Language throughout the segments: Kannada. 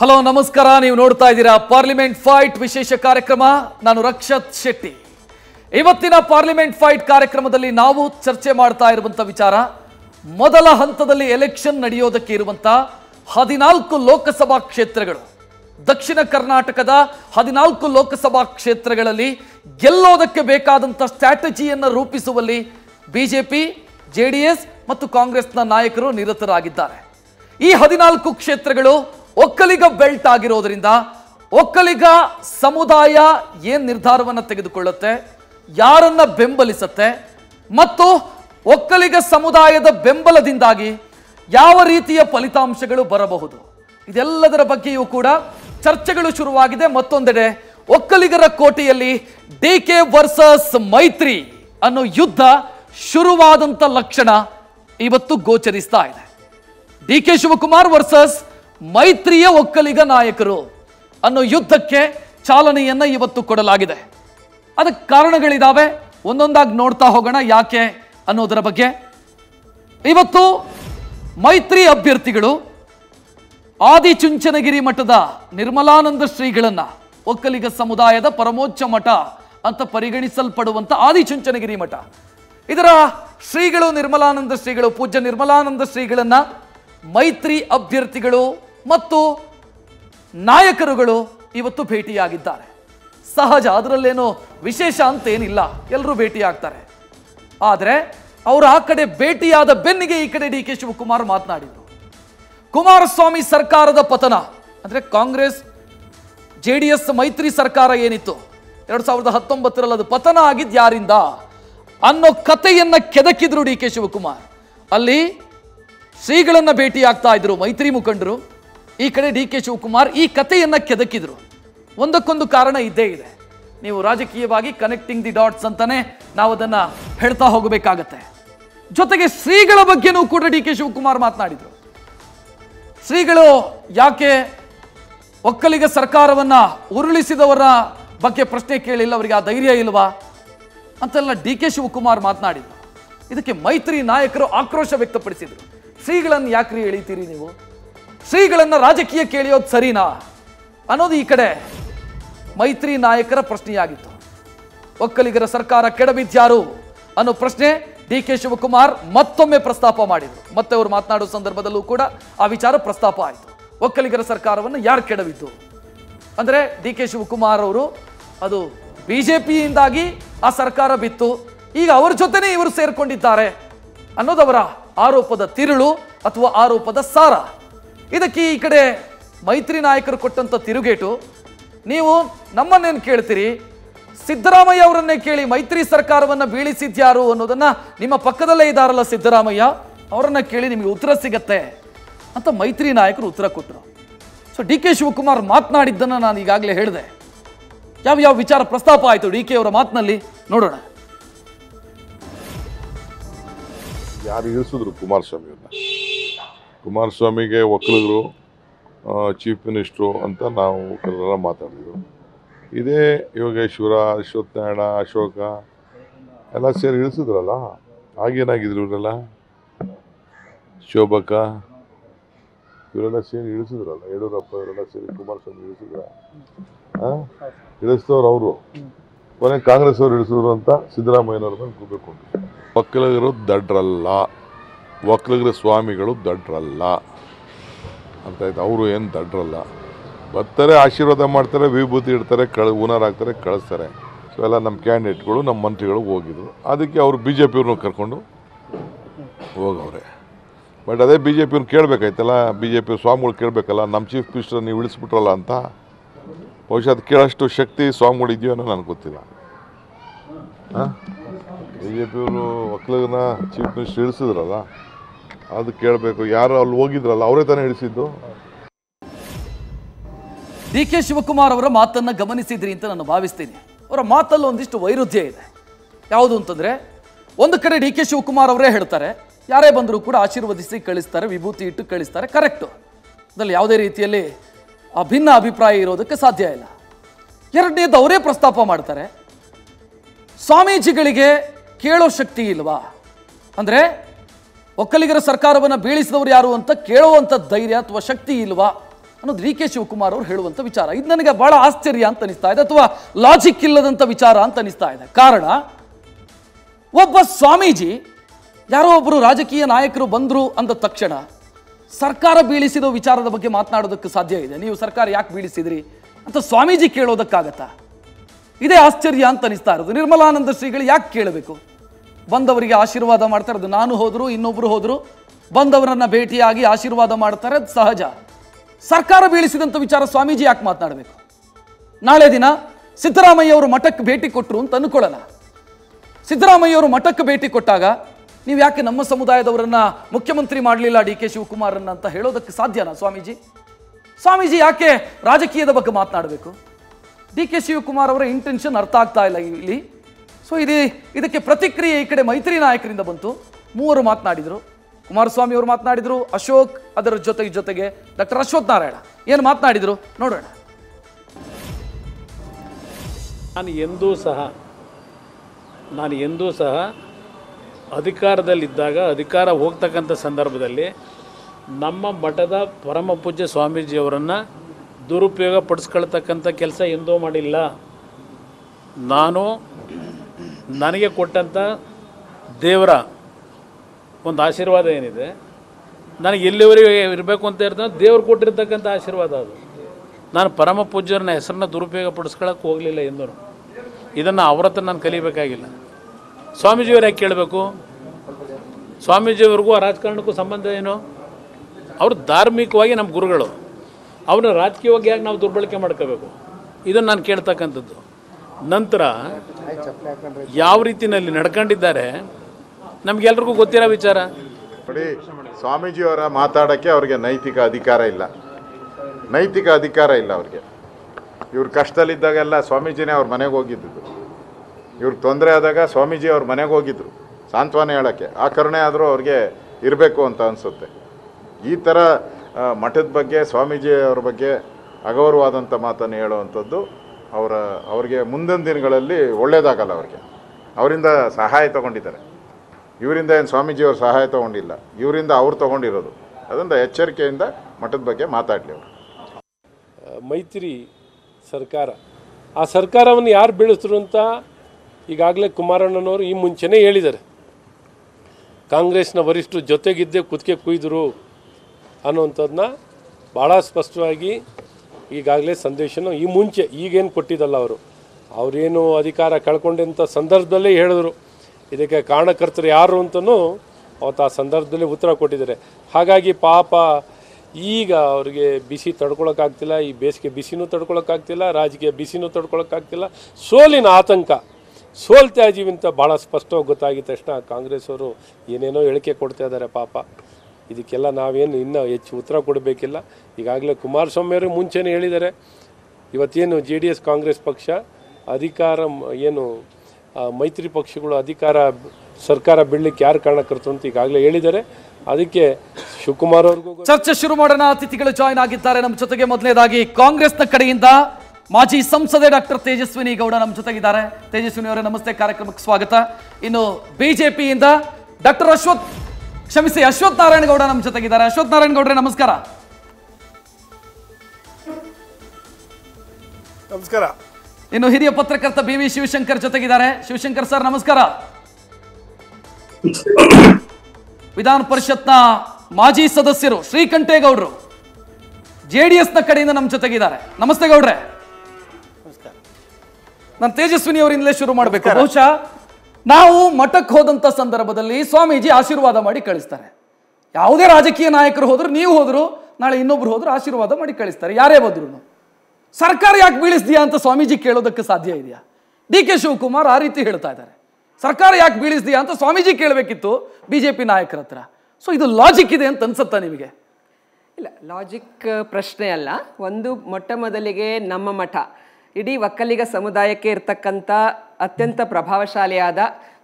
ಹಲೋ ನಮಸ್ಕಾರ ನೀವು ನೋಡ್ತಾ ಇದ್ದೀರಾ ಪಾರ್ಲಿಮೆಂಟ್ ಫೈಟ್ ವಿಶೇಷ ಕಾರ್ಯಕ್ರಮ ನಾನು ರಕ್ಷತ್ ಶೆಟ್ಟಿ ಇವತ್ತಿನ ಪಾರ್ಲಿಮೆಂಟ್ ಫೈಟ್ ಕಾರ್ಯಕ್ರಮದಲ್ಲಿ ನಾವು ಚರ್ಚೆ ಮಾಡ್ತಾ ಇರುವಂಥ ವಿಚಾರ ಮೊದಲ ಹಂತದಲ್ಲಿ ಎಲೆಕ್ಷನ್ ನಡೆಯೋದಕ್ಕೆ ಇರುವಂಥ ಹದಿನಾಲ್ಕು ಲೋಕಸಭಾ ಕ್ಷೇತ್ರಗಳು ದಕ್ಷಿಣ ಕರ್ನಾಟಕದ ಹದಿನಾಲ್ಕು ಲೋಕಸಭಾ ಕ್ಷೇತ್ರಗಳಲ್ಲಿ ಗೆಲ್ಲೋದಕ್ಕೆ ಬೇಕಾದಂಥ ಸ್ಟ್ರಾಟಜಿಯನ್ನು ರೂಪಿಸುವಲ್ಲಿ ಬಿಜೆಪಿ ಜೆ ಮತ್ತು ಕಾಂಗ್ರೆಸ್ನ ನಾಯಕರು ನಿರತರಾಗಿದ್ದಾರೆ ಈ ಹದಿನಾಲ್ಕು ಕ್ಷೇತ್ರಗಳು ಒಕ್ಕಲಿಗ ಬೆಲ್ಟ್ ಆಗಿರೋದ್ರಿಂದ ಒಕ್ಕಲಿಗ ಸಮುದಾಯ ಏನು ನಿರ್ಧಾರವನ್ನು ತೆಗೆದುಕೊಳ್ಳುತ್ತೆ ಯಾರನ್ನ ಬೆಂಬಲಿಸುತ್ತೆ ಮತ್ತು ಒಕ್ಕಲಿಗ ಸಮುದಾಯದ ಬೆಂಬಲದಿಂದಾಗಿ ಯಾವ ರೀತಿಯ ಫಲಿತಾಂಶಗಳು ಬರಬಹುದು ಇದೆಲ್ಲದರ ಬಗ್ಗೆಯೂ ಕೂಡ ಚರ್ಚೆಗಳು ಶುರುವಾಗಿದೆ ಮತ್ತೊಂದೆಡೆ ಒಕ್ಕಲಿಗರ ಕೋಟೆಯಲ್ಲಿ ಡಿ ಕೆ ವರ್ಸಸ್ ಮೈತ್ರಿ ಅನ್ನೋ ಯುದ್ಧ ಶುರುವಾದಂಥ ಲಕ್ಷಣ ಇವತ್ತು ಗೋಚರಿಸ್ತಾ ಇದೆ ಡಿ ಕೆ ಶಿವಕುಮಾರ್ ವರ್ಸಸ್ ಮೈತ್ರಿಯ ಒಕ್ಕಲಿಗ ನಾಯಕರು ಅನ್ನೋ ಯುದ್ಧಕ್ಕೆ ಚಾಲನೆಯನ್ನು ಇವತ್ತು ಕೊಡಲಾಗಿದೆ ಅದಕ್ಕೆ ಕಾರಣಗಳಿದ್ದಾವೆ ಒಂದೊಂದಾಗಿ ನೋಡ್ತಾ ಹೋಗೋಣ ಯಾಕೆ ಅನ್ನೋದರ ಬಗ್ಗೆ ಇವತ್ತು ಮೈತ್ರಿ ಅಭ್ಯರ್ಥಿಗಳು ಆದಿಚುಂಚನಗಿರಿ ಮಠದ ನಿರ್ಮಲಾನಂದ ಶ್ರೀಗಳನ್ನು ಒಕ್ಕಲಿಗ ಸಮುದಾಯದ ಪರಮೋಚ್ಚ ಮಠ ಅಂತ ಪರಿಗಣಿಸಲ್ಪಡುವಂಥ ಆದಿಚುಂಚನಗಿರಿ ಮಠ ಇದರ ಶ್ರೀಗಳು ನಿರ್ಮಲಾನಂದ ಶ್ರೀಗಳು ಪೂಜ್ಯ ನಿರ್ಮಲಾನಂದ ಶ್ರೀಗಳನ್ನು ಮೈತ್ರಿ ಅಭ್ಯರ್ಥಿಗಳು ಮತ್ತು ನಾಯಕರುಗಳು ಇವತ್ತು ಭೇಟಿಯಾಗಿದ್ದಾರೆ ಸಹಜ ಅದರಲ್ಲೇನೋ ವಿಶೇಷ ಅಂತೇನಿಲ್ಲ ಎಲ್ಲರೂ ಭೇಟಿಯಾಗ್ತಾರೆ ಆದರೆ ಅವರು ಆ ಕಡೆ ಭೇಟಿಯಾದ ಬೆನ್ನಿಗೆ ಈ ಕಡೆ ಡಿ ಕೆ ಶಿವಕುಮಾರ್ ಮಾತನಾಡಿದರು ಕುಮಾರಸ್ವಾಮಿ ಸರ್ಕಾರದ ಪತನ ಅಂದರೆ ಕಾಂಗ್ರೆಸ್ ಜೆ ಡಿ ಎಸ್ ಮೈತ್ರಿ ಸರ್ಕಾರ ಏನಿತ್ತು ಎರಡು ಸಾವಿರದ ಹತ್ತೊಂಬತ್ತರಲ್ಲಿ ಅದು ಪತನ ಆಗಿದ್ದು ಯಾರಿಂದ ಅನ್ನೋ ಕಥೆಯನ್ನು ಕೆದಕಿದ್ರು ಡಿ ಕೆ ಶಿವಕುಮಾರ್ ಅಲ್ಲಿ ಶ್ರೀಗಳನ್ನು ಭೇಟಿಯಾಗ್ತಾ ಇದ್ರು ಮೈತ್ರಿ ಮುಖಂಡರು ಈ ಕಡೆ ಡಿ ಕೆ ಶಿವಕುಮಾರ್ ಈ ಕಥೆಯನ್ನು ಕೆದಕಿದ್ರು ಒಂದಕ್ಕೊಂದು ಕಾರಣ ಇದ್ದೇ ಇದೆ ನೀವು ರಾಜಕೀಯವಾಗಿ ಕನೆಕ್ಟಿಂಗ್ ದಿ ಡಾಟ್ಸ್ ಅಂತಾನೆ ನಾವು ಅದನ್ನು ಹೇಳ್ತಾ ಹೋಗಬೇಕಾಗತ್ತೆ ಜೊತೆಗೆ ಶ್ರೀಗಳ ಬಗ್ಗೆನೂ ಕೂಡ ಡಿ ಕೆ ಶಿವಕುಮಾರ್ ಮಾತನಾಡಿದರು ಶ್ರೀಗಳು ಯಾಕೆ ಒಕ್ಕಲಿಗ ಸರ್ಕಾರವನ್ನು ಉರುಳಿಸಿದವರ ಬಗ್ಗೆ ಪ್ರಶ್ನೆ ಕೇಳಿಲ್ಲ ಅವರಿಗೆ ಆ ಧೈರ್ಯ ಇಲ್ವಾ ಅಂತೆಲ್ಲ ಡಿ ಕೆ ಶಿವಕುಮಾರ್ ಮಾತನಾಡಿದರು ಇದಕ್ಕೆ ಮೈತ್ರಿ ನಾಯಕರು ಆಕ್ರೋಶ ವ್ಯಕ್ತಪಡಿಸಿದರು ಶ್ರೀಗಳನ್ನು ಯಾಕ್ರಿ ಎಳಿತೀರಿ ನೀವು ಶ್ರೀಗಳನ್ನ ರಾಜಕೀಯ ಕೇಳಿಯೋದು ಸರಿನಾ ಅನ್ನೋದು ಈ ಕಡೆ ಮೈತ್ರಿ ನಾಯಕರ ಪ್ರಶ್ನೆಯಾಗಿತ್ತು ಒಕ್ಕಲಿಗರ ಸರ್ಕಾರ ಕೆಡಬಿದ್ಯಾರು ಅನ್ನೋ ಪ್ರಶ್ನೆ ಡಿ ಕೆ ಶಿವಕುಮಾರ್ ಮತ್ತೊಮ್ಮೆ ಪ್ರಸ್ತಾಪ ಮಾಡಿದರು ಮತ್ತೆ ಅವರು ಮಾತನಾಡುವ ಸಂದರ್ಭದಲ್ಲೂ ಕೂಡ ಆ ವಿಚಾರ ಪ್ರಸ್ತಾಪ ಆಯಿತು ಒಕ್ಕಲಿಗರ ಸರ್ಕಾರವನ್ನು ಯಾರು ಕೆಡವಿದ್ದು ಅಂದರೆ ಡಿ ಕೆ ಶಿವಕುಮಾರ್ ಅವರು ಅದು ಬಿ ಜೆ ಪಿಯಿಂದಾಗಿ ಆ ಸರ್ಕಾರ ಬಿತ್ತು ಈಗ ಅವರ ಜೊತೆನೇ ಇವರು ಸೇರಿಕೊಂಡಿದ್ದಾರೆ ಅನ್ನೋದವರ ಆರೋಪದ ತಿರುಳು ಅಥವಾ ಆರೋಪದ ಸಾರ ಇದಕ್ಕೆ ಈ ಕಡೆ ಮೈತ್ರಿ ನಾಯಕರು ಕೊಟ್ಟಂಥ ತಿರುಗೇಟು ನೀವು ನಮ್ಮನ್ನೇನು ಕೇಳ್ತೀರಿ ಸಿದ್ದರಾಮಯ್ಯ ಅವರನ್ನೇ ಕೇಳಿ ಮೈತ್ರಿ ಸರ್ಕಾರವನ್ನು ಬೀಳಿಸಿದ್ಯಾರು ಅನ್ನೋದನ್ನು ನಿಮ್ಮ ಪಕ್ಕದಲ್ಲೇ ಇದ್ದಾರಲ್ಲ ಸಿದ್ದರಾಮಯ್ಯ ಅವರನ್ನ ಕೇಳಿ ನಿಮಗೆ ಉತ್ತರ ಸಿಗತ್ತೆ ಅಂತ ಮೈತ್ರಿ ನಾಯಕರು ಉತ್ತರ ಕೊಟ್ಟರು ಸೊ ಡಿ ಕೆ ಶಿವಕುಮಾರ್ ಮಾತನಾಡಿದ್ದನ್ನು ನಾನು ಈಗಾಗಲೇ ಹೇಳಿದೆ ಯಾವ ಯಾವ ವಿಚಾರ ಪ್ರಸ್ತಾಪ ಆಯಿತು ಡಿ ಕೆ ಅವರ ಮಾತಿನಲ್ಲಿ ನೋಡೋಣ ಯಾರು ಇಳಿಸಿದ್ರು ಕುಮಾರಸ್ವಾಮಿ ಕುಮಾರಸ್ವಾಮಿಗೆ ಒಕ್ಕಲಿಗರು ಚೀಫ್ ಮಿನಿಸ್ಟ್ರು ಅಂತ ನಾವು ಕಲ್ಲರ ಮಾತಾಡಿದ್ರು ಇದೇ ಯೋಗೇಶ್ವರ ಶಿವರ ಅಶೋಕ ಎಲ್ಲ ಸೇರಿ ಇಳಿಸಿದ್ರಲ್ಲ ಆಗೇನಾಗಿದ್ರು ಇವರೆಲ್ಲ ಶೋಭಕ ಇವರೆಲ್ಲ ಸೇರಿ ಇಳಿಸಿದ್ರಲ್ಲ ಯಡಿಯೂರಪ್ಪ ಇವರೆಲ್ಲ ಸೇರಿ ಕುಮಾರಸ್ವಾಮಿ ಇಳಿಸಿದ್ರ ಇಳಿಸಿದವ್ರು ಅವರು ಕೊನೆ ಕಾಂಗ್ರೆಸ್ ಅವರು ಇಳಿಸಿದ್ರು ಅಂತ ಸಿದ್ದರಾಮಯ್ಯನವ್ರ ಮೇಲೆ ಕೂಬೇಕು ಒಕ್ಕಲಿಗರು ದಡ್ರಲ್ಲ ಒಕ್ಕಲಿಗರ ಸ್ವಾಮಿಗಳು ದಡ್ರಲ್ಲ ಅಂತ ಆಯ್ತು ಅವರು ಏನು ದಡ್ರಲ್ಲ ಬರ್ತಾರೆ ಆಶೀರ್ವಾದ ಮಾಡ್ತಾರೆ ವಿಭೂತಿ ಇಡ್ತಾರೆ ಕಳ್ ಉನರ್ ಹಾಕ್ತಾರೆ ಕಳಿಸ್ತಾರೆ ಸೊ ಎಲ್ಲ ನಮ್ಮ ಕ್ಯಾಂಡಿಡೇಟ್ಗಳು ನಮ್ಮ ಮಂತ್ರಿಗಳು ಹೋಗಿದ್ರು ಅದಕ್ಕೆ ಅವರು ಬಿ ಜೆ ಪಿಯವ್ರನ್ನ ಕರ್ಕೊಂಡು ಹೋಗವ್ರೆ ಬಟ್ ಅದೇ ಬಿ ಜೆ ಪಿಯವ್ರನ್ನ ಕೇಳಬೇಕಾಯ್ತಲ್ಲ ಬಿ ಜೆ ಪಿ ಸ್ವಾಮಿಗಳು ಕೇಳಬೇಕಲ್ಲ ನಮ್ಮ ಚೀಫ್ ಮಿನಿಸ್ಟರ್ ನೀವು ಇಳಿಸ್ಬಿಟ್ರಲ್ಲ ಅಂತ ಬಹುಶಃ ಅದು ಕೇಳೋಷ್ಟು ಶಕ್ತಿ ಸ್ವಾಮಿಗಳು ಇದೆಯೋ ಅನ್ನೋ ನನಗೆ ಗೊತ್ತಿಲ್ಲ ಹಾಂ ಬಿ ಜೆ ಪಿಯವರು ಒಕ್ಕಲಿಗನ ಚೀಫ್ ಮಿನಿಸ್ಟರ್ ಇಳಿಸಿದ್ರಲ್ಲ ಅದು ಕೇಳಬೇಕು ಯಾರು ಅಲ್ಲಿ ಹೋಗಿದ್ರಲ್ಲ ಅವರೇ ತಾನೇ ಇಳಿಸಿದ್ದು ಡಿ ಕೆ ಶಿವಕುಮಾರ್ ಅವರ ಮಾತನ್ನು ಗಮನಿಸಿದ್ರಿ ಅಂತ ನಾನು ಭಾವಿಸ್ತೀನಿ ಅವರ ಮಾತಲ್ಲಿ ಒಂದಿಷ್ಟು ವೈರುಧ್ಯ ಇದೆ ಯಾವುದು ಅಂತಂದ್ರೆ ಒಂದು ಕಡೆ ಡಿ ಕೆ ಶಿವಕುಮಾರ್ ಅವರೇ ಹೇಳ್ತಾರೆ ಯಾರೇ ಬಂದರೂ ಕೂಡ ಆಶೀರ್ವದಿಸಿ ಕಳಿಸ್ತಾರೆ ವಿಭೂತಿ ಇಟ್ಟು ಕಳಿಸ್ತಾರೆ ಕರೆಕ್ಟು ಅದರಲ್ಲಿ ಯಾವುದೇ ರೀತಿಯಲ್ಲಿ ಅಭಿನ್ನ ಭಿನ್ನ ಅಭಿಪ್ರಾಯ ಇರೋದಕ್ಕೆ ಸಾಧ್ಯ ಇಲ್ಲ ಎರಡನೇದು ಅವರೇ ಪ್ರಸ್ತಾಪ ಮಾಡ್ತಾರೆ ಸ್ವಾಮೀಜಿಗಳಿಗೆ ಕೇಳೋ ಶಕ್ತಿ ಇಲ್ವಾ ಅಂದರೆ ಒಕ್ಕಲಿಗರ ಸರ್ಕಾರವನ್ನು ಬೀಳಿಸಿದವರು ಯಾರು ಅಂತ ಕೇಳುವಂಥ ಧೈರ್ಯ ಅಥವಾ ಶಕ್ತಿ ಇಲ್ವಾ ಅನ್ನೋದು ಡಿ ಕೆ ಶಿವಕುಮಾರ್ ಅವರು ಹೇಳುವಂಥ ವಿಚಾರ ಇದು ನನಗೆ ಬಹಳ ಆಶ್ಚರ್ಯ ಅಂತ ಅನಿಸ್ತಾ ಇದೆ ಅಥವಾ ಲಾಜಿಕ್ ಇಲ್ಲದಂಥ ವಿಚಾರ ಅಂತ ಅನಿಸ್ತಾ ಇದೆ ಕಾರಣ ಒಬ್ಬ ಸ್ವಾಮೀಜಿ ಯಾರೋ ಒಬ್ಬರು ರಾಜಕೀಯ ನಾಯಕರು ಬಂದರು ಅಂದ ತಕ್ಷಣ ಸರ್ಕಾರ ಬೀಳಿಸಿದ ವಿಚಾರದ ಬಗ್ಗೆ ಮಾತನಾಡೋದಕ್ಕೆ ಸಾಧ್ಯ ಇದೆ ನೀವು ಸರ್ಕಾರ ಯಾಕೆ ಬೀಳಿಸಿದ್ರಿ ಅಂತ ಸ್ವಾಮೀಜಿ ಕೇಳೋದಕ್ಕಾಗತ್ತಾ ಇದೇ ಆಶ್ಚರ್ಯ ಅಂತ ಅನಿಸ್ತಾ ಇರೋದು ನಿರ್ಮಲಾನಂದ ಶ್ರೀಗಳು ಯಾಕೆ ಕೇಳಬೇಕು ಬಂದವರಿಗೆ ಆಶೀರ್ವಾದ ಮಾಡ್ತಾ ಇರೋದು ನಾನು ಹೋದರು ಇನ್ನೊಬ್ಬರು ಹೋದರು ಬಂದವರನ್ನು ಭೇಟಿಯಾಗಿ ಆಶೀರ್ವಾದ ಮಾಡ್ತಾರೆ ಅದು ಸಹಜ ಸರ್ಕಾರ ಬೀಳಿಸಿದಂಥ ವಿಚಾರ ಸ್ವಾಮೀಜಿ ಯಾಕೆ ಮಾತನಾಡಬೇಕು ನಾಳೆ ದಿನ ಸಿದ್ದರಾಮಯ್ಯ ಅವರು ಮಠಕ್ಕೆ ಭೇಟಿ ಕೊಟ್ಟರು ಅಂತ ಅನ್ಕೊಳ್ಳೋಣ ಸಿದ್ದರಾಮಯ್ಯ ಅವರು ಮಠಕ್ಕೆ ಭೇಟಿ ಕೊಟ್ಟಾಗ ನೀವು ಯಾಕೆ ನಮ್ಮ ಸಮುದಾಯದವರನ್ನು ಮುಖ್ಯಮಂತ್ರಿ ಮಾಡಲಿಲ್ಲ ಡಿ ಕೆ ಶಿವಕುಮಾರನ್ನ ಅಂತ ಹೇಳೋದಕ್ಕೆ ಸಾಧ್ಯನಾ ಸ್ವಾಮೀಜಿ ಸ್ವಾಮೀಜಿ ಯಾಕೆ ರಾಜಕೀಯದ ಬಗ್ಗೆ ಮಾತನಾಡಬೇಕು ಡಿ ಕೆ ಶಿವಕುಮಾರ್ ಅವರ ಇಂಟೆನ್ಷನ್ ಅರ್ಥ ಆಗ್ತಾ ಇಲ್ಲ ಇಲ್ಲಿ ಸೊ ಇದೇ ಇದಕ್ಕೆ ಪ್ರತಿಕ್ರಿಯೆ ಈ ಕಡೆ ಮೈತ್ರಿ ನಾಯಕರಿಂದ ಬಂತು ಮೂವರು ಮಾತನಾಡಿದರು ಕುಮಾರಸ್ವಾಮಿ ಅವರು ಮಾತನಾಡಿದರು ಅಶೋಕ್ ಅದರ ಜೊತೆಗೆ ಜೊತೆಗೆ ಡಾಕ್ಟರ್ ಅಶ್ವಥ್ ನಾರಾಯಣ ಏನು ಮಾತನಾಡಿದರು ನೋಡೋಣ ನಾನು ಎಂದೂ ಸಹ ನಾನು ಎಂದೂ ಸಹ ಅಧಿಕಾರದಲ್ಲಿದ್ದಾಗ ಅಧಿಕಾರ ಹೋಗ್ತಕ್ಕಂಥ ಸಂದರ್ಭದಲ್ಲಿ ನಮ್ಮ ಮಠದ ಪರಮ ಪೂಜ್ಯ ಸ್ವಾಮೀಜಿಯವರನ್ನು ದುರುಪಯೋಗ ಪಡಿಸ್ಕೊಳ್ತಕ್ಕಂಥ ಕೆಲಸ ಎಂದೂ ಮಾಡಿಲ್ಲ ನಾನು ನನಗೆ ಕೊಟ್ಟಂಥ ದೇವರ ಒಂದು ಆಶೀರ್ವಾದ ಏನಿದೆ ನನಗೆ ಎಲ್ಲಿವರೆಗೆ ಇರಬೇಕು ಅಂತ ಇರ್ತದೆ ದೇವ್ರು ಕೊಟ್ಟಿರ್ತಕ್ಕಂಥ ಆಶೀರ್ವಾದ ಅದು ನಾನು ಪರಮ ಪೂಜ್ಯರನ್ನ ಹೆಸರನ್ನ ದುರುಪಯೋಗ ಪಡಿಸ್ಕೊಳಕ್ಕೆ ಹೋಗಲಿಲ್ಲ ಎಂದರು ಇದನ್ನು ಅವ್ರ ಹತ್ರ ನಾನು ಕಲಿಬೇಕಾಗಿಲ್ಲ ಸ್ವಾಮೀಜಿಯವರು ಯಾಕೆ ಕೇಳಬೇಕು ಸ್ವಾಮೀಜಿಯವ್ರಿಗೂ ಆ ರಾಜಕಾರಣಕ್ಕೂ ಸಂಬಂಧ ಏನು ಅವರು ಧಾರ್ಮಿಕವಾಗಿ ನಮ್ಮ ಗುರುಗಳು ಅವ್ರನ್ನ ರಾಜಕೀಯವಾಗಿ ಯಾಕೆ ನಾವು ದುರ್ಬಳಕೆ ಮಾಡ್ಕೋಬೇಕು ಇದನ್ನು ನಾನು ಕೇಳ್ತಕ್ಕಂಥದ್ದು ನಂತರ ಯಾವ ರೀತಿಯಲ್ಲಿ ನಡ್ಕೊಂಡಿದ್ದಾರೆ ನಮಗೆಲ್ರಿಗೂ ಗೊತ್ತಿರೋ ವಿಚಾರ ನೋಡಿ ಸ್ವಾಮೀಜಿಯವರ ಮಾತಾಡೋಕ್ಕೆ ಅವ್ರಿಗೆ ನೈತಿಕ ಅಧಿಕಾರ ಇಲ್ಲ ನೈತಿಕ ಅಧಿಕಾರ ಇಲ್ಲ ಅವ್ರಿಗೆ ಇವ್ರ ಕಷ್ಟದಲ್ಲಿದ್ದಾಗೆಲ್ಲ ಸ್ವಾಮೀಜಿನೇ ಅವ್ರ ಮನೆಗೆ ಹೋಗಿದ್ದು ಇವ್ರಿಗೆ ತೊಂದರೆ ಆದಾಗ ಸ್ವಾಮೀಜಿ ಅವ್ರ ಮನೆಗೆ ಹೋಗಿದ್ರು ಸಾಂತ್ವನ ಹೇಳೋಕ್ಕೆ ಆ ಕರುಣೆ ಆದರೂ ಅವ್ರಿಗೆ ಇರಬೇಕು ಅಂತ ಅನಿಸುತ್ತೆ ಈ ಥರ ಮಠದ ಬಗ್ಗೆ ಸ್ವಾಮೀಜಿಯವ್ರ ಬಗ್ಗೆ ಅಗೌರವಾದಂಥ ಮಾತನ್ನು ಹೇಳುವಂಥದ್ದು ಅವರ ಅವರಿಗೆ ಮುಂದಿನ ದಿನಗಳಲ್ಲಿ ಒಳ್ಳೇದಾಗಲ್ಲ ಅವ್ರಿಗೆ ಅವರಿಂದ ಸಹಾಯ ತೊಗೊಂಡಿದ್ದಾರೆ ಇವರಿಂದ ಏನು ಸ್ವಾಮೀಜಿಯವ್ರ ಸಹಾಯ ತಗೊಂಡಿಲ್ಲ ಇವರಿಂದ ಅವ್ರು ತೊಗೊಂಡಿರೋದು ಅದರಿಂದ ಎಚ್ಚರಿಕೆಯಿಂದ ಮಠದ ಬಗ್ಗೆ ಮಾತಾಡಲಿ ಅವರು ಮೈತ್ರಿ ಸರ್ಕಾರ ಆ ಸರ್ಕಾರವನ್ನು ಯಾರು ಬೀಳಿಸ್ರು ಅಂತ ಈಗಾಗಲೇ ಕುಮಾರಣ್ಣನವರು ಈ ಮುಂಚೆನೇ ಹೇಳಿದ್ದಾರೆ ಕಾಂಗ್ರೆಸ್ನ ವರಿಷ್ಠರು ಜೊತೆಗಿದ್ದೇ ಕುದಕೆ ಕುಯ್ದರು ಅನ್ನೋವಂಥದ್ದನ್ನ ಭಾಳ ಸ್ಪಷ್ಟವಾಗಿ ಈಗಾಗಲೇ ಸಂದೇಶನ ಈ ಮುಂಚೆ ಈಗೇನು ಕೊಟ್ಟಿದ್ದಲ್ಲ ಅವರು ಅವರೇನು ಅಧಿಕಾರ ಕಳ್ಕೊಂಡಂಥ ಸಂದರ್ಭದಲ್ಲೇ ಹೇಳಿದ್ರು ಇದಕ್ಕೆ ಕಾರಣಕರ್ತರು ಯಾರು ಅಂತಲೂ ಅವತ್ತು ಆ ಸಂದರ್ಭದಲ್ಲಿ ಉತ್ತರ ಕೊಟ್ಟಿದ್ದಾರೆ ಹಾಗಾಗಿ ಪಾಪ ಈಗ ಅವ್ರಿಗೆ ಬಿಸಿ ತಡ್ಕೊಳೋಕ್ಕಾಗ್ತಿಲ್ಲ ಈ ಬೇಸಿಗೆ ಬಿಸಿನೂ ತಡ್ಕೊಳಕ್ಕಾಗ್ತಿಲ್ಲ ರಾಜಕೀಯ ಬಿಸಿನೂ ತಡ್ಕೊಳಕ್ಕಾಗ್ತಿಲ್ಲ ಸೋಲಿನ ಆತಂಕ ಸೋಲ್ತಾ ಇದೀವಿ ಅಂತ ಭಾಳ ಸ್ಪಷ್ಟವಾಗಿ ಗೊತ್ತಾಗಿದ್ದ ತಕ್ಷಣ ಕಾಂಗ್ರೆಸ್ ಅವರು ಏನೇನೋ ಹೇಳಿಕೆ ಕೊಡ್ತಾ ಇದ್ದಾರೆ ಪಾಪ ಇದಕ್ಕೆಲ್ಲ ನಾವೇನು ಇನ್ನೂ ಹೆಚ್ಚು ಉತ್ತರ ಕೊಡಬೇಕಿಲ್ಲ ಈಗಾಗಲೇ ಅವರು ಮುಂಚೆನೇ ಹೇಳಿದ್ದಾರೆ ಇವತ್ತೇನು ಜೆ ಡಿ ಎಸ್ ಕಾಂಗ್ರೆಸ್ ಪಕ್ಷ ಅಧಿಕಾರ ಏನು ಮೈತ್ರಿ ಪಕ್ಷಗಳು ಅಧಿಕಾರ ಸರ್ಕಾರ ಬೀಳಲಿಕ್ಕೆ ಯಾರು ಕರ್ತು ಅಂತ ಈಗಾಗಲೇ ಹೇಳಿದ್ದಾರೆ ಅದಕ್ಕೆ ಶಿವಕುಮಾರ್ ಅವ್ರಿಗೂ ಚರ್ಚೆ ಶುರು ಮಾಡೋಣ ಅತಿಥಿಗಳು ಜಾಯ್ನ್ ಆಗಿದ್ದಾರೆ ನಮ್ಮ ಜೊತೆಗೆ ಮೊದಲನೇದಾಗಿ ಕಾಂಗ್ರೆಸ್ನ ಕಡೆಯಿಂದ ಮಾಜಿ ಸಂಸದೆ ಡಾಕ್ಟರ್ ತೇಜಸ್ವಿನಿ ಗೌಡ ನಮ್ಮ ಜೊತೆಗಿದ್ದಾರೆ ತೇಜಸ್ವಿನಿ ಅವರೇ ನಮಸ್ತೆ ಕಾರ್ಯಕ್ರಮಕ್ಕೆ ಸ್ವಾಗತ ಇನ್ನು ಬಿಜೆಪಿಯಿಂದ ಡಾಕ್ಟರ್ ಅಶ್ವಥ್ ಕ್ಷಮಿಸಿ ಅಶ್ವಥ್ ನಾರಾಯಣ ಗೌಡ ನಮ್ಮ ಜೊತೆಗಿದ್ದಾರೆ ಅಶ್ವತ್ ನಾರಾಯಣ ಗೌಡ್ರೆ ನಮಸ್ಕಾರ ನಮಸ್ಕಾರ ಇನ್ನು ಹಿರಿಯ ಪತ್ರಕರ್ತ ಬಿ ವಿ ಶಿವಶಂಕರ್ ಜೊತೆಗಿದ್ದಾರೆ ಶಿವಶಂಕರ್ ಸರ್ ನಮಸ್ಕಾರ ವಿಧಾನ ಪರಿಷತ್ನ ಮಾಜಿ ಸದಸ್ಯರು ಶ್ರೀಕಂಠೇಗೌಡರು ನ ಕಡೆಯಿಂದ ನಮ್ಮ ಜೊತೆಗಿದ್ದಾರೆ ನಮಸ್ತೆ ಗೌಡ್ರೆ ನಾನು ತೇಜಸ್ವಿನಿ ಅವರಿಂದಲೇ ಶುರು ಮಾಡಬೇಕು ಬಹುಶಃ ನಾವು ಮಠಕ್ಕೆ ಹೋದಂಥ ಸಂದರ್ಭದಲ್ಲಿ ಸ್ವಾಮೀಜಿ ಆಶೀರ್ವಾದ ಮಾಡಿ ಕಳಿಸ್ತಾರೆ ಯಾವುದೇ ರಾಜಕೀಯ ನಾಯಕರು ಹೋದರೂ ನೀವು ಹೋದರೂ ನಾಳೆ ಇನ್ನೊಬ್ರು ಹೋದ್ರು ಆಶೀರ್ವಾದ ಮಾಡಿ ಕಳಿಸ್ತಾರೆ ಯಾರೇ ಬಂದ್ರು ಸರ್ಕಾರ ಯಾಕೆ ಬೀಳಿಸ್ತೀಯಾ ಅಂತ ಸ್ವಾಮೀಜಿ ಕೇಳೋದಕ್ಕೆ ಸಾಧ್ಯ ಇದೆಯಾ ಡಿ ಕೆ ಶಿವಕುಮಾರ್ ಆ ರೀತಿ ಹೇಳ್ತಾ ಇದ್ದಾರೆ ಸರ್ಕಾರ ಯಾಕೆ ಬೀಳಿಸಿದ್ಯಾ ಅಂತ ಸ್ವಾಮೀಜಿ ಕೇಳಬೇಕಿತ್ತು ಬಿ ಜೆ ಪಿ ನಾಯಕರ ಹತ್ರ ಸೊ ಇದು ಲಾಜಿಕ್ ಇದೆ ಅಂತ ಅನ್ಸುತ್ತಾ ನಿಮಗೆ ಇಲ್ಲ ಲಾಜಿಕ್ ಪ್ರಶ್ನೆ ಅಲ್ಲ ಒಂದು ಮೊಟ್ಟ ಮೊದಲಿಗೆ ನಮ್ಮ ಮಠ ಇಡೀ ಒಕ್ಕಲಿಗ ಸಮುದಾಯಕ್ಕೆ ಇರತಕ್ಕಂಥ ಅತ್ಯಂತ ಪ್ರಭಾವಶಾಲಿಯಾದ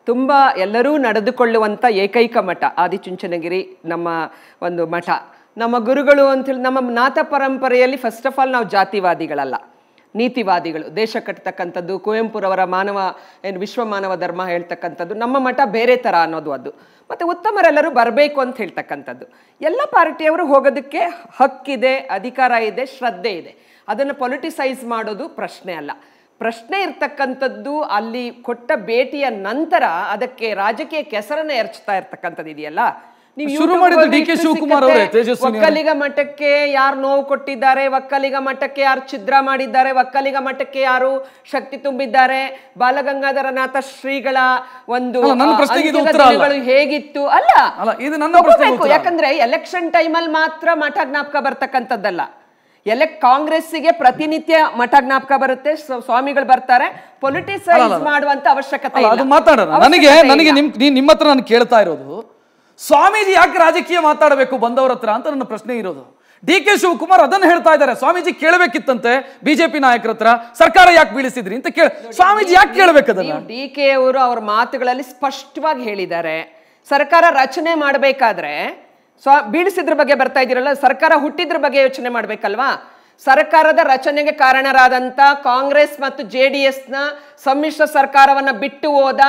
ತುಂಬ ಎಲ್ಲರೂ ನಡೆದುಕೊಳ್ಳುವಂಥ ಏಕೈಕ ಮಠ ಆದಿಚುಂಚನಗಿರಿ ನಮ್ಮ ಒಂದು ಮಠ ನಮ್ಮ ಗುರುಗಳು ಅಂತೇಳಿ ನಮ್ಮ ನಾಥ ಪರಂಪರೆಯಲ್ಲಿ ಫಸ್ಟ್ ಆಫ್ ಆಲ್ ನಾವು ಜಾತಿವಾದಿಗಳಲ್ಲ ನೀತಿವಾದಿಗಳು ದೇಶ ಕಟ್ತಕ್ಕಂಥದ್ದು ಕುವೆಂಪುರವರ ಮಾನವ ಏನು ವಿಶ್ವ ಮಾನವ ಧರ್ಮ ಹೇಳ್ತಕ್ಕಂಥದ್ದು ನಮ್ಮ ಮಠ ಬೇರೆ ಥರ ಅನ್ನೋದು ಅದು ಮತ್ತು ಉತ್ತಮರೆಲ್ಲರೂ ಬರಬೇಕು ಅಂತ ಹೇಳ್ತಕ್ಕಂಥದ್ದು ಎಲ್ಲ ಪಾರ್ಟಿಯವರು ಹೋಗೋದಕ್ಕೆ ಹಕ್ಕಿದೆ ಅಧಿಕಾರ ಇದೆ ಶ್ರದ್ಧೆ ಇದೆ ಅದನ್ನು ಪೊಲಿಟಿಸೈಸ್ ಮಾಡೋದು ಪ್ರಶ್ನೆ ಅಲ್ಲ ಪ್ರಶ್ನೆ ಇರ್ತಕ್ಕಂಥದ್ದು ಅಲ್ಲಿ ಕೊಟ್ಟ ಭೇಟಿಯ ನಂತರ ಅದಕ್ಕೆ ರಾಜಕೀಯ ಕೆಸರನ್ನು ಎರಚ್ತಾ ಇರ್ತಕ್ಕಂಥದ್ದು ಇದೆಯಲ್ಲ ಒಕ್ಕಲಿಗ ಮಠಕ್ಕೆ ಯಾರು ನೋವು ಕೊಟ್ಟಿದ್ದಾರೆ ಒಕ್ಕಲಿಗ ಮಠಕ್ಕೆ ಯಾರು ಛಿದ್ರ ಮಾಡಿದ್ದಾರೆ ಒಕ್ಕಲಿಗ ಮಠಕ್ಕೆ ಯಾರು ಶಕ್ತಿ ತುಂಬಿದ್ದಾರೆ ಬಾಲಗಂಗಾಧರನಾಥ ಶ್ರೀಗಳ ಒಂದು ಹೇಗಿತ್ತು ಅಲ್ಲ ಯಾಕಂದ್ರೆ ಎಲೆಕ್ಷನ್ ಟೈಮಲ್ಲಿ ಮಾತ್ರ ಮಠ ಜ್ಞಾಪಕ ಬರ್ತಕ್ಕಂಥದ್ದಲ್ಲ ಎಲ್ಲ ಕಾಂಗ್ರೆಸ್ಸಿಗೆ ಪ್ರತಿನಿತ್ಯ ಮಠ ಜ್ಞಾಪಕ ಬರುತ್ತೆ ಸ್ವಾಮಿಗಳು ಬರ್ತಾರೆ ಪೊಲಿಟಿಸೈಸ್ ಮಾಡುವಂತ ಅವಶ್ಯಕತೆ ಅದು ಮಾತಾಡೋಣ ನನಗೆ ನನಗೆ ನಿಮ್ಮ ಹತ್ರ ನಾನು ಕೇಳ್ತಾ ಇರೋದು ಸ್ವಾಮೀಜಿ ಯಾಕೆ ರಾಜಕೀಯ ಮಾತಾಡಬೇಕು ಬಂದವರ ಹತ್ರ ಅಂತ ನನ್ನ ಪ್ರಶ್ನೆ ಇರೋದು ಡಿ ಕೆ ಶಿವಕುಮಾರ್ ಅದನ್ನು ಹೇಳ್ತಾ ಇದ್ದಾರೆ ಸ್ವಾಮೀಜಿ ಕೇಳಬೇಕಿತ್ತಂತೆ ಬಿಜೆಪಿ ನಾಯಕರ ಹತ್ರ ಸರ್ಕಾರ ಯಾಕೆ ಬೀಳಿಸಿದ್ರಿ ಅಂತ ಕೇಳ ಸ್ವಾಮೀಜಿ ಯಾಕೆ ಕೇಳಬೇಕದಲ್ಲ ಡಿ ಕೆ ಅವರು ಅವ್ರ ಮಾತುಗಳಲ್ಲಿ ಸ್ಪಷ್ಟವಾಗಿ ಹೇಳಿದ್ದಾರೆ ಸರ್ಕಾರ ರಚನೆ ಮಾಡಬೇಕಾದ್ರೆ ಸೊ ಬೀಳಿಸಿದ್ರ ಬಗ್ಗೆ ಬರ್ತಾ ಇದ್ದೀರಲ್ಲ ಸರ್ಕಾರ ಹುಟ್ಟಿದ್ರ ಬಗ್ಗೆ ಯೋಚನೆ ಮಾಡ್ಬೇಕಲ್ವಾ ಸರ್ಕಾರದ ರಚನೆಗೆ ಕಾರಣರಾದಂಥ ಕಾಂಗ್ರೆಸ್ ಮತ್ತು ಜೆ ಡಿ ಎಸ್ನ ಸಮ್ಮಿಶ್ರ ಸರ್ಕಾರವನ್ನು ಬಿಟ್ಟು ಹೋದ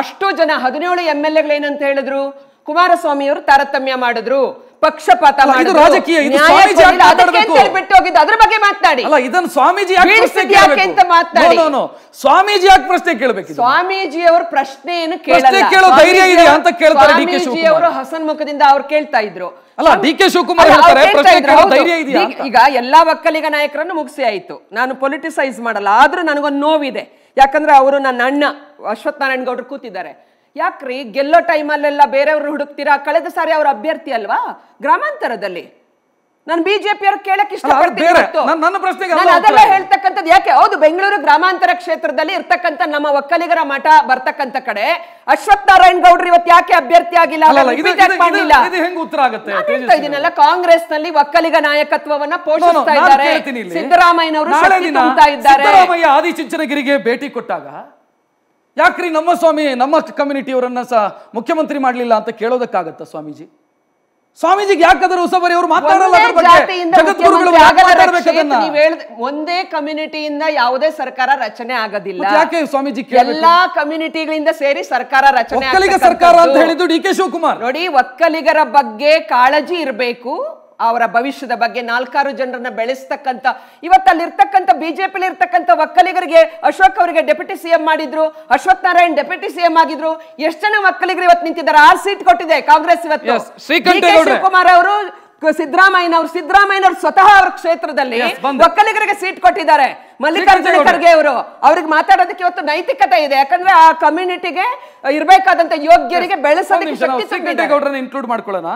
ಅಷ್ಟು ಜನ ಹದಿನೇಳು ಎಂ ಎಲ್ ಎಗಳೇನಂತ ಹೇಳಿದ್ರು ಕುಮಾರಸ್ವಾಮಿಯವರು ತಾರತಮ್ಯ ಮಾಡಿದ್ರು ಪಕ್ಷಪಾತ ಇದು ರಾಜಕೀಯ ಇದು ಸ್ವಾಮೀಜಿ ಬಿಟ್ಟು ಹೋಗಿದ್ದು ಅದರ ಬಗ್ಗೆ ಮಾತನಾಡಿ ಅಲ್ಲ ಇದನ್ನ ಸ್ವಾಮೀಜಿ ಯಾಕೆ ಪ್ರಶ್ನೆ ಕೇಳಬೇಕು ಸ್ವಾಮೀಜಿ ಯಾಕೆ ಪ್ರಶ್ನೆ ಕೇಳಬೇಕು ಸ್ವಾಮೀಜಿ ಅವರ ಪ್ರಶ್ನೆಯನ್ನು ಪ್ರಶ್ನೆ ಕೇಳೋ ಧೈರ್ಯ ಇದೆ ಅಂತ ಕೇಳ್ತಾರೆ ಡಿ ಕೆ ಅವರು ಹಸನ್ ಮುಖದಿಂದ ಅವರು ಕೇಳ್ತಾ ಇದ್ರು ಅಲ್ಲ ಡಿ ಕೆ ಶಿವಕುಮಾರ್ ಹೇಳ್ತಾರೆ ಪ್ರಶ್ನೆ ಕೇಳೋ ಧೈರ್ಯ ಇದೆಯಾ ಈಗ ಎಲ್ಲಾ ಒಕ್ಕಲಿಗ ನಾಯಕರನ್ನು ಮುಗಿಸಿ ಆಯ್ತು ನಾನು ಪೊಲಿಟಿಸೈಸ್ ಮಾಡಲ್ಲ ಆದ್ರೂ ನನಗೊಂದು ನೋವಿದೆ ಯಾಕಂದ್ರೆ ಅವರು ನನ್ನ ಅಣ್ಣ ಅಶ್ವತ್ಥನಾರಾಯಣ ಗೌಡರು ಕೂತಿದ್ದಾರೆ ಯಾಕ್ರಿ ಗೆಲ್ಲೋ ಟೈಮಲ್ಲೆಲ್ಲ ಬೇರೆಯವರು ಹುಡುಕ್ತೀರಾ ಕಳೆದ ಸಾರಿ ಅವ್ರ ಅಭ್ಯರ್ಥಿ ಅಲ್ವಾ ಗ್ರಾಮಾಂತರದಲ್ಲಿ ನಾನು ಅವರು ಕೇಳಕ್ಕೆ ಅದೆಲ್ಲ ಹೇಳ್ತಕ್ಕಂಥದ್ದು ಯಾಕೆ ಹೌದು ಬೆಂಗಳೂರು ಗ್ರಾಮಾಂತರ ಕ್ಷೇತ್ರದಲ್ಲಿ ಇರ್ತಕ್ಕಂಥ ನಮ್ಮ ಒಕ್ಕಲಿಗರ ಮಠ ಬರ್ತಕ್ಕಂಥ ಕಡೆ ಅಶ್ವತ್ಥನಾರಾಯಣ ನಾರಾಯಣ್ ಗೌಡ್ರು ಇವತ್ತು ಯಾಕೆ ಅಭ್ಯರ್ಥಿ ಆಗಿಲ್ಲ ಉತ್ತರ ಆಗುತ್ತೆ ಇದನ್ನೆಲ್ಲ ಕಾಂಗ್ರೆಸ್ ನಲ್ಲಿ ಒಕ್ಕಲಿಗ ನಾಯಕತ್ವವನ್ನ ಪೋಷಿಸ್ತಾ ಇದ್ದಾರೆ ಸಿದ್ದರಾಮಯ್ಯನವರು ಇದ್ದಾರೆ ಆದಿಚುಂಚನಗಿರಿಗೆ ಭೇಟಿ ಕೊಟ್ಟಾಗ ಯಾಕ್ರಿ ನಮ್ಮ ಸ್ವಾಮಿ ನಮ್ಮ ಕಮ್ಯುನಿಟಿ ಸಹ ಮುಖ್ಯಮಂತ್ರಿ ಮಾಡಲಿಲ್ಲ ಅಂತ ಕೇಳೋದಕ್ಕಾಗತ್ತ ಸ್ವಾಮೀಜಿ ಸ್ವಾಮೀಜಿಗೆ ಯಾಕಂದ್ರೆ ಹೊಸಬರಿ ಅವರು ಮಾತಾಡಲ್ಲ ಒಂದೇ ಕಮ್ಯುನಿಟಿಯಿಂದ ಯಾವುದೇ ಸರ್ಕಾರ ರಚನೆ ಆಗೋದಿಲ್ಲ ಯಾಕೆ ಸ್ವಾಮೀಜಿ ಎಲ್ಲಾ ಕಮ್ಯುನಿಟಿಗಳಿಂದ ಸೇರಿ ಸರ್ಕಾರ ರಚನೆ ಸರ್ಕಾರ ಅಂತ ಹೇಳಿದ್ದು ಡಿ ಕೆ ಶಿವಕುಮಾರ್ ನೋಡಿ ಒಕ್ಕಲಿಗರ ಬಗ್ಗೆ ಕಾಳಜಿ ಇರಬೇಕು ಅವರ ಭವಿಷ್ಯದ ಬಗ್ಗೆ ನಾಲ್ಕಾರು ಜನರನ್ನ ಬೆಳೆಸ್ತಕ್ಕಂಥ ಇವತ್ತಲ್ಲಿರ್ತಕ್ಕಂಥ ಬಿಜೆಪಿಲಿ ಇರ್ತಕ್ಕಂಥ ಒಕ್ಕಲಿಗರಿಗೆ ಅಶೋಕ್ ಅವರಿಗೆ ಡೆಪ್ಯೂಟಿ ಸಿ ಎಂ ಮಾಡಿದ್ರು Ashwath Narayan deputy C M ಆಗಿದ್ರು ಎಷ್ಟು ಜನ ಒಕ್ಕಲಿಗರು ಇವತ್ತು ನಿಂತಿದ್ದಾರೆ ಆರು ಸೀಟ್ ಕೊಟ್ಟಿದೆ ಕಾಂಗ್ರೆಸ್ ಇವತ್ತು ಶಿವಕುಮಾರ್ ಅವರು ಸಿದ್ದರಾಮಯ್ಯ ಅವರು ಸ್ವತಃ ಅವ್ರ ಕ್ಷೇತ್ರದಲ್ಲಿ ಒಕ್ಕಲಿಗರಿಗೆ ಸೀಟ್ ಕೊಟ್ಟಿದ್ದಾರೆ ಮಲ್ಲಿಕಾರ್ಜುನ ಖರ್ಗೆ ಅವರು ಅವ್ರಿಗೆ ಮಾತಾಡೋದಕ್ಕೆ ಇವತ್ತು ನೈತಿಕತೆ ಇದೆ ಯಾಕಂದ್ರೆ ಆ ಕಮ್ಯುನಿಟಿಗೆ ಇರಬೇಕಾದಂತ ಯೋಗ್ಯರಿಗೆ ಬೆಳೆಸೋದಕ್ಕೆ ಇನ್ಕ್ಲೂಡ್ ಮಾಡ್ಕೊಳ್ಳೋಣ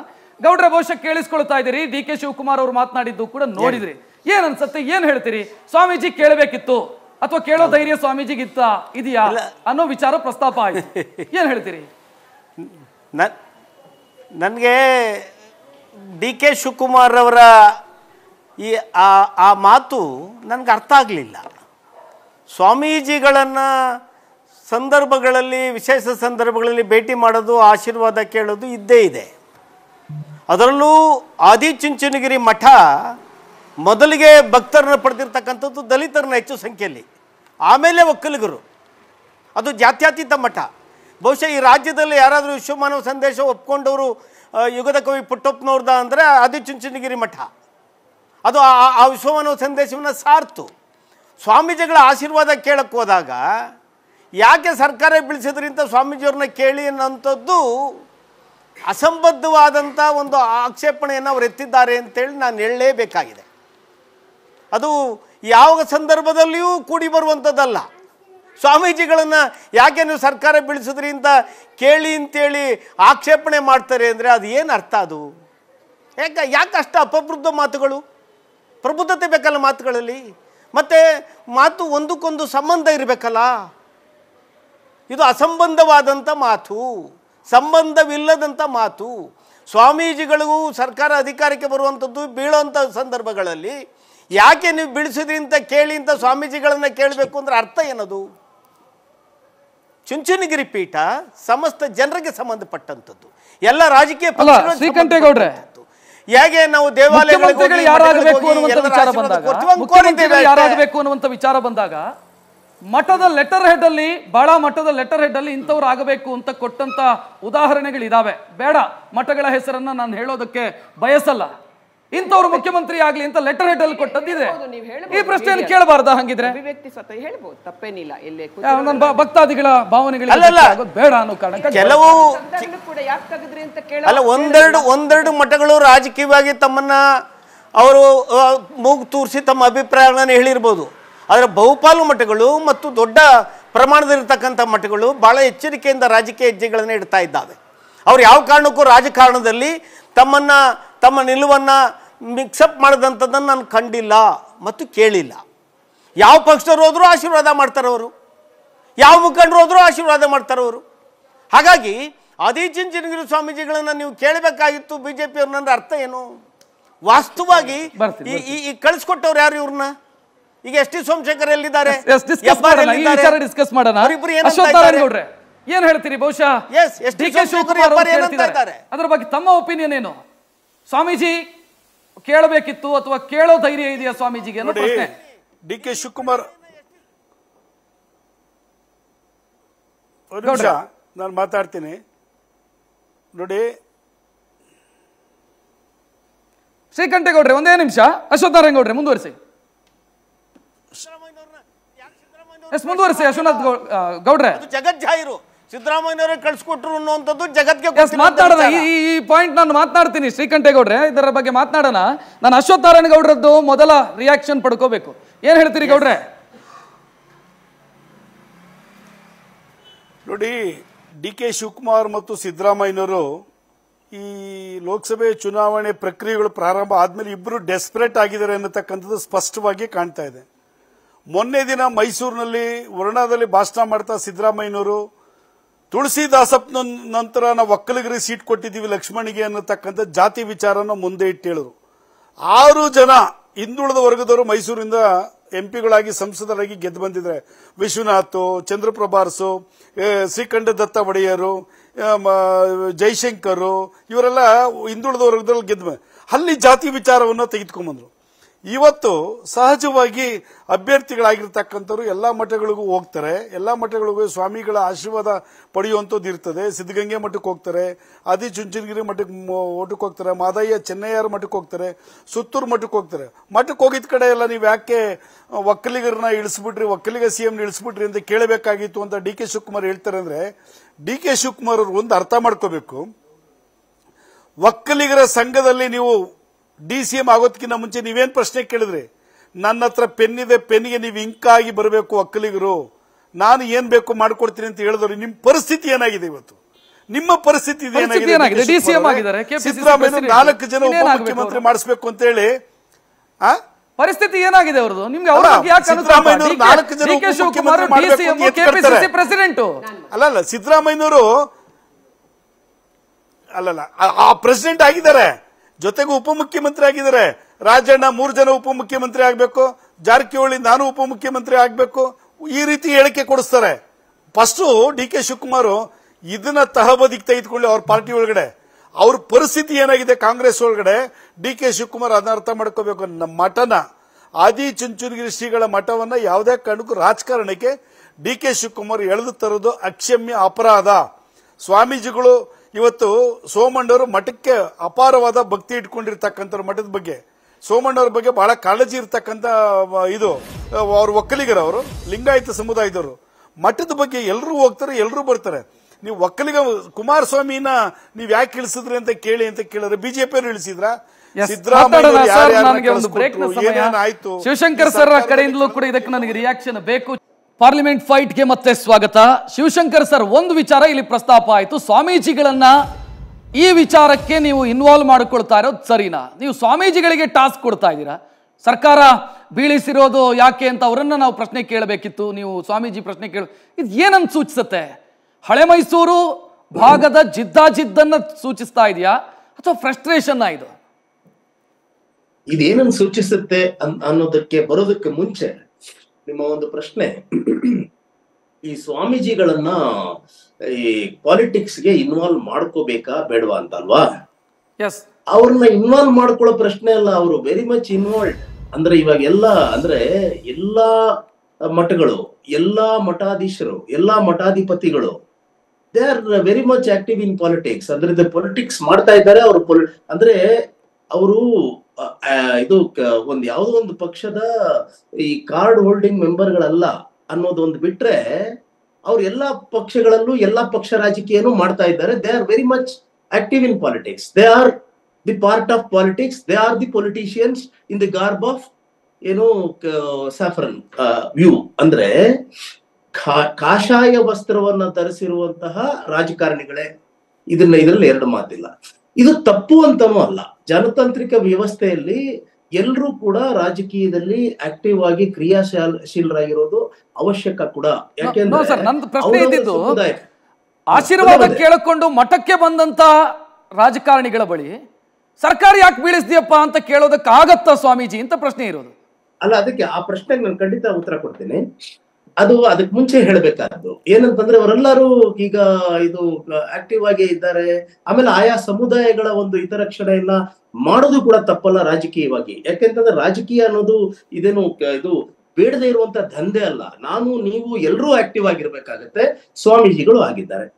ಗೌಡ್ರ ಬಹುಶಃ ಕೇಳಿಸ್ಕೊಳ್ತಾ ಇದ್ದೀರಿ ಡಿ ಕೆ ಶಿವಕುಮಾರ್ ಅವರು ಮಾತನಾಡಿದ್ದು ಕೂಡ ನೋಡಿದ್ರಿ ಏನ್ ಅನ್ಸುತ್ತೆ ಏನ್ ಹೇಳ್ತೀರಿ ಸ್ವಾಮೀಜಿ ಕೇಳಬೇಕಿತ್ತು ಅಥವಾ ಕೇಳೋ ಧೈರ್ಯ ಸ್ವಾಮೀಜಿಗಿತ್ತ ಇದೆಯಾ ಅನ್ನೋ ವಿಚಾರ ಪ್ರಸ್ತಾಪ ಆಯ್ತು ಏನ್ ಹೇಳ್ತೀರಿ ನನಗೆ ಡಿ ಕೆ ಶಿವಕುಮಾರ್ ಅವರ ಈ ಆ ಮಾತು ನನಗೆ ಅರ್ಥ ಆಗಲಿಲ್ಲ ಸ್ವಾಮೀಜಿಗಳನ್ನು ಸಂದರ್ಭಗಳಲ್ಲಿ ವಿಶೇಷ ಸಂದರ್ಭಗಳಲ್ಲಿ ಭೇಟಿ ಮಾಡೋದು ಆಶೀರ್ವಾದ ಕೇಳೋದು ಇದ್ದೇ ಇದೆ ಅದರಲ್ಲೂ ಆದಿಚುಂಚನಗಿರಿ ಮಠ ಮೊದಲಿಗೆ ಭಕ್ತರನ್ನು ಪಡೆದಿರ್ತಕ್ಕಂಥದ್ದು ದಲಿತರನ್ನ ಹೆಚ್ಚು ಸಂಖ್ಯೆಯಲ್ಲಿ ಆಮೇಲೆ ಒಕ್ಕಲಿಗರು ಅದು ಜಾತ್ಯಾತೀತ ಮಠ ಬಹುಶಃ ಈ ರಾಜ್ಯದಲ್ಲಿ ಯಾರಾದರೂ ವಿಶ್ವಮಾನವ ಸಂದೇಶ ಒಪ್ಕೊಂಡವರು ಯುಗದ ಕವಿ ಪುಟ್ಟಪ್ಪನವ್ರದ ಅಂದರೆ ಆದಿಚುಂಚನಗಿರಿ ಮಠ ಅದು ಆ ವಿಶ್ವಮಾನವ ಸಂದೇಶವನ್ನು ಸಾರ್ತು ಸ್ವಾಮೀಜಿಗಳ ಆಶೀರ್ವಾದ ಕೇಳಕ್ಕೆ ಹೋದಾಗ ಯಾಕೆ ಸರ್ಕಾರ ಬೀಳಿಸಿದ್ರಿಂದ ಸ್ವಾಮೀಜಿಯವ್ರನ್ನ ಕೇಳಿ ಅನ್ನೋಂಥದ್ದು ಅಸಂಬದ್ಧವಾದಂಥ ಒಂದು ಆಕ್ಷೇಪಣೆಯನ್ನು ಅವರು ಎತ್ತಿದ್ದಾರೆ ಅಂತೇಳಿ ನಾನು ಹೇಳಲೇಬೇಕಾಗಿದೆ ಅದು ಯಾವ ಸಂದರ್ಭದಲ್ಲಿಯೂ ಕೂಡಿ ಬರುವಂಥದ್ದಲ್ಲ ಸ್ವಾಮೀಜಿಗಳನ್ನು ಯಾಕೆ ನೀವು ಸರ್ಕಾರ ಬೀಳಿಸಿದ್ರಿ ಅಂತ ಕೇಳಿ ಅಂತೇಳಿ ಆಕ್ಷೇಪಣೆ ಮಾಡ್ತಾರೆ ಅಂದರೆ ಅದು ಏನು ಅರ್ಥ ಅದು ಯಾಕೆ ಯಾಕೆ ಅಷ್ಟು ಮಾತುಗಳು ಪ್ರಬುದ್ಧತೆ ಬೇಕಲ್ಲ ಮಾತುಗಳಲ್ಲಿ ಮತ್ತು ಮಾತು ಒಂದಕ್ಕೊಂದು ಸಂಬಂಧ ಇರಬೇಕಲ್ಲ ಇದು ಅಸಂಬಂಧವಾದಂಥ ಮಾತು ಸಂಬಂಧವಿಲ್ಲದಂಥ ಮಾತು ಸ್ವಾಮೀಜಿಗಳಿಗೂ ಸರ್ಕಾರ ಅಧಿಕಾರಕ್ಕೆ ಬರುವಂಥದ್ದು ಬೀಳೋಂಥ ಸಂದರ್ಭಗಳಲ್ಲಿ ಯಾಕೆ ನೀವು ಬಿಡಿಸಿದ್ರಿ ಅಂತ ಕೇಳಿ ಅಂತ ಸ್ವಾಮೀಜಿಗಳನ್ನು ಕೇಳಬೇಕು ಅಂದರೆ ಅರ್ಥ ಏನದು ಚುಂಚನಗಿರಿ ಪೀಠ ಸಮಸ್ತ ಜನರಿಗೆ ಸಂಬಂಧಪಟ್ಟಂಥದ್ದು ಎಲ್ಲ ರಾಜಕೀಯ ಪಕ್ಷಗಳು ಹೇಗೆ ನಾವು ದೇವಾಲಯಗಳಿಗೆ ಯಾರಾಗಬೇಕು ಅನ್ನುವಂಥ ವಿಚಾರ ಬಂದಾಗ ವಿಚಾರ ಬಂದಾಗ ಮಠದ ಲೆಟರ್ ಹೆಡ್ ಅಲ್ಲಿ ಬಹಳ ಮಠದ ಲೆಟರ್ ಹೆಡ್ ಅಲ್ಲಿ ಇಂಥವ್ರು ಆಗಬೇಕು ಅಂತ ಕೊಟ್ಟಂತ ಉದಾಹರಣೆಗಳಿದಾವೆ ಬೇಡ ಮಠಗಳ ಹೆಸರನ್ನ ನಾನು ಹೇಳೋದಕ್ಕೆ ಬಯಸಲ್ಲ ಇಂಥವ್ರು ಮುಖ್ಯಮಂತ್ರಿ ಆಗ್ಲಿ ಅಂತ ಲೆಟರ್ ಹೆಡ್ ಅಲ್ಲಿ ಕೊಟ್ಟದ್ದಿದೆ ಈ ಪ್ರಶ್ನೆಯನ್ನು ಕೇಳಬಾರ್ದ ಹಂಗಿದ್ರೆ ತಪ್ಪೇನಿಲ್ಲ ನನ್ನ ಭಕ್ತಾದಿಗಳ ಭಾವನೆಗಳು ಬೇಡ ಅನ್ನೋ ಕಾರಣ ಕೆಲವು ಅಲ್ಲ ಒಂದೆರಡು ಒಂದೆರಡು ಮಠಗಳು ರಾಜಕೀಯವಾಗಿ ತಮ್ಮನ್ನ ಅವರು ಮೂಗು ತೂರಿಸಿ ತಮ್ಮ ಅಭಿಪ್ರಾಯಗಳನ್ನು ಹೇಳಿರ್ಬೋದು ಆದರೆ ಬಹುಪಾಲು ಮಠಗಳು ಮತ್ತು ದೊಡ್ಡ ಪ್ರಮಾಣದಲ್ಲಿರ್ತಕ್ಕಂಥ ಮಠಗಳು ಭಾಳ ಎಚ್ಚರಿಕೆಯಿಂದ ರಾಜಕೀಯ ಹೆಜ್ಜೆಗಳನ್ನು ಇಡ್ತಾ ಇದ್ದಾವೆ ಅವ್ರು ಯಾವ ಕಾರಣಕ್ಕೂ ರಾಜಕಾರಣದಲ್ಲಿ ತಮ್ಮನ್ನು ತಮ್ಮ ನಿಲುವನ್ನು ಮಿಕ್ಸಪ್ ಮಾಡಿದಂಥದ್ದನ್ನು ನಾನು ಕಂಡಿಲ್ಲ ಮತ್ತು ಕೇಳಿಲ್ಲ ಯಾವ ಪಕ್ಷದವ್ರು ಹೋದರೂ ಆಶೀರ್ವಾದ ಅವರು ಯಾವ ಮುಖಂಡರು ಹೋದರೂ ಆಶೀರ್ವಾದ ಅವರು ಹಾಗಾಗಿ ಆದಿಚುಂಚನಗಿರಿ ಸ್ವಾಮೀಜಿಗಳನ್ನು ನೀವು ಕೇಳಬೇಕಾಗಿತ್ತು ಬಿ ಜೆ ಪಿಯವ್ರನ್ನ ಅರ್ಥ ಏನು ವಾಸ್ತವವಾಗಿ ಈ ಈ ಕಳಿಸ್ಕೊಟ್ಟವ್ರು ಯಾರು ಇವ್ರನ್ನ ಈಗ ಎಸ್ ಟಿ ಸೋಮಶೇಖರ್ ಎಲ್ಲಿದ್ದಾರೆ ಡಿಸ್ಕಸ್ ಮಾಡೋಣ ಏನ್ ಹೇಳ್ತೀರಿ ಬಹುಶಃ ಡಿ ಬಗ್ಗೆ ತಮ್ಮ ಒಪಿನಿಯನ್ ಏನು ಸ್ವಾಮೀಜಿ ಕೇಳಬೇಕಿತ್ತು ಅಥವಾ ಕೇಳೋ ಧೈರ್ಯ ಇದೆಯಾ ಸ್ವಾಮೀಜಿಗೆ ಡಿ ಕೆ ಶಿವಕುಮಾರ್ ನಾನು ಮಾತಾಡ್ತೀನಿ ನೋಡಿ ಶ್ರೀಕಂಠೇಗೌಡ್ರಿ ಒಂದೇ ನಿಮಿಷ ಅಶ್ವತ್ಥ ಮುಂದುವರಿಸಿ ಎಸ್ ಮುಂದುವರಿಸಿ ಅಶ್ವನಾಥ್ ಗೌಡ್ರೆ ಜಗತ್ ಜಾಹೀರು ಸಿದ್ದರಾಮಯ್ಯವರೇ ಕಳ್ಸಿಕೊಟ್ರು ಅನ್ನುವಂಥದ್ದು ಜಗತ್ಗೆ ಮಾತನಾಡೋಣ ಈ ಪಾಯಿಂಟ್ ನಾನು ಮಾತನಾಡ್ತೀನಿ ಶ್ರೀಕಂಠೇಗೌಡ್ರೆ ಇದರ ಬಗ್ಗೆ ಮಾತನಾಡೋಣ ನಾನು ಅಶ್ವತ್ಥ ನಾರಾಯಣ ಗೌಡ್ರದ್ದು ಮೊದಲ ರಿಯಾಕ್ಷನ್ ಪಡ್ಕೋಬೇಕು ಏನ್ ಹೇಳ್ತೀರಿ ಗೌಡ್ರೆ ನೋಡಿ ಡಿ ಕೆ ಶಿವಕುಮಾರ್ ಮತ್ತು ಸಿದ್ದರಾಮಯ್ಯನವರು ಈ ಲೋಕಸಭೆ ಚುನಾವಣೆ ಪ್ರಕ್ರಿಯೆಗಳು ಪ್ರಾರಂಭ ಆದ್ಮೇಲೆ ಇಬ್ಬರು ಡೆಸ್ಪರೇಟ್ ಆಗಿದ್ದಾರೆ ಅನ್ನತಕ್ಕಂಥದ್ದು ಸ್ಪಷ್ಟವಾಗಿ ಕಾಣ್ತಾ ಇದೆ ಮೊನ್ನೆ ದಿನ ಮೈಸೂರಿನಲ್ಲಿ ವರ್ಣದಲ್ಲಿ ಭಾಷಣ ಮಾಡ್ತಾ ಸಿದ್ದರಾಮಯ್ಯನವರು ದಾಸಪ್ಪನ ನಂತರ ನಾವು ಒಕ್ಕಲಿಗರಿಗೆ ಸೀಟ್ ಕೊಟ್ಟಿದ್ದೀವಿ ಲಕ್ಷ್ಮಣಿಗೆ ಅನ್ನತಕ್ಕಂಥ ಜಾತಿ ವಿಚಾರನ ಮುಂದೆ ಇಟ್ಟೇಳಿದ್ರು ಆರು ಜನ ಹಿಂದುಳಿದ ವರ್ಗದವರು ಮೈಸೂರಿಂದ ಎಂಪಿಗಳಾಗಿ ಸಂಸದರಾಗಿ ಗೆದ್ದು ಬಂದಿದ್ದಾರೆ ವಿಶ್ವನಾಥ್ ಚಂದ್ರಪ್ರಭಾರ್ಸು ಶ್ರೀಖಂಡ ದತ್ತ ಒಡೆಯರು ಜೈಶಂಕರ್ ಇವರೆಲ್ಲ ಹಿಂದುಳಿದ ವರ್ಗದಲ್ಲಿ ಗೆದ್ದು ಅಲ್ಲಿ ಜಾತಿ ವಿಚಾರವನ್ನು ತೆಗೆದುಕೊಂಡ್ಬಂದರು ಇವತ್ತು ಸಹಜವಾಗಿ ಅಭ್ಯರ್ಥಿಗಳಾಗಿರ್ತಕ್ಕಂಥವ್ರು ಎಲ್ಲ ಮಠಗಳಿಗೂ ಹೋಗ್ತಾರೆ ಎಲ್ಲ ಮಠಗಳಿಗೂ ಸ್ವಾಮಿಗಳ ಆಶೀರ್ವಾದ ಪಡೆಯುವಂಥದ್ದು ಇರ್ತದೆ ಸಿದ್ಧಗಂಗೆ ಮಠಕ್ಕೆ ಹೋಗ್ತಾರೆ ಆದಿ ಚುಂಚನಗಿರಿ ಮಠಕ್ಕೆ ಮಠಕ್ಕೆ ಹೋಗ್ತಾರೆ ಮಾದಯ್ಯ ಚೆನ್ನಯ್ಯರ ಮಠಕ್ಕೆ ಹೋಗ್ತಾರೆ ಸುತ್ತೂರು ಮಠಕ್ಕೆ ಹೋಗ್ತಾರೆ ಮಠಕ್ಕೆ ಹೋಗಿದ ಕಡೆ ಎಲ್ಲ ನೀವು ಯಾಕೆ ಒಕ್ಕಲಿಗರನ್ನ ಇಳಿಸ್ಬಿಟ್ರಿ ಒಕ್ಕಲಿಗ ಸಿ ಎಂ ಇಳಿಸ್ಬಿಟ್ರಿ ಅಂತ ಕೇಳಬೇಕಾಗಿತ್ತು ಅಂತ ಡಿ ಕೆ ಶಿವಕುಮಾರ್ ಹೇಳ್ತಾರೆ ಅಂದರೆ ಡಿ ಕೆ ಶಿವಕುಮಾರ್ ಅವರು ಒಂದು ಅರ್ಥ ಮಾಡ್ಕೋಬೇಕು ಒಕ್ಕಲಿಗರ ಸಂಘದಲ್ಲಿ ನೀವು ಡಿ ಸಿ ಎಂ ಆಗೋದಕ್ಕಿಂತ ಮುಂಚೆ ನೀವೇನು ಪ್ರಶ್ನೆ ಕೇಳಿದ್ರಿ ನನ್ನ ಹತ್ರ ಪೆನ್ ಇದೆ ಪೆನ್ಗೆ ನೀವು ಇಂಕಾಗಿ ಬರಬೇಕು ಒಕ್ಕಲಿಗರು ನಾನು ಏನ್ ಬೇಕು ಮಾಡ್ಕೊಡ್ತೀನಿ ಅಂತ ಹೇಳಿದ್ರು ನಿಮ್ ಪರಿಸ್ಥಿತಿ ಏನಾಗಿದೆ ಇವತ್ತು ನಿಮ್ಮ ಪರಿಸ್ಥಿತಿ ಸಿದ್ದರಾಮಯ್ಯ ನಾಲ್ಕು ಜನ ಉಪಮುಖ್ಯಮಂತ್ರಿ ಮಾಡಿಸ್ಬೇಕು ಅಂತ ಹೇಳಿ ಆ ಪರಿಸ್ಥಿತಿ ಏನಾಗಿದೆ ಅವರದು ನಿಮ್ಗೆ ನಾಲ್ಕು ಜನ ಪ್ರೆಸಿಡೆಂಟ್ ಅಲ್ಲಲ್ಲ ಸಿದ್ದರಾಮಯ್ಯವರು ಅಲ್ಲಲ್ಲ ಆ ಪ್ರೆಸಿಡೆಂಟ್ ಆಗಿದ್ದಾರೆ ಜೊತೆಗೂ ಉಪಮುಖ್ಯಮಂತ್ರಿ ಆಗಿದ್ದಾರೆ ರಾಜಣ್ಣ ಮೂರು ಜನ ಉಪಮುಖ್ಯಮಂತ್ರಿ ಆಗಬೇಕು ಜಾರಕಿಹೊಳಿ ನಾನು ಉಪಮುಖ್ಯಮಂತ್ರಿ ಆಗಬೇಕು ಈ ರೀತಿ ಹೇಳಿಕೆ ಕೊಡಿಸ್ತಾರೆ ಫಸ್ಟ್ ಡಿ ಕೆ ಶಿವಕುಮಾರ್ ಇದನ್ನ ತಹಬದಿಗೆ ತೆಗೆದುಕೊಳ್ಳಿ ಅವ್ರ ಪಾರ್ಟಿ ಒಳಗಡೆ ಅವ್ರ ಪರಿಸ್ಥಿತಿ ಏನಾಗಿದೆ ಕಾಂಗ್ರೆಸ್ ಒಳಗಡೆ ಡಿ ಕೆ ಶಿವಕುಮಾರ್ ಅದನ್ನ ಅರ್ಥ ಮಾಡ್ಕೋಬೇಕು ನಮ್ಮ ಮಠನ ಆದಿ ಚುಂಚುನಗಿರಿ ಶ್ರೀಗಳ ಮಠವನ್ನ ಯಾವುದೇ ಕಾರಣಕ್ಕೂ ರಾಜಕಾರಣಕ್ಕೆ ಡಿ ಕೆ ಶಿವಕುಮಾರ್ ಎಳೆದು ತರೋದು ಅಕ್ಷಮ್ಯ ಅಪರಾಧ ಸ್ವಾಮೀಜಿಗಳು ಇವತ್ತು ಸೋಮಣ್ಣವರು ಮಠಕ್ಕೆ ಅಪಾರವಾದ ಭಕ್ತಿ ಇಟ್ಕೊಂಡಿರ್ತಕ್ಕಂಥವ್ರ ಮಠದ ಬಗ್ಗೆ ಸೋಮಣ್ಣವ್ರ ಬಗ್ಗೆ ಬಹಳ ಕಾಳಜಿ ಇರತಕ್ಕಂತ ಇದು ಅವ್ರ ಅವರು ಲಿಂಗಾಯತ ಸಮುದಾಯದವರು ಮಠದ ಬಗ್ಗೆ ಎಲ್ಲರೂ ಹೋಗ್ತಾರೆ ಎಲ್ಲರೂ ಬರ್ತಾರೆ ನೀವು ಒಕ್ಕಲಿಗ ಕುಮಾರಸ್ವಾಮಿನ ನೀವ್ ಯಾಕೆ ಇಳಿಸಿದ್ರಿ ಅಂತ ಕೇಳಿ ಅಂತ ಕೇಳಿದ್ರೆ ಬಿಜೆಪಿಯವ್ರು ಇಳಿಸಿದ್ರ ಸಿದ್ದರಾಮಯ್ಯ ಶಿವಶಂಕರ್ ಸರ್ ಕಡೆಯಿಂದಲೂ ಕೂಡ ಇದಕ್ಕೆ ನನಗೆ ರಿಯಾಕ್ಷನ್ ಬೇಕು ಪಾರ್ಲಿಮೆಂಟ್ ಫೈಟ್ಗೆ ಮತ್ತೆ ಸ್ವಾಗತ ಶಿವಶಂಕರ್ ಸರ್ ಒಂದು ವಿಚಾರ ಇಲ್ಲಿ ಪ್ರಸ್ತಾಪ ಆಯಿತು ಸ್ವಾಮೀಜಿಗಳನ್ನ ಈ ವಿಚಾರಕ್ಕೆ ನೀವು ಇನ್ವಾಲ್ವ್ ಮಾಡಿಕೊಳ್ತಾ ಇರೋದು ಸರಿನಾ ನೀವು ಸ್ವಾಮೀಜಿಗಳಿಗೆ ಟಾಸ್ಕ್ ಕೊಡ್ತಾ ಇದ್ದೀರಾ ಸರ್ಕಾರ ಬೀಳಿಸಿರೋದು ಯಾಕೆ ಅಂತ ಅವರನ್ನ ನಾವು ಪ್ರಶ್ನೆ ಕೇಳಬೇಕಿತ್ತು ನೀವು ಸ್ವಾಮೀಜಿ ಪ್ರಶ್ನೆ ಕೇಳ ಇದು ಏನನ್ನು ಸೂಚಿಸುತ್ತೆ ಹಳೆ ಮೈಸೂರು ಭಾಗದ ಜಿದ್ದಾಜಿದ್ದನ್ನು ಸೂಚಿಸ್ತಾ ಇದೆಯಾ ಅಥವಾ ಫ್ರಸ್ಟ್ರೇಷನ್ ಇದು ಇದೇನನ್ನು ಸೂಚಿಸುತ್ತೆ ಅನ್ನೋದಕ್ಕೆ ಬರೋದಕ್ಕೆ ಮುಂಚೆ ನಿಮ್ಮ ಒಂದು ಪ್ರಶ್ನೆ ಈ ಸ್ವಾಮೀಜಿಗಳನ್ನ ಈ ಪಾಲಿಟಿಕ್ಸ್ಗೆ ಇನ್ವಾಲ್ವ್ ಮಾಡ್ಕೋಬೇಕಾ ಬೇಡವಾ ಅಂತ ಅಲ್ವಾ ಅವ್ರನ್ನ ಇನ್ವಾಲ್ವ್ ಮಾಡ್ಕೊಳ್ಳೋ ಪ್ರಶ್ನೆ ಅಲ್ಲ ಅವರು ವೆರಿ ಮಚ್ ಇನ್ವಾಲ್ವ್ ಅಂದ್ರೆ ಇವಾಗ ಎಲ್ಲ ಅಂದ್ರೆ ಎಲ್ಲಾ ಮಠಗಳು ಎಲ್ಲಾ ಮಠಾಧೀಶರು ಎಲ್ಲಾ ಮಠಾಧಿಪತಿಗಳು they are very much active in politics ಅಂದ್ರೆ ಪೊಲಿಟಿಕ್ಸ್ ಮಾಡ್ತಾ ಇದ್ದಾರೆ ಅವರು ಅಂದ್ರೆ ಅವರು ಇದು ಒಂದು ಯಾವುದೋ ಒಂದು ಪಕ್ಷದ ಈ ಕಾರ್ಡ್ ಹೋಲ್ಡಿಂಗ್ ಮೆಂಬರ್ಗಳಲ್ಲ ಅನ್ನೋದು ಒಂದು ಬಿಟ್ರೆ ಅವ್ರು ಎಲ್ಲಾ ಪಕ್ಷಗಳಲ್ಲೂ ಎಲ್ಲಾ ಪಕ್ಷ ರಾಜಕೀಯನು ಮಾಡ್ತಾ ಇದ್ದಾರೆ they are very much active in politics they are the part of politics they are the politicians in the garb of ಏನು ಸ್ಯಾಫ್ರನ್ ವ್ಯೂ ಅಂದ್ರೆ ಕಾಷಾಯ ವಸ್ತ್ರವನ್ನ ಧರಿಸಿರುವಂತಹ ರಾಜಕಾರಣಿಗಳೇ ಇದನ್ನ ಇದರಲ್ಲಿ ಎರಡು ಮಾತಿಲ್ಲ ಇದು ತಪ್ಪು ಅಂತನೂ ಅಲ್ಲ ಜನತಾಂತ್ರಿಕ ವ್ಯವಸ್ಥೆಯಲ್ಲಿ ಎಲ್ಲರೂ ಕೂಡ ರಾಜಕೀಯದಲ್ಲಿ ಆಕ್ಟಿವ್ ಆಗಿ ಕ್ರಿಯಾಶೀಲರಾಗಿರೋದು ಅವಶ್ಯಕ ಕೂಡ ಯಾಕೆಂದ್ರೆ ಆಶೀರ್ವಾದ ಕೇಳಿಕೊಂಡು ಮಠಕ್ಕೆ ಬಂದಂತ ರಾಜಕಾರಣಿಗಳ ಬಳಿ ಸರ್ಕಾರ ಯಾಕೆ ಬೀಳಿಸ್ದಿಯಪ್ಪ ಅಂತ ಕೇಳೋದಕ್ಕಾಗತ್ತಾ ಸ್ವಾಮೀಜಿ ಅಂತ ಪ್ರಶ್ನೆ ಇರೋದು ಅಲ್ಲ ಅದಕ್ಕೆ ಆ ಪ್ರಶ್ನೆಗೆ ನಾನು ಖಂಡಿತ ಉತ್ತರ ಕೊಡ್ತೀನಿ ಅದು ಅದಕ್ಕೆ ಮುಂಚೆ ಹೇಳಬೇಕಾದ್ದು ಏನಂತಂದ್ರೆ ಅವರೆಲ್ಲರೂ ಈಗ ಇದು ಆಕ್ಟಿವ್ ಆಗಿ ಇದ್ದಾರೆ ಆಮೇಲೆ ಆಯಾ ಸಮುದಾಯಗಳ ಒಂದು ಹಿತರಕ್ಷಣೆ ಎಲ್ಲ ಮಾಡೋದು ಕೂಡ ತಪ್ಪಲ್ಲ ರಾಜಕೀಯವಾಗಿ ಯಾಕೆಂತಂದ್ರೆ ರಾಜಕೀಯ ಅನ್ನೋದು ಇದೇನು ಇದು ಬೇಡದೇ ಇರುವಂತ ದಂಧೆ ಅಲ್ಲ ನಾನು ನೀವು ಎಲ್ಲರೂ ಆಕ್ಟಿವ್ ಆಗಿರ್ಬೇಕಾಗತ್ತೆ ಸ್ವಾಮೀಜಿಗಳು ಆಗಿದ್ದಾರೆ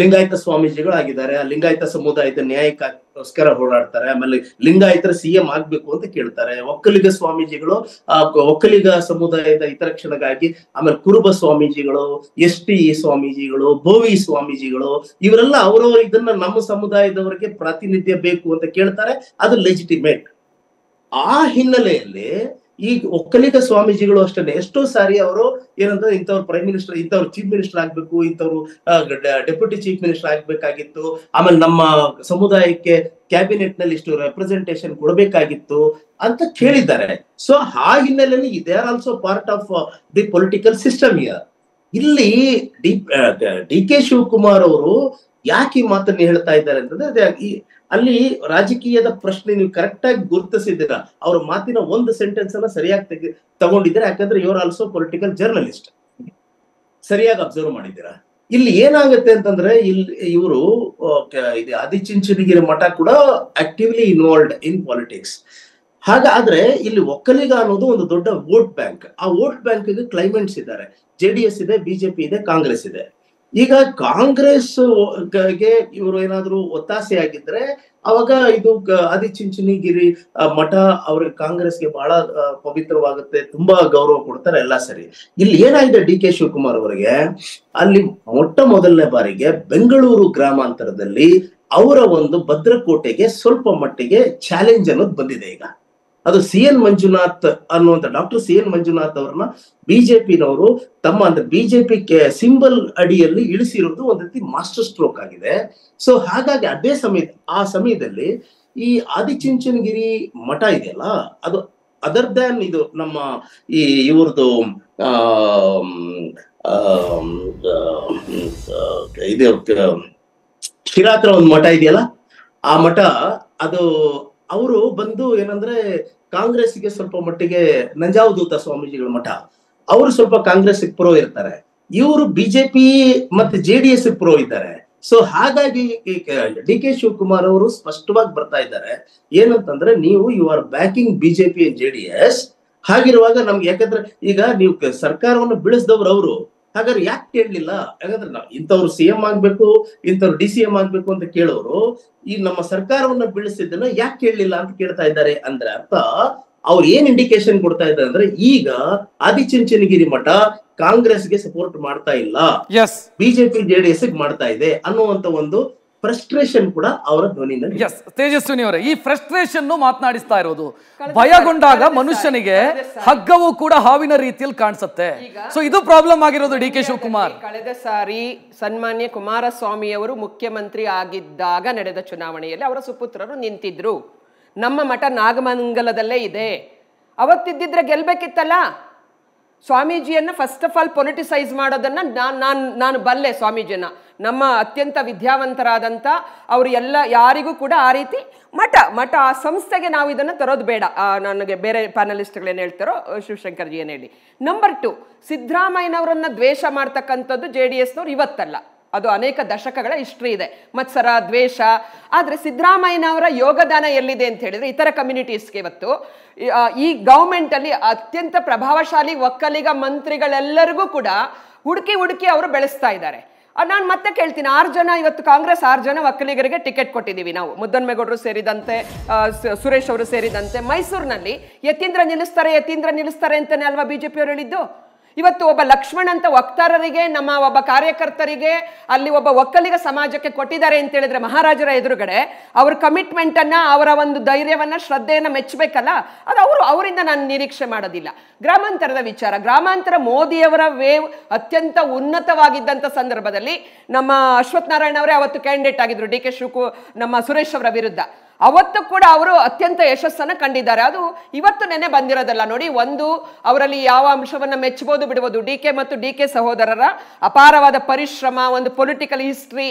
ಲಿಂಗಾಯತ ಸ್ವಾಮೀಜಿಗಳು ಆಗಿದ್ದಾರೆ ಆ ಲಿಂಗಾಯತ ಸಮುದಾಯದ ನ್ಯಾಯಕ್ಕೋಸ್ಕರ ಹೋರಾಡ್ತಾರೆ ಆಮೇಲೆ ಲಿಂಗಾಯತರ ಸಿಎಂ ಆಗ್ಬೇಕು ಅಂತ ಕೇಳ್ತಾರೆ ಒಕ್ಕಲಿಗ ಸ್ವಾಮೀಜಿಗಳು ಆ ಒಕ್ಕಲಿಗ ಸಮುದಾಯದ ಹಿತರಕ್ಷಣೆಗಾಗಿ ಆಮೇಲೆ ಕುರುಬ ಸ್ವಾಮೀಜಿಗಳು ಎಸ್ ಟಿ ಸ್ವಾಮೀಜಿಗಳು ಭೋವಿ ಸ್ವಾಮೀಜಿಗಳು ಇವರೆಲ್ಲ ಅವರು ಇದನ್ನ ನಮ್ಮ ಸಮುದಾಯದವರಿಗೆ ಪ್ರಾತಿನಿಧ್ಯ ಬೇಕು ಅಂತ ಕೇಳ್ತಾರೆ ಅದು ಲೆಜಿಟಿಮೇಟ್ ಆ ಹಿನ್ನೆಲೆಯಲ್ಲಿ ಈ ಒಕ್ಕಲಿಗ ಸ್ವಾಮೀಜಿಗಳು ಅಷ್ಟೇ ಎಷ್ಟೋ ಸಾರಿ ಅವರು ಏನಂತ ಇಂಥವ್ರು ಪ್ರೈಮ್ ಮಿನಿಸ್ಟರ್ ಇಂಥವ್ರು ಚೀಫ್ ಮಿನಿಸ್ಟರ್ ಆಗ್ಬೇಕು ಇಂಥವ್ರು ಡೆಪ್ಯೂಟಿ ಚೀಫ್ ಮಿನಿಸ್ಟರ್ ಆಗ್ಬೇಕಾಗಿತ್ತು ಆಮೇಲೆ ನಮ್ಮ ಸಮುದಾಯಕ್ಕೆ ಕ್ಯಾಬಿನೆಟ್ ನಲ್ಲಿ ಇಷ್ಟು ರೆಪ್ರೆಸೆಂಟೇಶನ್ ಕೊಡಬೇಕಾಗಿತ್ತು ಅಂತ ಕೇಳಿದ್ದಾರೆ ಸೊ ಆ ಹಿನ್ನೆಲೆಯಲ್ಲಿ are also part of the political system here ಇಲ್ಲಿ ಡಿ ಕೆ ಶಿವಕುಮಾರ್ ಅವರು ಯಾಕೆ ಈ ಮಾತನ್ನ ಹೇಳ್ತಾ ಇದ್ದಾರೆ ಅಂತಂದ್ರೆ ಅಲ್ಲಿ ರಾಜಕೀಯದ ಪ್ರಶ್ನೆ ನೀವು ಕರೆಕ್ಟ್ ಆಗಿ ಗುರುತಿಸಿದ್ದೀರಾ ಅವ್ರ ಮಾತಿನ ಒಂದು ಸೆಂಟೆನ್ಸ್ ಅನ್ನ ಸರಿಯಾಗಿ ತೆಗೆ ತಗೊಂಡಿದ್ದೀರಾ ಯಾಕಂದ್ರೆ ಇವರ್ ಆಲ್ಸೋ ಪೊಲಿಟಿಕಲ್ ಜರ್ನಲಿಸ್ಟ್ ಸರಿಯಾಗಿ ಅಬ್ಸರ್ವ್ ಮಾಡಿದ್ದೀರಾ ಇಲ್ಲಿ ಏನಾಗುತ್ತೆ ಅಂತಂದ್ರೆ ಇಲ್ಲಿ ಇವರು ಇದು ಆದಿಚುಂಚನಗಿರಿ ಮಠ ಕೂಡ ಆಕ್ಟಿವ್ಲಿ ಇನ್ವಾಲ್ವ್ಡ್ ಇನ್ ಪಾಲಿಟಿಕ್ಸ್ ಹಾಗಾದ್ರೆ ಇಲ್ಲಿ ಒಕ್ಕಲಿಗ ಅನ್ನೋದು ಒಂದು ದೊಡ್ಡ ವೋಟ್ ಬ್ಯಾಂಕ್ ಆ ವೋಟ್ ಬ್ಯಾಂಕ್ಗೆ ಗೆ ಕ್ಲೈಮೆಂಟ್ಸ್ ಇದ್ದಾರೆ ಜೆಡಿಎಸ್ ಇದೆ ಬಿಜೆಪಿ ಇದೆ ಕಾಂಗ್ರೆಸ್ ಇದೆ ಈಗ ಕಾಂಗ್ರೆಸ್ ಗೆ ಇವರು ಏನಾದ್ರು ಒತ್ತಾಸೆ ಆಗಿದ್ರೆ ಅವಾಗ ಇದು ಆದಿಚುಂಚನಗಿರಿ ಮಠ ಅವ್ರಿಗೆ ಕಾಂಗ್ರೆಸ್ಗೆ ಬಹಳ ಪವಿತ್ರವಾಗುತ್ತೆ ತುಂಬಾ ಗೌರವ ಕೊಡ್ತಾರೆ ಎಲ್ಲಾ ಸರಿ ಇಲ್ಲಿ ಏನಾಗಿದೆ ಡಿ ಕೆ ಶಿವಕುಮಾರ್ ಅವರಿಗೆ ಅಲ್ಲಿ ಮೊಟ್ಟ ಮೊದಲನೇ ಬಾರಿಗೆ ಬೆಂಗಳೂರು ಗ್ರಾಮಾಂತರದಲ್ಲಿ ಅವರ ಒಂದು ಭದ್ರಕೋಟೆಗೆ ಸ್ವಲ್ಪ ಮಟ್ಟಿಗೆ ಚಾಲೆಂಜ್ ಅನ್ನೋದು ಬಂದಿದೆ ಈಗ ಅದು ಸಿ ಎನ್ ಮಂಜುನಾಥ್ ಅನ್ನುವಂತ ಡಾಕ್ಟರ್ ಸಿ ಎನ್ ಮಂಜುನಾಥ್ ಅವ್ರನ್ನ ಬಿಜೆಪಿನವರು ತಮ್ಮ ಅಂದ್ರೆ ಬಿಜೆಪಿ ಸಿಂಬಲ್ ಅಡಿಯಲ್ಲಿ ಇಳಿಸಿರೋದು ಒಂದ್ ರೀತಿ ಮಾಸ್ಟರ್ ಸ್ಟ್ರೋಕ್ ಆಗಿದೆ ಸೊ ಹಾಗಾಗಿ ಅದೇ ಸಮಯ ಆ ಸಮಯದಲ್ಲಿ ಈ ಆದಿಚುಂಚನಗಿರಿ ಮಠ ಇದೆಯಲ್ಲ ಅದು ಅದರ್ ದ್ಯಾನ್ ಇದು ನಮ್ಮ ಈ ಇವ್ರದ್ದು ಆ ಶಿರಾತ್ರ ಒಂದು ಮಠ ಇದೆಯಲ್ಲ ಆ ಮಠ ಅದು ಅವರು ಬಂದು ಏನಂದ್ರೆ ಕಾಂಗ್ರೆಸ್ಗೆ ಸ್ವಲ್ಪ ಮಟ್ಟಿಗೆ ನಂಜಾವಧೂತ ಸ್ವಾಮೀಜಿಗಳ ಮಠ ಅವರು ಸ್ವಲ್ಪ ಕಾಂಗ್ರೆಸ್ ಪ್ರೋ ಇರ್ತಾರೆ ಇವರು ಬಿಜೆಪಿ ಮತ್ತೆ ಜೆ ಡಿ ಎಸ್ ಪ್ರೋ ಇದ್ದಾರೆ ಸೊ ಹಾಗಾಗಿ ಡಿ ಕೆ ಶಿವಕುಮಾರ್ ಅವರು ಸ್ಪಷ್ಟವಾಗಿ ಬರ್ತಾ ಇದ್ದಾರೆ ಏನಂತಂದ್ರೆ ನೀವು you are backing BJP and J D S ಹಾಗಿರುವಾಗ ನಮ್ಗೆ ಯಾಕಂದ್ರೆ ಈಗ ನೀವು ಸರ್ಕಾರವನ್ನು ಬೀಳಿಸಿದವ್ರು ಅವರು ಹಾಗಾದ್ರೆ ಯಾಕೆ ಕೇಳಲಿಲ್ಲ ಯಾಕಂದ್ರೆ ನಾವು ಇಂಥವ್ರು ಸಿ ಎಂ ಆಗ್ಬೇಕು ಇಂಥವ್ರು ಡಿ ಸಿ ಎಂ ಆಗ್ಬೇಕು ಅಂತ ಕೇಳೋರು ಈ ನಮ್ಮ ಸರ್ಕಾರವನ್ನ ಬೀಳಿಸಿದ್ದನ್ನ ಯಾಕೆ ಕೇಳಲಿಲ್ಲ ಅಂತ ಕೇಳ್ತಾ ಇದ್ದಾರೆ ಅಂದ್ರೆ ಅರ್ಥ ಅವ್ರು ಏನ್ ಇಂಡಿಕೇಶನ್ ಕೊಡ್ತಾ ಇದ್ದಾರೆ ಅಂದ್ರೆ ಈಗ ಆದಿಚುಂಚನಗಿರಿ ಮಠ ಕಾಂಗ್ರೆಸ್ಗೆ ಸಪೋರ್ಟ್ ಮಾಡ್ತಾ ಇಲ್ಲ ಬಿಜೆಪಿ ಜೆಡಿಎಸ್ ಮಾಡ್ತಾ ಇದೆ ಅನ್ನುವಂತ ಒಂದು ಫ್ರಸ್ಟ್ರೇಷನ್ ಕೂಡ ಅವರ ಧ್ವನಿನಲ್ಲಿ ಎಸ್ ತೇಜಸ್ವಿನಿ ಅವರೇ ಈ ಫ್ರಸ್ಟ್ರೇಷನ್ ಮಾತನಾಡಿಸ್ತಾ ಇರೋದು ಭಯಗೊಂಡಾಗ ಮನುಷ್ಯನಿಗೆ ಹಗ್ಗವು ಕೂಡ ಹಾವಿನ ರೀತಿಯಲ್ಲಿ ಕಾಣಿಸುತ್ತೆ ಸೊ ಇದು ಪ್ರಾಬ್ಲಮ್ ಆಗಿರೋದು ಡಿ ಕೆ ಶಿವಕುಮಾರ್ ಕಳೆದ ಸಾರಿ ಸನ್ಮಾನ್ಯ ಕುಮಾರಸ್ವಾಮಿ ಅವರು ಮುಖ್ಯಮಂತ್ರಿ ಆಗಿದ್ದಾಗ ನಡೆದ ಚುನಾವಣೆಯಲ್ಲಿ ಅವರ ಸುಪುತ್ರರು ನಿಂತಿದ್ರು ನಮ್ಮ ಮಠ ನಾಗಮಂಗಲದಲ್ಲೇ ಇದೆ ಅವತ್ತಿದ್ದಿದ್ರೆ ಗೆಲ್ಬೇಕಿತ್ತಲ್ಲ ಸ್ವಾಮೀಜಿಯನ್ನ ಫಸ್ಟ್ ಆಫ್ ಆಲ್ ಪೊಲಿಟಿಸೈಸ್ ಮಾಡೋದನ್ನ ನಾನು ನಾನು ಬಲ್ಲೆ ಸ್ವಾಮೀಜಿಯನ್ನ ನಮ್ಮ ಅತ್ಯಂತ ವಿದ್ಯಾವಂತರಾದಂಥ ಅವರು ಎಲ್ಲ ಯಾರಿಗೂ ಕೂಡ ಆ ರೀತಿ ಮಠ ಮಠ ಆ ಸಂಸ್ಥೆಗೆ ನಾವು ಇದನ್ನು ತರೋದು ಬೇಡ ನನಗೆ ಬೇರೆ ಪ್ಯಾನಲಿಸ್ಟ್ಗಳೇನು ಹೇಳ್ತಾರೋ ಶಿವಶಂಕರ್ಜಿ ಏನು ಹೇಳಿ ನಂಬರ್ ಟು ಸಿದ್ದರಾಮಯ್ಯನವರನ್ನು ದ್ವೇಷ ಮಾಡ್ತಕ್ಕಂಥದ್ದು ಜೆ ಡಿ ಎಸ್ನವ್ರು ಇವತ್ತಲ್ಲ ಅದು ಅನೇಕ ದಶಕಗಳ ಹಿಸ್ಟ್ರಿ ಇದೆ ಮತ್ಸರ ದ್ವೇಷ ಆದರೆ ಸಿದ್ದರಾಮಯ್ಯನವರ ಯೋಗದಾನ ಎಲ್ಲಿದೆ ಅಂತ ಹೇಳಿದರೆ ಇತರ ಕಮ್ಯುನಿಟೀಸ್ಗೆ ಇವತ್ತು ಈ ಗೌರ್ಮೆಂಟಲ್ಲಿ ಅತ್ಯಂತ ಪ್ರಭಾವಶಾಲಿ ಒಕ್ಕಲಿಗ ಮಂತ್ರಿಗಳೆಲ್ಲರಿಗೂ ಕೂಡ ಹುಡುಕಿ ಹುಡುಕಿ ಅವರು ಬೆಳೆಸ್ತಾ ಇದ್ದಾರೆ ನಾನು ಮತ್ತೆ ಕೇಳ್ತೀನಿ ಆರು ಜನ ಇವತ್ತು ಕಾಂಗ್ರೆಸ್ ಆರು ಜನ ಒಕ್ಕಲಿಗರಿಗೆ ಟಿಕೆಟ್ ಕೊಟ್ಟಿದ್ದೀವಿ ನಾವು ಮುದ್ದನ್ಮೇಗೌಡರು ಸೇರಿದಂತೆ ಸುರೇಶ್ ಅವರು ಸೇರಿದಂತೆ ಮೈಸೂರಿನಲ್ಲಿ ಯತೀಂದ್ರ ನಿಲ್ಲಿಸ್ತಾರೆ ಯತೀಂದ್ರ ನಿಲ್ಲಿಸ್ತಾರೆ ಅಂತಲೇ ಅಲ್ವಾ ಬಿಜೆಪಿಯವರು ಹೇಳಿದ್ದು ಇವತ್ತು ಒಬ್ಬ ಲಕ್ಷ್ಮಣ್ ಅಂತ ವಕ್ತಾರರಿಗೆ ನಮ್ಮ ಒಬ್ಬ ಕಾರ್ಯಕರ್ತರಿಗೆ ಅಲ್ಲಿ ಒಬ್ಬ ಒಕ್ಕಲಿಗ ಸಮಾಜಕ್ಕೆ ಕೊಟ್ಟಿದ್ದಾರೆ ಅಂತ ಹೇಳಿದ್ರೆ ಮಹಾರಾಜರ ಎದುರುಗಡೆ ಅವ್ರ ಕಮಿಟ್ಮೆಂಟ್ ಅನ್ನ ಅವರ ಒಂದು ಧೈರ್ಯವನ್ನ ಶ್ರದ್ಧೆಯನ್ನ ಮೆಚ್ಚಬೇಕಲ್ಲ ಅದು ಅವರು ಅವರಿಂದ ನಾನು ನಿರೀಕ್ಷೆ ಮಾಡೋದಿಲ್ಲ ಗ್ರಾಮಾಂತರದ ವಿಚಾರ ಗ್ರಾಮಾಂತರ ಮೋದಿಯವರ ವೇವ್ ಅತ್ಯಂತ ಉನ್ನತವಾಗಿದ್ದಂಥ ಸಂದರ್ಭದಲ್ಲಿ ನಮ್ಮ ಅಶ್ವತ್ಥನಾರಾಯಣ ನಾರಾಯಣ ಅವರೇ ಅವತ್ತು ಕ್ಯಾಂಡಿಡೇಟ್ ಆಗಿದ್ರು ಡಿ ಕೆ ಶಿವಕು ನಮ್ಮ ಸುರೇಶ್ ಅವರ ವಿರುದ್ಧ ಅವತ್ತು ಕೂಡ ಅವರು ಅತ್ಯಂತ ಯಶಸ್ಸನ್ನು ಕಂಡಿದ್ದಾರೆ ಅದು ಇವತ್ತು ನೆನೆ ಬಂದಿರೋದಲ್ಲ ನೋಡಿ ಒಂದು ಅವರಲ್ಲಿ ಯಾವ ಅಂಶವನ್ನು ಮೆಚ್ಚಬಹುದು ಬಿಡಬಹುದು ಡಿ ಕೆ ಮತ್ತು ಡಿ ಕೆ ಸಹೋದರರ ಅಪಾರವಾದ ಪರಿಶ್ರಮ ಒಂದು ಪೊಲಿಟಿಕಲ್ ಹಿಸ್ಟ್ರಿ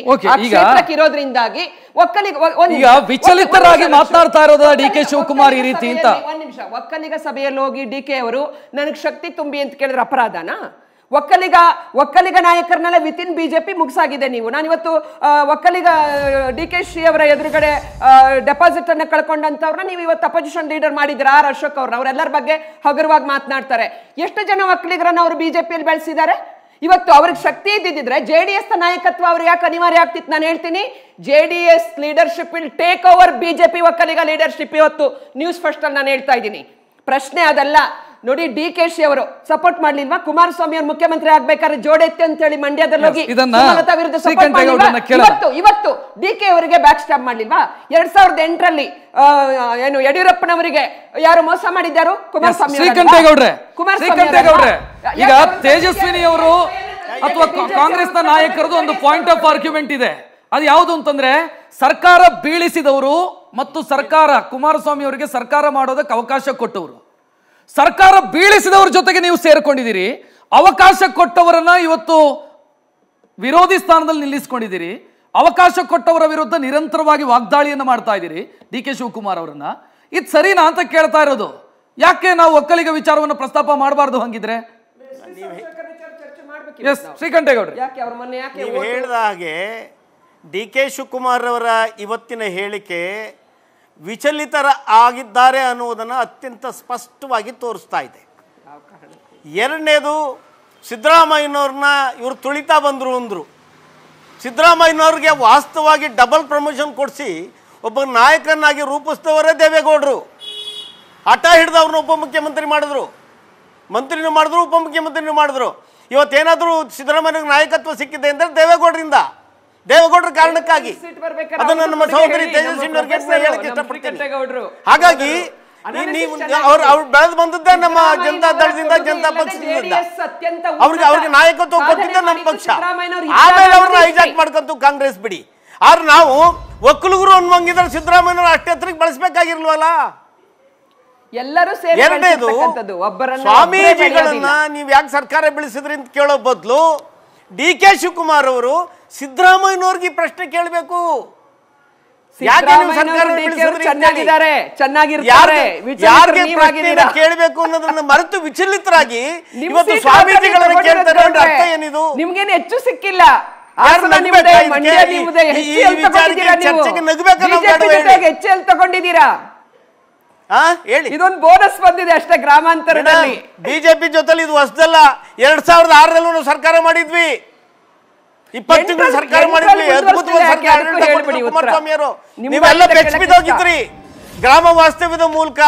ಇರೋದ್ರಿಂದಾಗಿ ಒಕ್ಕಲಿಗ ವಿಚಲಿತರಾಗಿ ಮಾತನಾಡ್ತಾ ಇರೋದ ಡಿ ಕೆ ಶಿವಕುಮಾರ್ ಈ ರೀತಿ ಅಂತ ಒಂದ್ ನಿಮಿಷ ಒಕ್ಕಲಿಗ ಸಭೆಯಲ್ಲಿ ಹೋಗಿ ಡಿ ಕೆ ಅವರು ನನಗೆ ಶಕ್ತಿ ತುಂಬಿ ಅಂತ ಕೇಳಿದ್ರೆ ಅಪರಾಧನಾ ಒಕ್ಕಲಿಗ ಒಕ್ಕಲಿಗ ನಾಯಕರನ್ನೆಲ್ಲ ಜೆ ಬಿಜೆಪಿ ಮುಗಿಸಾಗಿದೆ ನೀವು ನಾನಿವತ್ತು ಒಕ್ಕಲಿಗ ಡಿ ಕೆ ಶ್ರೀ ಅವರ ಎದುರುಗಡೆ ಡೆಪಾಸಿಟ್ ಅನ್ನು ಕಳ್ಕೊಂಡಂತವ್ರನ್ನ ನೀವು ಇವತ್ತು ಅಪೋಸಿಷನ್ ಲೀಡರ್ ಮಾಡಿದ್ರ ಆರ್ ಅಶೋಕ್ ಅವ್ರನ್ನ ಅವರೆಲ್ಲರ ಬಗ್ಗೆ ಹಗುರವಾಗಿ ಮಾತನಾಡ್ತಾರೆ ಎಷ್ಟು ಜನ ಒಕ್ಕಲಿಗರನ್ನ ಅವರು ಬಿಜೆಪಿಯಲ್ಲಿ ಬೆಳೆಸಿದ್ದಾರೆ ಇವತ್ತು ಅವ್ರಿಗೆ ಶಕ್ತಿ ಇದ್ದಿದ್ರೆ ಜೆ ಡಿ ಎಸ್ ನಾಯಕತ್ವ ಅವ್ರು ಯಾಕೆ ಅನಿವಾರ್ಯ ಆಗ್ತಿತ್ತು ನಾನು ಹೇಳ್ತೀನಿ J D S leadership will take over BJP ಒಕ್ಕಲಿಗ ಲೀಡರ್ಶಿಪ್ ಇವತ್ತು ನ್ಯೂಸ್ ಫಸ್ಟ್ ಅಲ್ಲಿ ನಾನು ಹೇಳ್ತಾ ಇದ್ದೀನಿ ಪ್ರಶ್ನೆ ಅದಲ್ಲ ನೋಡಿ ಡಿ ಕೆ ಶಿ ಅವರು ಸಪೋರ್ಟ್ ಮಾಡ್ಲಿಲ್ವಾ ಕುಮಾರಸ್ವಾಮಿ ಅವರು ಮುಖ್ಯಮಂತ್ರಿ ಆಗ್ಬೇಕಾದ್ರೆ ಎತ್ತೆ ಅಂತ ಹೇಳಿ ಮಂಡ್ಯದಲ್ಲಿ ಹೋಗಿ ಇವತ್ತು ಇವತ್ತು ಡಿ ಕೆ ಅವರಿಗೆ ಬ್ಯಾಕ್ ಸ್ಟಾಪ್ ಮಾಡ್ಲಿಲ್ವಾ ಎರಡ್ ಸಾವಿರದ ಎಂಟರಲ್ಲಿ ಏನು ಯಡಿಯೂರಪ್ಪನವರಿಗೆ ಯಾರು ಮೋಸ ಮಾಡಿದ್ದಾರು ಕುಮಾರಸ್ವಾಮಿ ಈಗ ತೇಜಸ್ವಿನಿ ಅವರು ಅಥವಾ ನ ನಾಯಕರದು ಒಂದು ಪಾಯಿಂಟ್ ಆಫ್ ಆರ್ಗ್ಯುಮೆಂಟ್ ಇದೆ ಅದು ಯಾವುದು ಅಂತಂದ್ರೆ ಸರ್ಕಾರ ಬೀಳಿಸಿದವರು ಮತ್ತು ಸರ್ಕಾರ ಕುಮಾರಸ್ವಾಮಿ ಅವರಿಗೆ ಸರ್ಕಾರ ಮಾಡೋದಕ್ಕೆ ಅವಕಾಶ ಕೊಟ್ಟವರು ಸರ್ಕಾರ ಬೀಳಿಸಿದವರ ಜೊತೆಗೆ ನೀವು ಸೇರಿಕೊಂಡಿದ್ದೀರಿ ಅವಕಾಶ ಕೊಟ್ಟವರನ್ನ ಇವತ್ತು ವಿರೋಧಿ ಸ್ಥಾನದಲ್ಲಿ ನಿಲ್ಲಿಸ್ಕೊಂಡಿದ್ದೀರಿ ಅವಕಾಶ ಕೊಟ್ಟವರ ವಿರುದ್ಧ ನಿರಂತರವಾಗಿ ವಾಗ್ದಾಳಿಯನ್ನು ಮಾಡ್ತಾ ಇದ್ದೀರಿ ಡಿ ಕೆ ಶಿವಕುಮಾರ್ ಅವರನ್ನ ಇದು ಸರಿನಾ ಅಂತ ಕೇಳ್ತಾ ಇರೋದು ಯಾಕೆ ನಾವು ಒಕ್ಕಲಿಗ ವಿಚಾರವನ್ನು ಪ್ರಸ್ತಾಪ ಮಾಡಬಾರ್ದು ಹಂಗಿದ್ರೆ ಎಸ್ ಶ್ರೀಕಂಠೇಗೌಡ್ರಿ ಹೇಳಿದ ಹಾಗೆ ಡಿ ಕೆ ಶಿವಕುಮಾರ್ ಅವರ ಇವತ್ತಿನ ಹೇಳಿಕೆ ವಿಚಲಿತರ ಆಗಿದ್ದಾರೆ ಅನ್ನುವುದನ್ನು ಅತ್ಯಂತ ಸ್ಪಷ್ಟವಾಗಿ ತೋರಿಸ್ತಾ ಇದೆ ಎರಡನೇದು ಸಿದ್ದರಾಮಯ್ಯನವ್ರನ್ನ ಇವರು ತುಳಿತಾ ಬಂದರು ಅಂದರು ಸಿದ್ದರಾಮಯ್ಯನವ್ರಿಗೆ ವಾಸ್ತವವಾಗಿ ಡಬಲ್ ಪ್ರಮೋಷನ್ ಕೊಡಿಸಿ ಒಬ್ಬ ನಾಯಕನಾಗಿ ರೂಪಿಸಿದವರೇ ದೇವೇಗೌಡರು ಹಠ ಹಿಡಿದು ಅವ್ರನ್ನ ಉಪಮುಖ್ಯಮಂತ್ರಿ ಮಾಡಿದ್ರು ಮಂತ್ರಿನೂ ಮಾಡಿದ್ರು ಉಪಮುಖ್ಯಮಂತ್ರಿನೂ ಮಾಡಿದ್ರು ಇವತ್ತೇನಾದರೂ ಸಿದ್ದರಾಮಯ್ಯನಿಗೆ ನಾಯಕತ್ವ ಸಿಕ್ಕಿದೆ ಅಂದರೆ ದೇವೇಗೌಡರಿಂದ ದೇವೇಗೌಡರ ಕಾರಣಕ್ಕಾಗಿ ಅದನ್ನ ನಮ್ಮ ಸಹೋದರಿ ತೇಜಸ್ವಿನಿಯವರಿಗೆ ಹಾಗಾಗಿ ನೀವು ಅವ್ರು ಅವ್ರು ಬೆಳೆದು ಬಂದದ್ದೇ ನಮ್ಮ ಜನತಾ ದಳದಿಂದ ಜನತಾ ಪಕ್ಷದಿಂದ ಅವ್ರಿಗೆ ಅವ್ರಿಗೆ ನಾಯಕತ್ವ ಕೊಟ್ಟಿದ್ದ ನಮ್ಮ ಪಕ್ಷ ಆಮೇಲೆ ಅವ್ರನ್ನ ಹೈಜಾಕ್ ಮಾಡ್ಕೊಂತು ಕಾಂಗ್ರೆಸ್ ಬಿಡಿ ಆದ್ರೆ ನಾವು ಒಕ್ಕಲುಗರು ಅನ್ವಂಗಿದ್ರೆ ಸಿದ್ದರಾಮಯ್ಯನವ್ರು ಅಷ್ಟೇ ಹತ್ರಕ್ಕೆ ಬಳಸ್ಬೇಕಾಗಿರ್ಲ್ವಲ್ಲ ಎಲ್ಲರೂ ಎರಡನೇದು ಸ್ವಾಮೀಜಿಗಳನ್ನ ನೀವ್ ಯಾಕೆ ಸರ್ಕಾರ ಬೆಳೆಸಿದ್ರಿ ಅಂತ ಕೇಳೋ ಬದಲು ಡಿ ಕೆ ಶಿವಕುಮಾರ್ ಅವರು ಸಿದ್ದರಾಮಯ್ಯನವ್ರಿಗೆ ಪ್ರಶ್ನೆ ಕೇಳಬೇಕು ಕೇಳಬೇಕು ಅನ್ನೋದನ್ನ ಮರೆತು ವಿಚಲಿತರಾಗಿ ಇವತ್ತು ಸ್ವಾಮೀಜಿಗಳನ್ನ ಕೇಳ್ತಾರೆ ಅರ್ಥ ಏನಿದು ನಿಮ್ಗೇನು ಹೆಚ್ಚು ಸಿಕ್ಕಿಲ್ಲ ಚರ್ಚೆಗೆ ನಗಬೇಕನ್ನೋ ಹೆಚ್ಚು ತಗೊಂಡಿದ್ದೀರಾ ಹೇಳಿ ಇದೊಂದು ಬೋನಸ್ ಬಂದಿದೆ ಅಷ್ಟೇ ಗ್ರಾಮಾಂತರದಲ್ಲಿ ಬಿಜೆಪಿ ಜೊತೆಲಿ ಇದು ಹೊಸದಲ್ಲ ಎರಡ್ ಸಾವಿರದ ಆರದಲ್ಲೂ ನಾವು ಸರ್ಕಾರ ಮಾಡಿದ್ವಿ ಇಪ್ಪತ್ತು ಸರ್ಕಾರ ಮಾಡಿದ್ವಿ ಗ್ರಾಮ ವಾಸ್ತವ್ಯದ ಮೂಲಕ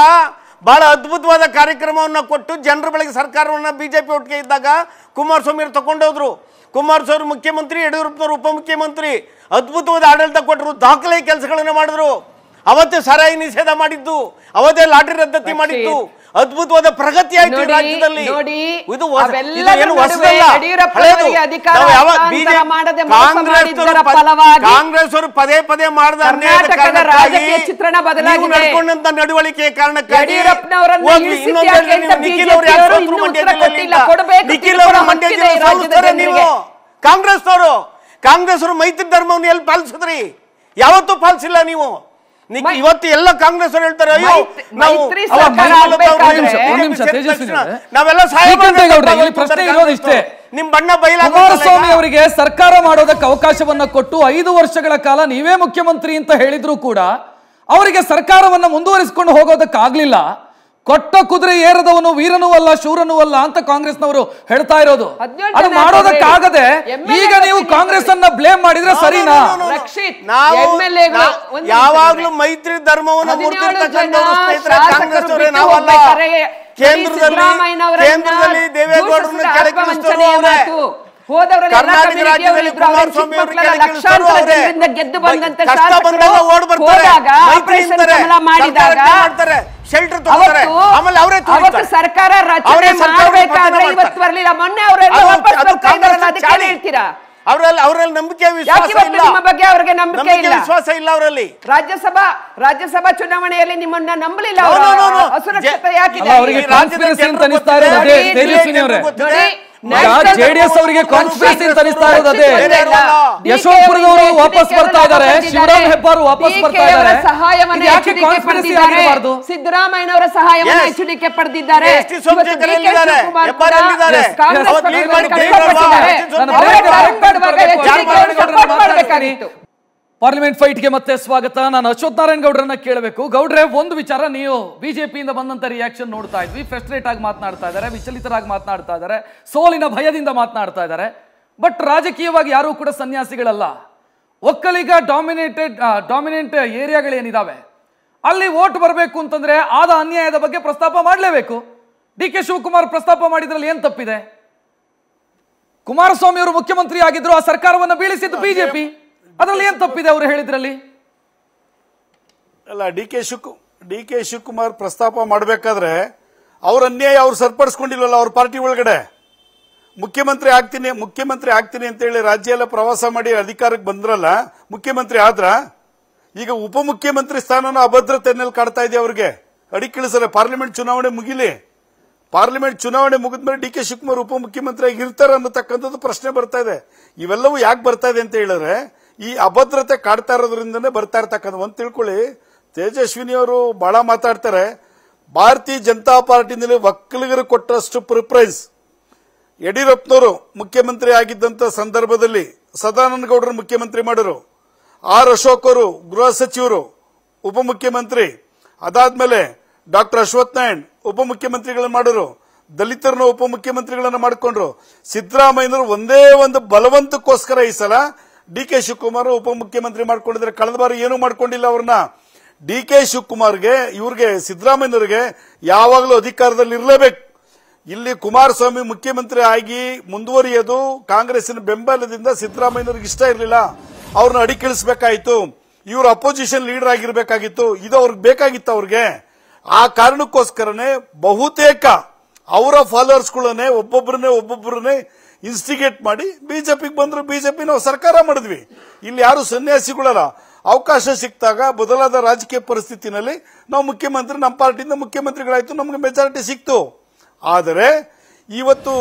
ಬಹಳ ಅದ್ಭುತವಾದ ಕಾರ್ಯಕ್ರಮವನ್ನ ಕೊಟ್ಟು ಜನರ ಬಳಿಗೆ ಸರ್ಕಾರವನ್ನ ಬಿಜೆಪಿ ಒಟ್ಟಿಗೆ ಇದ್ದಾಗ ಕುಮಾರಸ್ವಾಮಿ ಅವರು ತಗೊಂಡೋದ್ರು ಕುಮಾರಸ್ವಾಮಿ ಮುಖ್ಯಮಂತ್ರಿ ಯಡಿಯೂರಪ್ಪನವರು ಉಪಮುಖ್ಯಮಂತ್ರಿ ಅದ್ಭುತವಾದ ಆಡಳಿತ ಕೊಟ್ಟರು ದಾಖಲೆ ಕೆಲಸಗಳನ್ನು ಮಾಡಿದ್ರು ಅವತ್ತೆ ಸರಾಯಿ ನಿಷೇಧ ಮಾಡಿದ್ದು ಅವತ್ತೇ ಲಾಟ್ರಿ ರದ್ದತಿ ಮಾಡಿದ್ದು ಅದ್ಭುತವಾದ ಪ್ರಗತಿ ಆಯ್ತು ರಾಜ್ಯದಲ್ಲಿ ಇದು ಕಾಂಗ್ರೆಸ್ ಪದೇ ಪದೇ ಮಾಡಿದ ಚಿತ್ರಣ ನಡ್ಕೊಂಡಂತ ನಡವಳಿಕೆ ನಿಖಿಲ್ ನೀವು ಕಾಂಗ್ರೆಸ್ ಅವರು ಕಾಂಗ್ರೆಸ್ ಅವರು ಮೈತ್ರಿ ಧರ್ಮವನ್ನು ಎಲ್ಲಿ ಪಾಲಿಸಿದ್ರಿ ಯಾವತ್ತೂ ಪಾಲಿಸಿಲ್ಲ ನೀವು ಇವತ್ತು ಎಲ್ಲ ಕಾಂಗ್ರೆಸ್ ಅವರು ಹೇಳ್ತಾರೆ ಅಯ್ಯೋ ನಾವೆಲ್ಲ ಪ್ರಶ್ನೆ ಇಷ್ಟೇ ನಿಮ್ ಬಣ್ಣ ಕುಮಾರಸ್ವಾಮಿ ಅವರಿಗೆ ಸರ್ಕಾರ ಮಾಡೋದಕ್ಕೆ ಅವಕಾಶವನ್ನ ಕೊಟ್ಟು ಐದು ವರ್ಷಗಳ ಕಾಲ ನೀವೇ ಮುಖ್ಯಮಂತ್ರಿ ಅಂತ ಹೇಳಿದ್ರು ಕೂಡ ಅವರಿಗೆ ಸರ್ಕಾರವನ್ನ ಮುಂದುವರಿಸಿಕೊಂಡು ಹೋಗೋದಕ್ಕಾಗ್ಲಿಲ್ಲ ಕೊಟ್ಟ ಕುದುರೆ ಏರದವನು ವೀರನೂ ಅಲ್ಲ ಶೂರನೂ ಅಲ್ಲ ಅಂತ ಕಾಂಗ್ರೆಸ್ನವರು ಹೇಳ್ತಾ ಇರೋದು ಅದು ಮಾಡೋದಕ್ಕಾಗದೆ ಈಗ ನೀವು ಕಾಂಗ್ರೆಸ್ ಅನ್ನ ಬ್ಲೇಮ್ ಮಾಡಿದ್ರೆ ಸರಿನಾ ನಾವು ಯಾವಾಗ್ಲೂ ಮೈತ್ರಿ ಧರ್ಮವನ್ನು ಕೇಂದ್ರದಲ್ಲಿ ಕರ್ನಾಟಕ ಶೆಲ್ಟರ್ ತಗೊಳ್ತಾರೆ ಆಮೇಲೆ ಅವರೇ ಅವತ್ತು ಸರ್ಕಾರ ರಚನೆ ಮಾಡಬೇಕಾದ್ರೆ ಇವತ್ತು ಬರಲಿಲ್ಲ ಮೊನ್ನೆ ಅವರೆಲ್ಲ ವಾಪಸ್ ಬರ್ತಾ ಇದ್ದಾರಲ್ಲ ಅದಕ್ಕೆ ಹೇಳ್ತೀರಾ ಅವರಲ್ಲಿ ಅವರಲ್ಲಿ ನಂಬಿಕೆ ವಿಶ್ವಾಸ ಇಲ್ಲ ನಿಮ್ಮ ಬಗ್ಗೆ ಅವರಿಗೆ ನಂಬಿಕೆ ಇಲ್ಲ ವಿಶ್ವಾಸ ಇಲ್ಲ ಅವರಲ್ಲಿ ರಾಜ್ಯಸಭಾ ರಾಜ್ಯಸಭಾ ಚುನಾವಣೆಯಲ್ಲಿ ನಿಮ್ಮನ್ನ ನಂಬಲಿಲ್ಲ ಅವರು ಅಸುರಕ್ಷತೆ ಯಾಕಿದೆ ಅವರಿಗೆ ಕಾನ್ಸ್ಪಿರಸಿ ಅಂತ ಅನಿಸ್ತಾ ಇರೋದು ತೇಜಸ್ವಿನಿ ಅವರೇ ಜೆಡಿಎಸ್ ಅವರಿಗೆ ಕಾನ್ಫಿಡೆನ್ಸ್ ತನಿಸ್ತಾ ಅನಿಸ್ತಾ ಇರೋದು ಯಶವಂತಪುರದವರು ವಾಪಸ್ ಬರ್ತಾ ಇದ್ದಾರೆ ಶಿವರಾಮ್ ವಾಪಸ್ ಬರ್ತಾ ಇದ್ದಾರೆ ಸಹಾಯವನ್ನು ಯಾಕೆ ಇದ್ದಾರೆ ಸಿದ್ದರಾಮಯ್ಯ ಅವರ ಸಹಾಯವನ್ನ ಪಡೆದಿದ್ದಾರೆ ಪಾರ್ಲಿಮೆಂಟ್ ಫೈಟ್ಗೆ ಮತ್ತೆ ಸ್ವಾಗತ ನಾನು ಅಶ್ವಥ್ ನಾರಾಯಣ ಗೌಡ್ರನ್ನ ಕೇಳಬೇಕು ಗೌಡ್ರೆ ಒಂದು ವಿಚಾರ ನೀವು ಬಿಜೆಪಿಯಿಂದ ಬಂದಂತ ರಿಯಾಕ್ಷನ್ ನೋಡ್ತಾ ಇದ್ವಿ ಫ್ರಸ್ಟ್ರೇಟ್ ಆಗಿ ಮಾತನಾಡ್ತಾ ಇದ್ದಾರೆ ವಿಚಲಿತರಾಗಿ ಮಾತನಾಡ್ತಾ ಇದ್ದಾರೆ ಸೋಲಿನ ಭಯದಿಂದ ಮಾತನಾಡ್ತಾ ಇದ್ದಾರೆ ಬಟ್ ರಾಜಕೀಯವಾಗಿ ಯಾರೂ ಕೂಡ ಸನ್ಯಾಸಿಗಳಲ್ಲ ಒಕ್ಕಲಿಗ ಡಾಮಿನೇಟೆಡ್ ಡಾಮಿನೆಂಟ್ ಏರಿಯಾಗಳೇನಿದಾವೆ ಅಲ್ಲಿ ಓಟ್ ಬರಬೇಕು ಅಂತಂದ್ರೆ ಆದ ಅನ್ಯಾಯದ ಬಗ್ಗೆ ಪ್ರಸ್ತಾಪ ಮಾಡಲೇಬೇಕು ಡಿ ಕೆ ಶಿವಕುಮಾರ್ ಪ್ರಸ್ತಾಪ ಮಾಡಿದ್ರಲ್ಲಿ ಏನು ತಪ್ಪಿದೆ ಕುಮಾರಸ್ವಾಮಿ ಅವರು ಮುಖ್ಯಮಂತ್ರಿ ಆಗಿದ್ರು ಆ ಸರ್ಕಾರವನ್ನು ಬೀಳಿಸಿದ್ದು ಬಿಜೆಪಿ ಅದರಲ್ಲಿ ಏನು ತಪ್ಪಿದೆ ಅವರು ಹೇಳಿದ್ರಲ್ಲಿ ಅಲ್ಲ ಡಿ ಕೆ ಶಿವಕು ಡಿ ಕೆ ಶಿವಕುಮಾರ್ ಪ್ರಸ್ತಾಪ ಮಾಡಬೇಕಾದ್ರೆ ಅವ್ರ ಅನ್ಯಾಯ ಅವ್ರು ಸರಿಪಡಿಸ್ಕೊಂಡಿಲ್ವಲ್ಲ ಅವ್ರ ಪಾರ್ಟಿ ಒಳಗಡೆ ಮುಖ್ಯಮಂತ್ರಿ ಆಗ್ತೀನಿ ಮುಖ್ಯಮಂತ್ರಿ ಆಗ್ತೀನಿ ಹೇಳಿ ರಾಜ್ಯ ಎಲ್ಲ ಪ್ರವಾಸ ಮಾಡಿ ಅಧಿಕಾರಕ್ಕೆ ಬಂದ್ರಲ್ಲ ಮುಖ್ಯಮಂತ್ರಿ ಆದ್ರ ಈಗ ಉಪಮುಖ್ಯಮಂತ್ರಿ ಸ್ಥಾನನ ಅಭದ್ರತೆಯಲ್ಲಿ ಕಾಡ್ತಾ ಇದೆ ಅವ್ರಿಗೆ ಅಡಿಕಿಳಿಸರೆ ಪಾರ್ಲಿಮೆಂಟ್ ಚುನಾವಣೆ ಮುಗಿಲಿ ಪಾರ್ಲಿಮೆಂಟ್ ಚುನಾವಣೆ ಮುಗಿದ ಮೇಲೆ ಡಿ ಕೆ ಶಿವಕುಮಾರ್ ಉಪಮುಖ್ಯಮಂತ್ರಿಯಾಗಿ ಇರ್ತಾರೆ ಅನ್ನತಕ್ಕಂಥದ್ದು ಪ್ರಶ್ನೆ ಬರ್ತಾ ಇದೆ ಇವೆಲ್ಲವೂ ಯಾಕೆ ಬರ್ತಾ ಇದೆ ಅಂತ ಹೇಳಿದ್ರೆ ಈ ಅಭದ್ರತೆ ಕಾಡ್ತಾ ಇರೋದ್ರಿಂದನೇ ಬರ್ತಾ ಇರ್ತಕ್ಕಂಥ ಒಂದು ತಿಳ್ಕೊಳ್ಳಿ ತೇಜಸ್ವಿನಿ ಅವರು ಬಹಳ ಮಾತಾಡ್ತಾರೆ ಭಾರತೀಯ ಜನತಾ ಪಾರ್ಟಿನಲ್ಲಿ ಒಕ್ಕಲಿಗರು ಕೊಟ್ಟರಷ್ಟು ಪ್ರಿಫರೆನ್ಸ್ ಯಡಿಯೂರಪ್ಪನವರು ಮುಖ್ಯಮಂತ್ರಿ ಆಗಿದ್ದಂಥ ಸಂದರ್ಭದಲ್ಲಿ ಸದಾನಂದ ಗೌಡರು ಮುಖ್ಯಮಂತ್ರಿ ಮಾಡಿದರು ಆರ್ ಅಶೋಕ್ ಅವರು ಗೃಹ ಸಚಿವರು ಉಪಮುಖ್ಯಮಂತ್ರಿ ಅದಾದ್ಮೇಲೆ ಡಾಕ್ಟರ್ ಅಶ್ವಥ್ ನಾರಾಯಣ್ ಉಪಮುಖ್ಯಮಂತ್ರಿಗಳನ್ನು ಮಾಡರು ದಲಿತರನ್ನ ಉಪಮುಖ್ಯಮಂತ್ರಿಗಳನ್ನು ಮಾಡಿಕೊಂಡ್ರು ಸಿದ್ದರಾಮಯ್ಯನವರು ಒಂದೇ ಒಂದು ಬಲವಂತಕ್ಕೋಸ್ಕರ ಈ ಸಲ ಡಿ ಕೆ ಶಿವಕುಮಾರ್ ಉಪಮುಖ್ಯಮಂತ್ರಿ ಮಾಡ್ಕೊಂಡಿದ್ರೆ ಕಳೆದ ಬಾರಿ ಏನು ಮಾಡ್ಕೊಂಡಿಲ್ಲ ಅವ್ರನ್ನ ಡಿ ಕೆ ಶಿವಕುಮಾರ್ಗೆ ಇವ್ರಿಗೆ ಸಿದ್ದರಾಮಯ್ಯವರಿಗೆ ಯಾವಾಗಲೂ ಅಧಿಕಾರದಲ್ಲಿ ಇರಲೇಬೇಕು ಇಲ್ಲಿ ಕುಮಾರಸ್ವಾಮಿ ಮುಖ್ಯಮಂತ್ರಿ ಆಗಿ ಮುಂದುವರಿಯೋದು ಕಾಂಗ್ರೆಸ್ಸಿನ ಬೆಂಬಲದಿಂದ ಸಿದ್ದರಾಮಯ್ಯವ್ರಿಗೆ ಇಷ್ಟ ಇರಲಿಲ್ಲ ಅವ್ರನ್ನ ಅಡಿಕಿಳಿಸಬೇಕಾಯಿತು ಇವರು ಅಪೋಸಿಷನ್ ಲೀಡರ್ ಆಗಿರಬೇಕಾಗಿತ್ತು ಇದು ಅವ್ರಿಗೆ ಬೇಕಾಗಿತ್ತು ಅವ್ರಿಗೆ ಆ ಕಾರಣಕ್ಕೋಸ್ಕರನೇ ಬಹುತೇಕ ಅವರ ಫಾಲೋವರ್ಸ್ಗಳನ್ನೇ ಒಬ್ಬೊಬ್ಬರನ್ನೇ ಒಬ್ಬೊಬ್ಬರನ್ನೇ ಇನ್ಸ್ಟಿಗೇಟ್ ಮಾಡಿ ಬಿಜೆಪಿಗೆ ಬಂದ್ರು ಬಿಜೆಪಿ ನಾವು ಸರ್ಕಾರ ಮಾಡಿದ್ವಿ ಇಲ್ಲಿ ಯಾರು ಸನ್ಯಾಸಿಗಳಲ್ಲ ಅವಕಾಶ ಸಿಕ್ತಾಗ ಬದಲಾದ ರಾಜಕೀಯ ಪರಿಸ್ಥಿತಿನಲ್ಲಿ ನಾವು ಮುಖ್ಯಮಂತ್ರಿ ನಮ್ಮ ಪಾರ್ಟಿಯಿಂದ ಮುಖ್ಯಮಂತ್ರಿಗಳಾಯಿತು ನಮ್ಗೆ ಮೆಜಾರಿಟಿ ಸಿಕ್ತು ಆದರೆ ಇವತ್ತು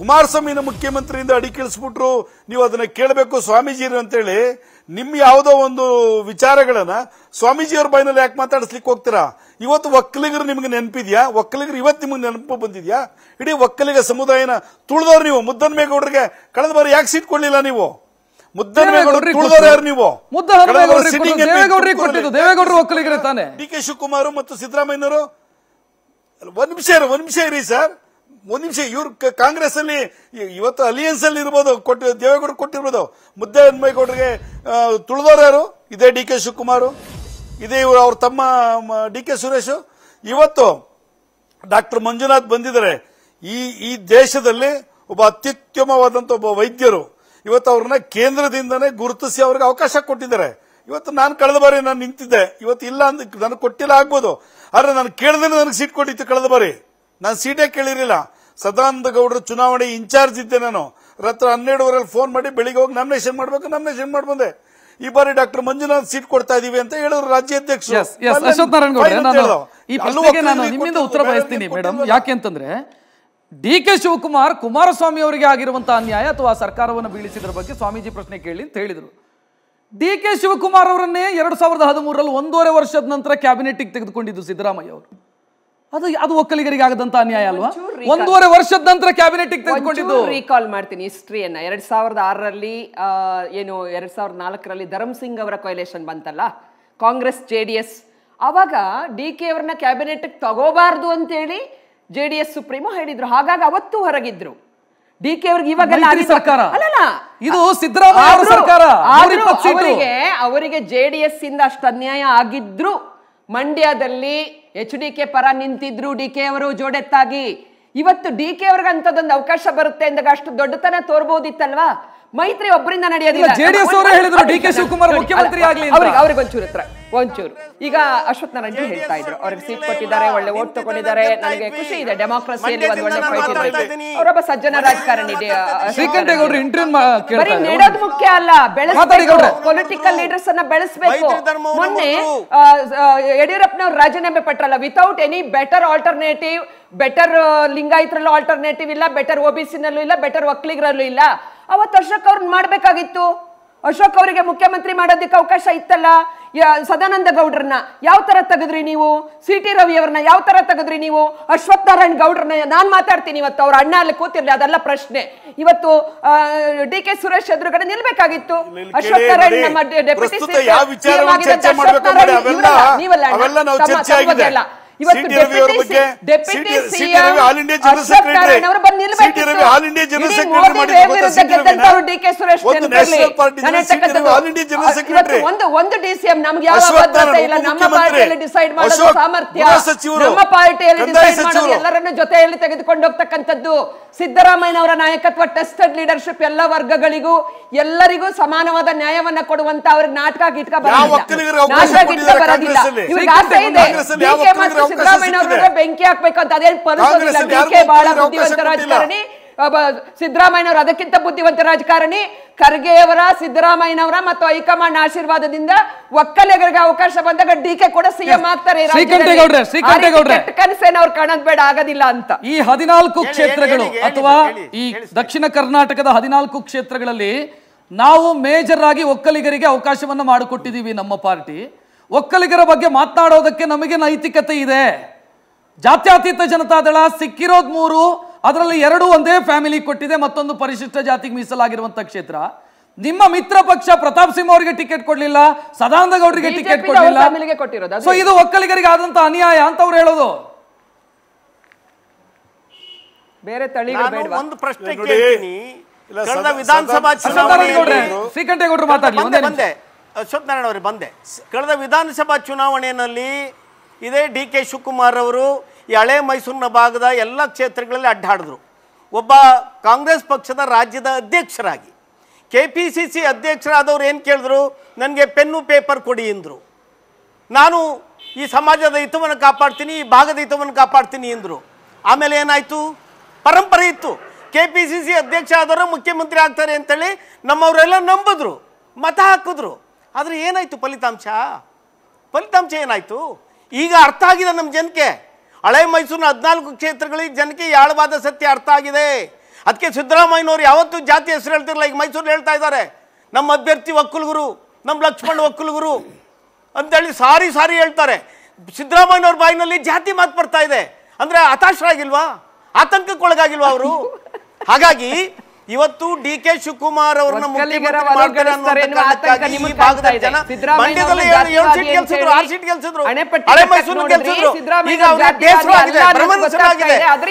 ಕುಮಾರಸ್ವಾಮಿನ ಮುಖ್ಯಮಂತ್ರಿಯಿಂದ ಅಡಿ ಕೇಳಿಸ್ಬಿಟ್ರು ನೀವು ಅದನ್ನ ಕೇಳಬೇಕು ಸ್ವಾಮೀಜಿ ಅಂತೇಳಿ ನಿಮ್ ಯಾವುದೋ ಒಂದು ವಿಚಾರಗಳನ್ನ ಸ್ವಾಮೀಜಿಯವ್ರ ಬಾಯಿನಲ್ಲಿ ಯಾಕೆ ಮಾತಾಡಿಸ್ಲಿಕ್ಕೆ ಹೋಗ್ತೀರಾ ಇವತ್ತು ಒಕ್ಕಲಿಗರು ನಿಮಗೆ ನೆನಪಿದ್ಯಾ ಒಕ್ಕಲಿಗರು ಇವತ್ತು ನಿಮ್ಗೆ ನೆನಪು ಬಂದಿದ್ಯಾ ಇಡೀ ಒಕ್ಕಲಿಗ ಸಮುದಾಯನ ತುಳಿದವ್ರು ನೀವು ಮುದ್ದನ್ಮೇಗೌಡರಿಗೆ ಕಳೆದ ಬಾರಿ ಯಾಕೆ ಸೀಟ್ ಕೊಡ್ಲಿಲ್ಲ ನೀವು ಡಿ ಕೆ ಶಿವಕುಮಾರ್ ಮತ್ತು ಸಿದ್ದರಾಮಯ್ಯನವರು ಒಂದ್ ನಿಮಿಷ ಒಂದ್ ನಿಮಿಷ ಇರಿ ಸರ್ ಒಂದ್ ನಿಮಿಷ ಇವ್ರ ಕಾಂಗ್ರೆಸ್ ಅಲ್ಲಿ ಇವತ್ತು ಅಲಿಯನ್ಸ್ ಅಲ್ಲಿ ಇರ್ಬೋದು ಕೊಟ್ಟು ದೇವೇಗೌಡ ಕೊಟ್ಟಿರ್ಬೋದು ಮುದ್ದೆ ಹನುಮೇಗೌಡರಿಗೆ ತುಳಿದವ್ರು ಯಾರು ಇದೇ ಡಿ ಕೆ ಶಿವಕುಮಾರ್ ಇದೇ ಇವರು ಅವ್ರ ತಮ್ಮ ಡಿ ಕೆ ಸುರೇಶ್ ಇವತ್ತು ಡಾಕ್ಟರ್ ಮಂಜುನಾಥ್ ಬಂದಿದ್ದಾರೆ ಈ ಈ ದೇಶದಲ್ಲಿ ಒಬ್ಬ ಅತ್ಯುತ್ತಮವಾದಂತ ಒಬ್ಬ ವೈದ್ಯರು ಇವತ್ತು ಅವ್ರನ್ನ ಕೇಂದ್ರದಿಂದನೇ ಗುರುತಿಸಿ ಅವ್ರಿಗೆ ಅವಕಾಶ ಕೊಟ್ಟಿದ್ದಾರೆ ಇವತ್ತು ನಾನು ಕಳೆದ ಬಾರಿ ನಾನು ನಿಂತಿದ್ದೆ ಇವತ್ತು ಇಲ್ಲ ಅಂದ್ ನನಗೆ ಕೊಟ್ಟಿಲ್ಲ ಆಗ್ಬೋದು ಆದ್ರೆ ನಾನು ಕೇಳಿದ್ರೆ ನನಗೆ ಸೀಟ್ ಕೊಟ್ಟಿತ್ತು ಕಳೆದ ಬಾರಿ ನಾನು ಸೀಟೇ ಕೇಳಿರಲಿಲ್ಲ ಸದಾನಂದ ಗೌಡರು ಚುನಾವಣೆ ಇನ್ಚಾರ್ಜ್ ಇದ್ದೆ ನಾನು ರಾತ್ರ ಹನ್ನೆರಡುವರೆಲ್ಲಿ ಫೋನ್ ಮಾಡಿ ಬೆಳಿಗ್ಗೆ ಹೋಗಿ ನಾಮಿನೇಷನ್ ಮಾಡಬೇಕು ನಾಮಿನೇಷನ್ ಮಾಡಿ ಬಂದೆ ಈ ಬಾರಿ ಡಾಕ್ಟರ್ ಮಂಜುನಾಥ್ ಸೀಟ್ ಕೊಡ್ತಾ ಇದೀವಿ ಅಂತ ಹೇಳಿದ್ರು ರಾಜ್ಯಾಧ್ಯಕ್ಷ ಅಶೋಕ್ ಈ ಪ್ರಶ್ನೆಗೆ ನಾನು ನಿಮ್ಮಿಂದ ಉತ್ತರ ಬಯಸ್ತೀನಿ ಮೇಡಮ್ ಯಾಕೆ ಅಂತಂದ್ರೆ ಡಿ ಕೆ ಶಿವಕುಮಾರ್ ಕುಮಾರಸ್ವಾಮಿ ಅವರಿಗೆ ಆಗಿರುವಂತಹ ಅನ್ಯಾಯ ಅಥವಾ ಸರ್ಕಾರವನ್ನು ಬೀಳಿಸಿದ್ರ ಬಗ್ಗೆ ಸ್ವಾಮೀಜಿ ಪ್ರಶ್ನೆ ಕೇಳಿ ಅಂತ ಹೇಳಿದ್ರು ಡಿ ಕೆ ಶಿವಕುಮಾರ್ ಅವರನ್ನೇ ಎರಡ್ ಸಾವಿರದ ಹದಿಮೂರರಲ್ಲಿ ಒಂದೂವರೆ ವರ್ಷದ ನಂತರ ಕ್ಯಾಬಿನೆಟ್ಗೆ ತೆಗೆದುಕೊಂಡಿದ್ದು ಸಿದ್ದರಾಮಯ್ಯ ಅವರು ಅದು ಅದು ಒಕ್ಕಲಿಗರಿಗೆ ಆಗದಂತ ಅನ್ಯಾಯ ಅಲ್ವಾ ಒಂದೂವರೆ ವರ್ಷದ ನಂತರ ಕ್ಯಾಬಿನೆಟ್ ತೆಗೆದುಕೊಂಡಿದ್ದು ರೀಕಾಲ್ ಮಾಡ್ತೀನಿ ಹಿಸ್ಟ್ರಿಯನ್ನ ಎರಡ್ ಸಾವಿರದ ಆರರಲ್ಲಿ ಏನು ಎರಡ್ ಸಾವಿರದ ನಾಲ್ಕರಲ್ಲಿ ಧರಮ್ ಸಿಂಗ್ ಅವರ ಕೊಯ್ಲೇಷನ್ ಬಂತಲ್ಲ ಕಾಂಗ್ರೆಸ್ ಜೆ ಡಿ ಎಸ್ ಅವಾಗ ಡಿ ಕೆ ಅವ್ರನ್ನ ಕ್ಯಾಬಿನೆಟ್ ತಗೋಬಾರ್ದು ಅಂತೇಳಿ ಜೆ ಡಿ ಎಸ್ ಸುಪ್ರೀಮೋ ಹೇಳಿದ್ರು ಹಾಗಾಗಿ ಅವತ್ತು ಹೊರಗಿದ್ರು ಡಿ ಕೆ ಅವ್ರಿಗೆ ಇವಾಗ ಸರ್ಕಾರ ಅಲ್ಲ ಇದು ಸಿದ್ದರಾಮಯ್ಯ ಸರ್ಕಾರ ಅವರಿಗೆ ಅವರಿಗೆ ಜೆ ಡಿ ಎಸ್ ಇಂದ ಅಷ್ಟು ಅನ್ಯಾಯ ಆಗಿದ್ರು ಮಂಡ್ಯದಲ್ಲಿ ಎಚ್ ಡಿ ಕೆ ಪರ ನಿಂತಿದ್ರು ಡಿ ಕೆ ಅವರು ಜೋಡೆತ್ತಾಗಿ ಇವತ್ತು ಡಿ ಕೆ ಅವ್ರಿಗೆ ಅಂತದೊಂದು ಅವಕಾಶ ಬರುತ್ತೆ ಅಂದಾಗ ಅಷ್ಟು ದೊಡ್ಡತನ ತೋರ್ಬೋದಿತ್ತಲ್ವಾ ಮೈತ್ರಿ ಒಬ್ಬರಿಂದ ನಡೆಯೋದಿಲ್ಲ ಜೆಡಿಎಸ್ ಅವರು ಹೇಳಿದ್ರು ಡಿ ಕೆ ಶಿವಕುಮಾರ್ ಮುಖ್ಯಮಂತ್ರಿ ಆಗಲಿ ಅವ್ರಿಗೆ ಅವ್ರಿಗೆ ಒಂಚೂರು ಹತ್ರ ಒಂಚೂರು ಈಗ ಅಶ್ವಥ್ ನಾರಾಯಣ ಹೇಳ್ತಾ ಇದ್ರು ಅವ್ರಿಗೆ ಸೀಟ್ ಕೊಟ್ಟಿದ್ದಾರೆ ಒಳ್ಳೆ ಓಟ್ ತಗೊಂಡಿದ್ದಾರೆ ನನಗೆ ಖುಷಿ ಇದೆ ಡೆಮಾಕ್ರಸಿಯಲ್ಲಿ ಒಂದು ಒಳ್ಳೆ ಅವರೊಬ್ಬ ಸಜ್ಜನ ರಾಜಕಾರಣಿ ಇದೆ ಬರೀ ನೆಡೋದು ಮುಖ್ಯ ಅಲ್ಲ ಬೆಳೆಸಬೇಕು ಪೊಲಿಟಿಕಲ್ ಲೀಡರ್ಸ್ ಅನ್ನ ಬೆಳೆಸಬೇಕು ಮೊನ್ನೆ ಯಡಿಯೂರಪ್ಪನವ್ರು ರಾಜೀನಾಮೆ ಪಟ್ರಲ್ಲ without any better alternative better ಲಿಂಗಾಯತರಲ್ಲೂ ಆಲ್ಟರ್ನೇಟಿವ್ ಇಲ್ಲ ಬೆಟರ್ ಓಬಿಸಿನಲ್ಲೂ ಇಲ್ಲ ಬೆಟರ್ ಒಕ್ಕಲಿಗರಲ್ಲೂ ಇಲ್ಲ ಅವತ್ತು ಅಶೋಕ್ ಅವ್ರನ್ನ ಮಾಡಬೇಕಾಗಿತ್ತು ಅಶೋಕ್ ಅವರಿಗೆ ಮುಖ್ಯಮಂತ್ರಿ ಮಾಡೋದಕ್ಕೆ ಅವಕಾಶ ಇತ್ತಲ್ಲ ಸದಾನಂದ ಗೌಡ್ರನ್ನ ಯಾವ ತರ ತೆಗೆದ್ರಿ ನೀವು ಸಿ ಟಿ ರವಿಯವ್ರನ್ನ ಯಾವ ತರ ತೆಗೆದ್ರಿ ನೀವು ಅಶ್ವಥ್ ನಾರಾಯಣ್ ಗೌಡ್ರನ್ನ ನಾನು ಮಾತಾಡ್ತೀನಿ ಇವತ್ತು ಅವ್ರ ಅಣ್ಣ ಅಲ್ಲಿ ಕೂತಿರ್ಲಿ ಅದೆಲ್ಲ ಪ್ರಶ್ನೆ ಇವತ್ತು ಡಿ ಕೆ ಸುರೇಶ್ ಎದುರುಗಡೆ ನಿಲ್ಬೇಕಾಗಿತ್ತು ಅಶ್ವಥ್ ನಾರಾಯಣ್ ನಮ್ಮ ಡೆಪ್ಯೂಟಿ ನೀವಲ್ಲ ಇವತ್ತು ಒಂದು ಒಂದು ಡಿಸಿಎಂ ನಮ್ಗೆ ಸಾಮರ್ಥ್ಯ ನಮ್ಮ ಪಾರ್ಟಿಯಲ್ಲಿ ಜೊತೆಯಲ್ಲಿ ತೆಗೆದುಕೊಂಡು ಹೋಗ್ತಕ್ಕಂಥದ್ದು ಸಿದ್ದರಾಮಯ್ಯನವರ ನಾಯಕತ್ವ ಟೆಸ್ಟೆಡ್ ಲೀಡರ್ಶಿಪ್ ಎಲ್ಲ ವರ್ಗಗಳಿಗೂ ಎಲ್ಲರಿಗೂ ಸಮಾನವಾದ ನ್ಯಾಯವನ್ನ ಕೊಡುವಂತ ಅವ್ರಿಗೆ ನಾಟಕ ಗೀಟಕ ಬರಲಿಲ್ಲ ನಾಟಕ ಗೀಟಕ ಸಿದ್ದರಾಮಯ್ಯ ಬೆಂಕಿ ಹಾಕ್ಬೇಕಂತ ಅದೇನ್ ಪರವಾಗಿಲ್ಲ ಡಿಕೆ ಬಹಳ ಬುದ್ಧಿವಂತ ರಾಜಕಾರಣಿ ಸಿದ್ದರಾಮಯ್ಯನವರು ಅದಕ್ಕಿಂತ ಬುದ್ಧಿವಂತ ರಾಜಕಾರಣಿ ಖರ್ಗೆಯವರ ಸಿದ್ದರಾಮಯ್ಯನವರ ಮತ್ತು ಹೈಕಮಾಂಡ್ ಆಶೀರ್ವಾದದಿಂದ ಒಕ್ಕಲಿಗರಿಗೆ ಅವಕಾಶ ಬಂದಾಗ ಡಿ ಕೆ ಕೂಡ ಸಿಎಂ ಆಗ್ತಾರೆ ಅವ್ರು ಕಾಣೋದ್ ಬೇಡ ಆಗೋದಿಲ್ಲ ಅಂತ ಈ ಹದಿನಾಲ್ಕು ಕ್ಷೇತ್ರಗಳು ಅಥವಾ ಈ ದಕ್ಷಿಣ ಕರ್ನಾಟಕದ ಹದಿನಾಲ್ಕು ಕ್ಷೇತ್ರಗಳಲ್ಲಿ ನಾವು ಮೇಜರ್ ಆಗಿ ಒಕ್ಕಲಿಗರಿಗೆ ಅವಕಾಶವನ್ನು ಮಾಡಿಕೊಟ್ಟಿದ್ದೀವಿ ನಮ್ಮ ಪಾರ್ಟಿ ಒಕ್ಕಲಿಗರ ಬಗ್ಗೆ ಮಾತನಾಡೋದಕ್ಕೆ ನಮಗೆ ನೈತಿಕತೆ ಇದೆ ಜಾತ್ಯತೀತ ಜನತಾದಳ ಸಿಕ್ಕಿರೋದ್ ಮೂರು ಅದರಲ್ಲಿ ಎರಡು ಒಂದೇ ಫ್ಯಾಮಿಲಿ ಕೊಟ್ಟಿದೆ ಮತ್ತೊಂದು ಪರಿಶಿಷ್ಟ ಜಾತಿಗೆ ಮೀಸಲಾಗಿರುವಂತಹ ಕ್ಷೇತ್ರ ನಿಮ್ಮ ಮಿತ್ರ ಪಕ್ಷ ಪ್ರತಾಪ್ ಸಿಂಹ ಅವರಿಗೆ ಟಿಕೆಟ್ ಕೊಡ್ಲಿಲ್ಲ ಸದಾನಂದ ಗೌಡರಿಗೆ ಟಿಕೆಟ್ ಕೊಡಲಿಲ್ಲ ಸೊ ಇದು ಒಕ್ಕಲಿಗರಿಗೆ ಆದಂತ ಅನ್ಯಾಯ ಅಂತ ಅವ್ರು ಹೇಳೋದು ಬೇರೆ ಒಂದು ಪ್ರಶ್ನೆ ಕೇಳ್ತೀನಿ ವಿಧಾನಸಭಾ ಶ್ರೀಕಂಠೇಗೌಡರು ಮಾತಾಡಲಿ ಅಶ್ವತ್ಥನಾರಾಯಣ ಅವರಿಗೆ ಬಂದೆ ಕಳೆದ ವಿಧಾನಸಭಾ ಚುನಾವಣೆಯಲ್ಲಿ ಇದೇ ಡಿ ಕೆ ಶಿವಕುಮಾರ್ ಅವರು ಈ ಹಳೆ ಮೈಸೂರಿನ ಭಾಗದ ಎಲ್ಲ ಕ್ಷೇತ್ರಗಳಲ್ಲಿ ಅಡ್ಡಾಡಿದ್ರು ಒಬ್ಬ ಕಾಂಗ್ರೆಸ್ ಪಕ್ಷದ ರಾಜ್ಯದ ಅಧ್ಯಕ್ಷರಾಗಿ ಕೆ ಪಿ ಸಿ ಸಿ ಅಧ್ಯಕ್ಷರಾದವ್ರು ಏನು ಕೇಳಿದ್ರು ನನಗೆ ಪೆನ್ನು ಪೇಪರ್ ಕೊಡಿ ಅಂದರು ನಾನು ಈ ಸಮಾಜದ ಹಿತವನ್ನು ಕಾಪಾಡ್ತೀನಿ ಈ ಭಾಗದ ಹಿತವನ್ನು ಕಾಪಾಡ್ತೀನಿ ಅಂದರು ಆಮೇಲೆ ಏನಾಯಿತು ಪರಂಪರೆ ಇತ್ತು ಕೆ ಪಿ ಸಿ ಸಿ ಅಧ್ಯಕ್ಷ ಆದವರು ಮುಖ್ಯಮಂತ್ರಿ ಆಗ್ತಾರೆ ಅಂತೇಳಿ ನಮ್ಮವರೆಲ್ಲ ನಂಬಿದ್ರು ಮತ ಹಾಕಿದ್ರು ಆದರೆ ಏನಾಯಿತು ಫಲಿತಾಂಶ ಫಲಿತಾಂಶ ಏನಾಯಿತು ಈಗ ಅರ್ಥ ಆಗಿದೆ ನಮ್ಮ ಜನಕ್ಕೆ ಹಳೆ ಮೈಸೂರಿನ ಹದಿನಾಲ್ಕು ಕ್ಷೇತ್ರಗಳಿಗೆ ಜನಕ್ಕೆ ಯಾಳವಾದ ಸತ್ಯ ಅರ್ಥ ಆಗಿದೆ ಅದಕ್ಕೆ ಸಿದ್ದರಾಮಯ್ಯನವರು ಯಾವತ್ತೂ ಜಾತಿ ಹೆಸರು ಹೇಳ್ತಿರಲ್ಲ ಈಗ ಮೈಸೂರು ಹೇಳ್ತಾ ಇದ್ದಾರೆ ನಮ್ಮ ಅಭ್ಯರ್ಥಿ ಗುರು ನಮ್ಮ ಲಕ್ಷ್ಮಣ್ ಒಕ್ಕುಲ್ಗುರು ಅಂತೇಳಿ ಸಾರಿ ಸಾರಿ ಹೇಳ್ತಾರೆ ಸಿದ್ದರಾಮಯ್ಯನವ್ರ ಬಾಯಿನಲ್ಲಿ ಜಾತಿ ಮಾತು ಬರ್ತಾ ಇದೆ ಅಂದರೆ ಹತಾಶರಾಗಿಲ್ವಾ ಆತಂಕಕ್ಕೊಳಗಾಗಿಲ್ವಾ ಅವರು ಹಾಗಾಗಿ ಇವತ್ತು ಡಿ ಕೆ ಶಿವಕುಮಾರ್ ಅವ್ರನ್ನ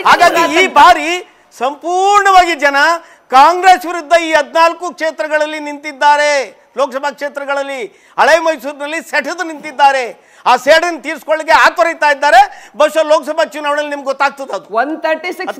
ಹಾಗಾಗಿ ಈ ಬಾರಿ ಸಂಪೂರ್ಣವಾಗಿ ಜನ ಕಾಂಗ್ರೆಸ್ ವಿರುದ್ಧ ಈ ಹದಿನಾಲ್ಕು ಕ್ಷೇತ್ರಗಳಲ್ಲಿ ನಿಂತಿದ್ದಾರೆ ಲೋಕಸಭಾ ಕ್ಷೇತ್ರಗಳಲ್ಲಿ ಹಳೆ ಮೈಸೂರಿನಲ್ಲಿ ಸೆಟೆದು ನಿಂತಿದ್ದಾರೆ ಆ ಸೇಡನ್ ತೀರ್ಸ್ಕೊಳ್ಳಿಕ್ಕೆ ಹಾಕೊರಿತಾ ಇದ್ದಾರೆ ಬಹುಶಃ ಲೋಕಸಭಾ ಚುನಾವಣೆಯಲ್ಲಿ ನಿಮ್ಗೆ ಗೊತ್ತಾಗ್ತದೆ ಅದು ಒನ್ ತರ್ಟಿ ಸಿಕ್ಸ್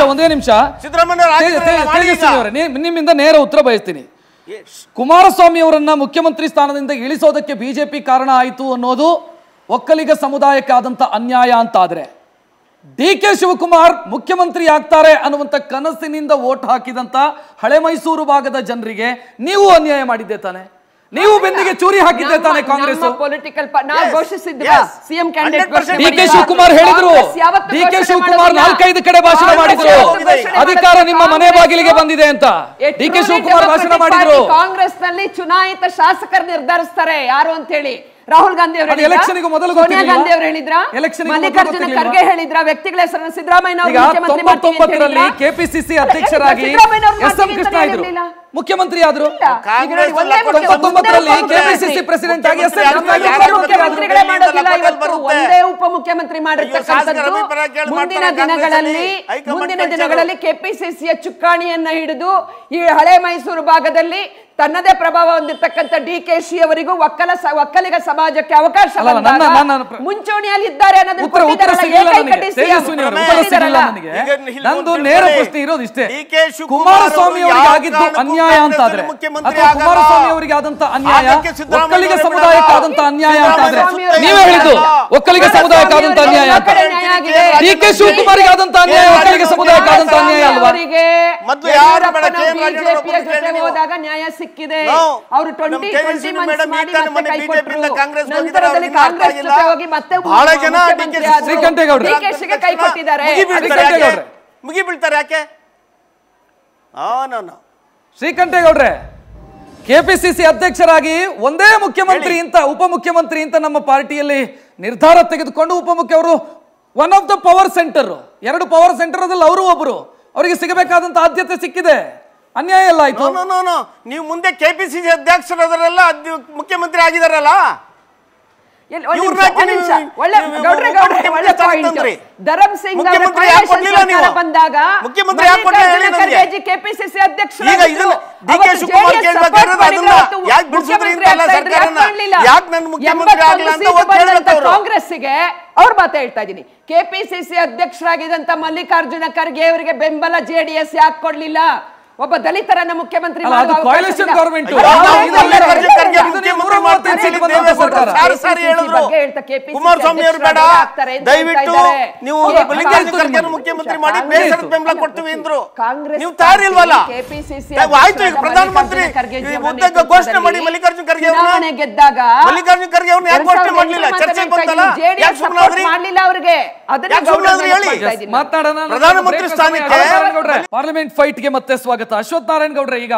ನಿಮಿಷ ಒಂದೇ ನಿಮಿಷ ನಿಮ್ಮಿಂದ ನೇರ ಉತ್ತರ ಬಯಸ್ತೀನಿ ಕುಮಾರಸ್ವಾಮಿ ಅವರನ್ನ ಮುಖ್ಯಮಂತ್ರಿ ಸ್ಥಾನದಿಂದ ಇಳಿಸೋದಕ್ಕೆ ಬಿಜೆಪಿ ಕಾರಣ ಆಯಿತು ಅನ್ನೋದು ಒಕ್ಕಲಿಗ ಸಮುದಾಯಕ್ಕೆ ಆದಂತ ಅನ್ಯಾಯ ಅಂತಾದ್ರೆ ಡಿ ಕೆ ಶಿವಕುಮಾರ್ ಮುಖ್ಯಮಂತ್ರಿ ಆಗ್ತಾರೆ ಅನ್ನುವಂತ ಕನಸಿನಿಂದ ಓಟ್ ಹಾಕಿದಂತ ಹಳೆ ಮೈಸೂರು ಭಾಗದ ಜನರಿಗೆ ನೀವು ಅನ್ಯಾಯ ಮಾಡಿದ್ದೆ ತಾನೆ ನೀವು ಬೆನ್ನಿಗೆ ಚೂರಿ ಹಾಕಿದ್ದೆ ತಾನೆ ಕಾಂಗ್ರೆಸ್ ಪೊಲಿಟಿಕಲ್ ನಾವು CM candidate D K Shivakumar ಹೇಳಿದ್ರು ಡಿ ಕೆ ಶಿವಕುಮಾರ್ ನಾಲ್ಕೈದು ಕಡೆ ಭಾಷಣ ಮಾಡಿದ್ರು ಅಧಿಕಾರ ನಿಮ್ಮ ಮನೆ ಬಾಗಿಲಿಗೆ ಬಂದಿದೆ ಅಂತ ಡಿ ಕೆ ಶಿವಕುಮಾರ್ ಭಾಷಣ ಮಾಡಿದ್ರು ಕಾಂಗ್ರೆಸ್ ನಲ್ಲಿ ಚುನಾಯಿತ ಶಾಸಕರು ನಿರ್ಧರಿಸ್ತಾರೆ ಯಾರು ಅಂತ ಹೇಳಿ ರಾಹುಲ್ ಗಾಂಧಿ ಅವರು ಎಲೆಕ್ಷನ್ ಮೊದಲು ಸೋನಿಯಾ ಗಾಂಧಿ ಅವರು ಹೇಳಿದ್ರ ಮಲ್ಲಿಕಾರ್ಜುನ ಖರ್ಗೆ ಹೇಳಿದ್ರ ವ್ಯಕ್ತಿಗಳ ಹೆಸರನ್ನು ಸಿದ್ದರಾಮಯ್ಯ ಅವರು ಕೆಪಿಸಿಸಿ ಅಧ್ಯಕ್ಷರಾಗಿ ಅವರು ಮಾತಿಗೆ ಕೃಷ್ಣ ಇದ್ರು ಮುಖ್ಯಮಂತ್ರಿ ಆದ್ರು ಕೆಪಿಸಿಸಿ ಪ್ರೆಸಿಡೆಂಟ್ ಆಗಿ ಒಂದೇ ಉಪಮುಖ್ಯಮಂತ್ರಿ ಮಾಡಿರ್ತಕ್ಕಂಥದ್ದು ಮುಂದಿನ ದಿನಗಳಲ್ಲಿ ಮುಂದಿನ ದಿನಗಳಲ್ಲಿ ಕೆಪಿಸಿಸಿಯ ಚುಕ್ಕಾಣಿಯನ್ನ ಹಿಡಿದು ಈ ಹಳೆ ಮೈಸೂರು ಭಾಗದಲ್ಲಿ ತನ್ನದೇ ಪ್ರಭಾವ ಹೊಂದಿರತಕ್ಕಂಥ ಡಿ ಕೆ ಸಿ ಅವರಿಗೂ ಒಕ್ಕಲ ಒಕ್ಕಲಿಗ ಸಮಾಜಕ್ಕೆ ಅವಕಾಶ ಮುಂಚೂಣಿಯಲ್ಲಿ ಇದ್ದಾರೆ ಅನ್ನೋದು ನೇರ ಪ್ರಶ್ನೆ ಇರೋದು ಇಷ್ಟೇ ಕುಮಾರಸ್ವಾಮಿ ಅವರಿಗೆ ಆಗಿದ್ದು ಅನ್ಯಾಯ ಅನ್ಯಾಯ ಅಂತ ಆದ್ರೆ ಕುಮಾರಸ್ವಾಮಿ ಅವರಿಗೆ ಆದಂತ ಅನ್ಯಾಯ ಒಕ್ಕಲಿಗ ಸಮುದಾಯಕ್ಕೆ ಆದಂತ ಅನ್ಯಾಯ ನೀವೇ ಹೇಳಿದ್ದು ಒಕ್ಕಲಿಗ ಸಮುದಾಯಕ್ಕೆ ಆದಂತ ಅನ್ಯಾಯ ಡಿ ಕೆ ಶಿವಕುಮಾರ್ಗೆ ಆದಂತ ಅನ್ಯಾಯ ಒಕ್ಕಲಿಗ ಸಮುದಾಯಕ್ಕೆ ಆದಂತ ಅನ್ಯಾಯ ಅಲ್ವಾ ಸಿಕ್ಕಿದೆ ಅವರು ಯಾಕೆ ಆ ಶ್ರೀಕಂಠೇಗೌಡ್ರೆ ಕೆಪಿಸಿಸಿ ಅಧ್ಯಕ್ಷರಾಗಿ ಒಂದೇ ಮುಖ್ಯಮಂತ್ರಿ ಇಂತ ಮುಖ್ಯಮಂತ್ರಿ ಇಂತ ನಮ್ಮ ಪಾರ್ಟಿಯಲ್ಲಿ ನಿರ್ಧಾರ ತೆಗೆದುಕೊಂಡು ಮುಖ್ಯ ಅವರು one of the power centre ಎರಡು ಪವರ್ ಸೆಂಟರ್ ಅವರು ಒಬ್ಬರು ಅವರಿಗೆ ಸಿಗಬೇಕಾದಂತ ಆದ್ಯತೆ ಸಿಕ್ಕಿದೆ ಅನ್ಯಾಯ ಎಲ್ಲ ಆಯ್ತು ನೀವು ಮುಂದೆ ಕೆಪಿಸಿಸಿ ಅಧ್ಯಕ್ಷರದರೆಲ್ಲ ಮುಖ್ಯಮಂತ್ರಿ ಆಗಿದಾರಲ್ಲ ಧರಮ್ ಸಿಂಗ್ ಬಂದಾಗ ಕಾಂಗ್ರೆಸ್ಗೆ ಅವ್ರ ಮಾತ ಹೇಳ್ತಾ ಇದೀನಿ ಕೆಪಿಸಿಸಿ ಅಧ್ಯಕ್ಷರಾಗಿದ್ದಂತ ಮಲ್ಲಿಕಾರ್ಜುನ ಖರ್ಗೆ ಅವರಿಗೆ ಬೆಂಬಲ ಜೆಡಿಎಸ್ ಯಾಕೆ ಕೊಡ್ಲಿಲ್ಲ ಒಬ್ಬ ದಲಿತರನ್ನ ಮುಖ್ಯಮಂತ್ರಿ ಮಾಡಿ ಬೆಂಬಲ ಕೊಡ್ತೀವಿ ಘೋಷಣೆ ಮಾಡಿ ಮಲ್ಲಿಕಾರ್ಜುನ್ ಖರ್ಗೆ ಅವರು ಗೆದ್ದಾಗ ಮಲ್ಲಿಕಾರ್ಜುನ್ ಖರ್ಗೆ ಯಾಕೆ ಮಾಡಲಿಲ್ಲ ಚರ್ಚೆ ಮಾಡಲಿಲ್ಲ ಅವರಿಗೆ ಪ್ರಧಾನಮಂತ್ರಿ ಸ್ಥಾನಕ್ಕೆ ಪಾರ್ಲಿಮೆಂಟ್ ಫೈಟ್ ಗೆ ಮತ್ತೆ ಸ್ವಾಗತ ಬೇಕಾಗಿತ್ತು ಅಶ್ವಥ್ ನಾರಾಯಣ ಗೌಡ್ರೆ ಈಗ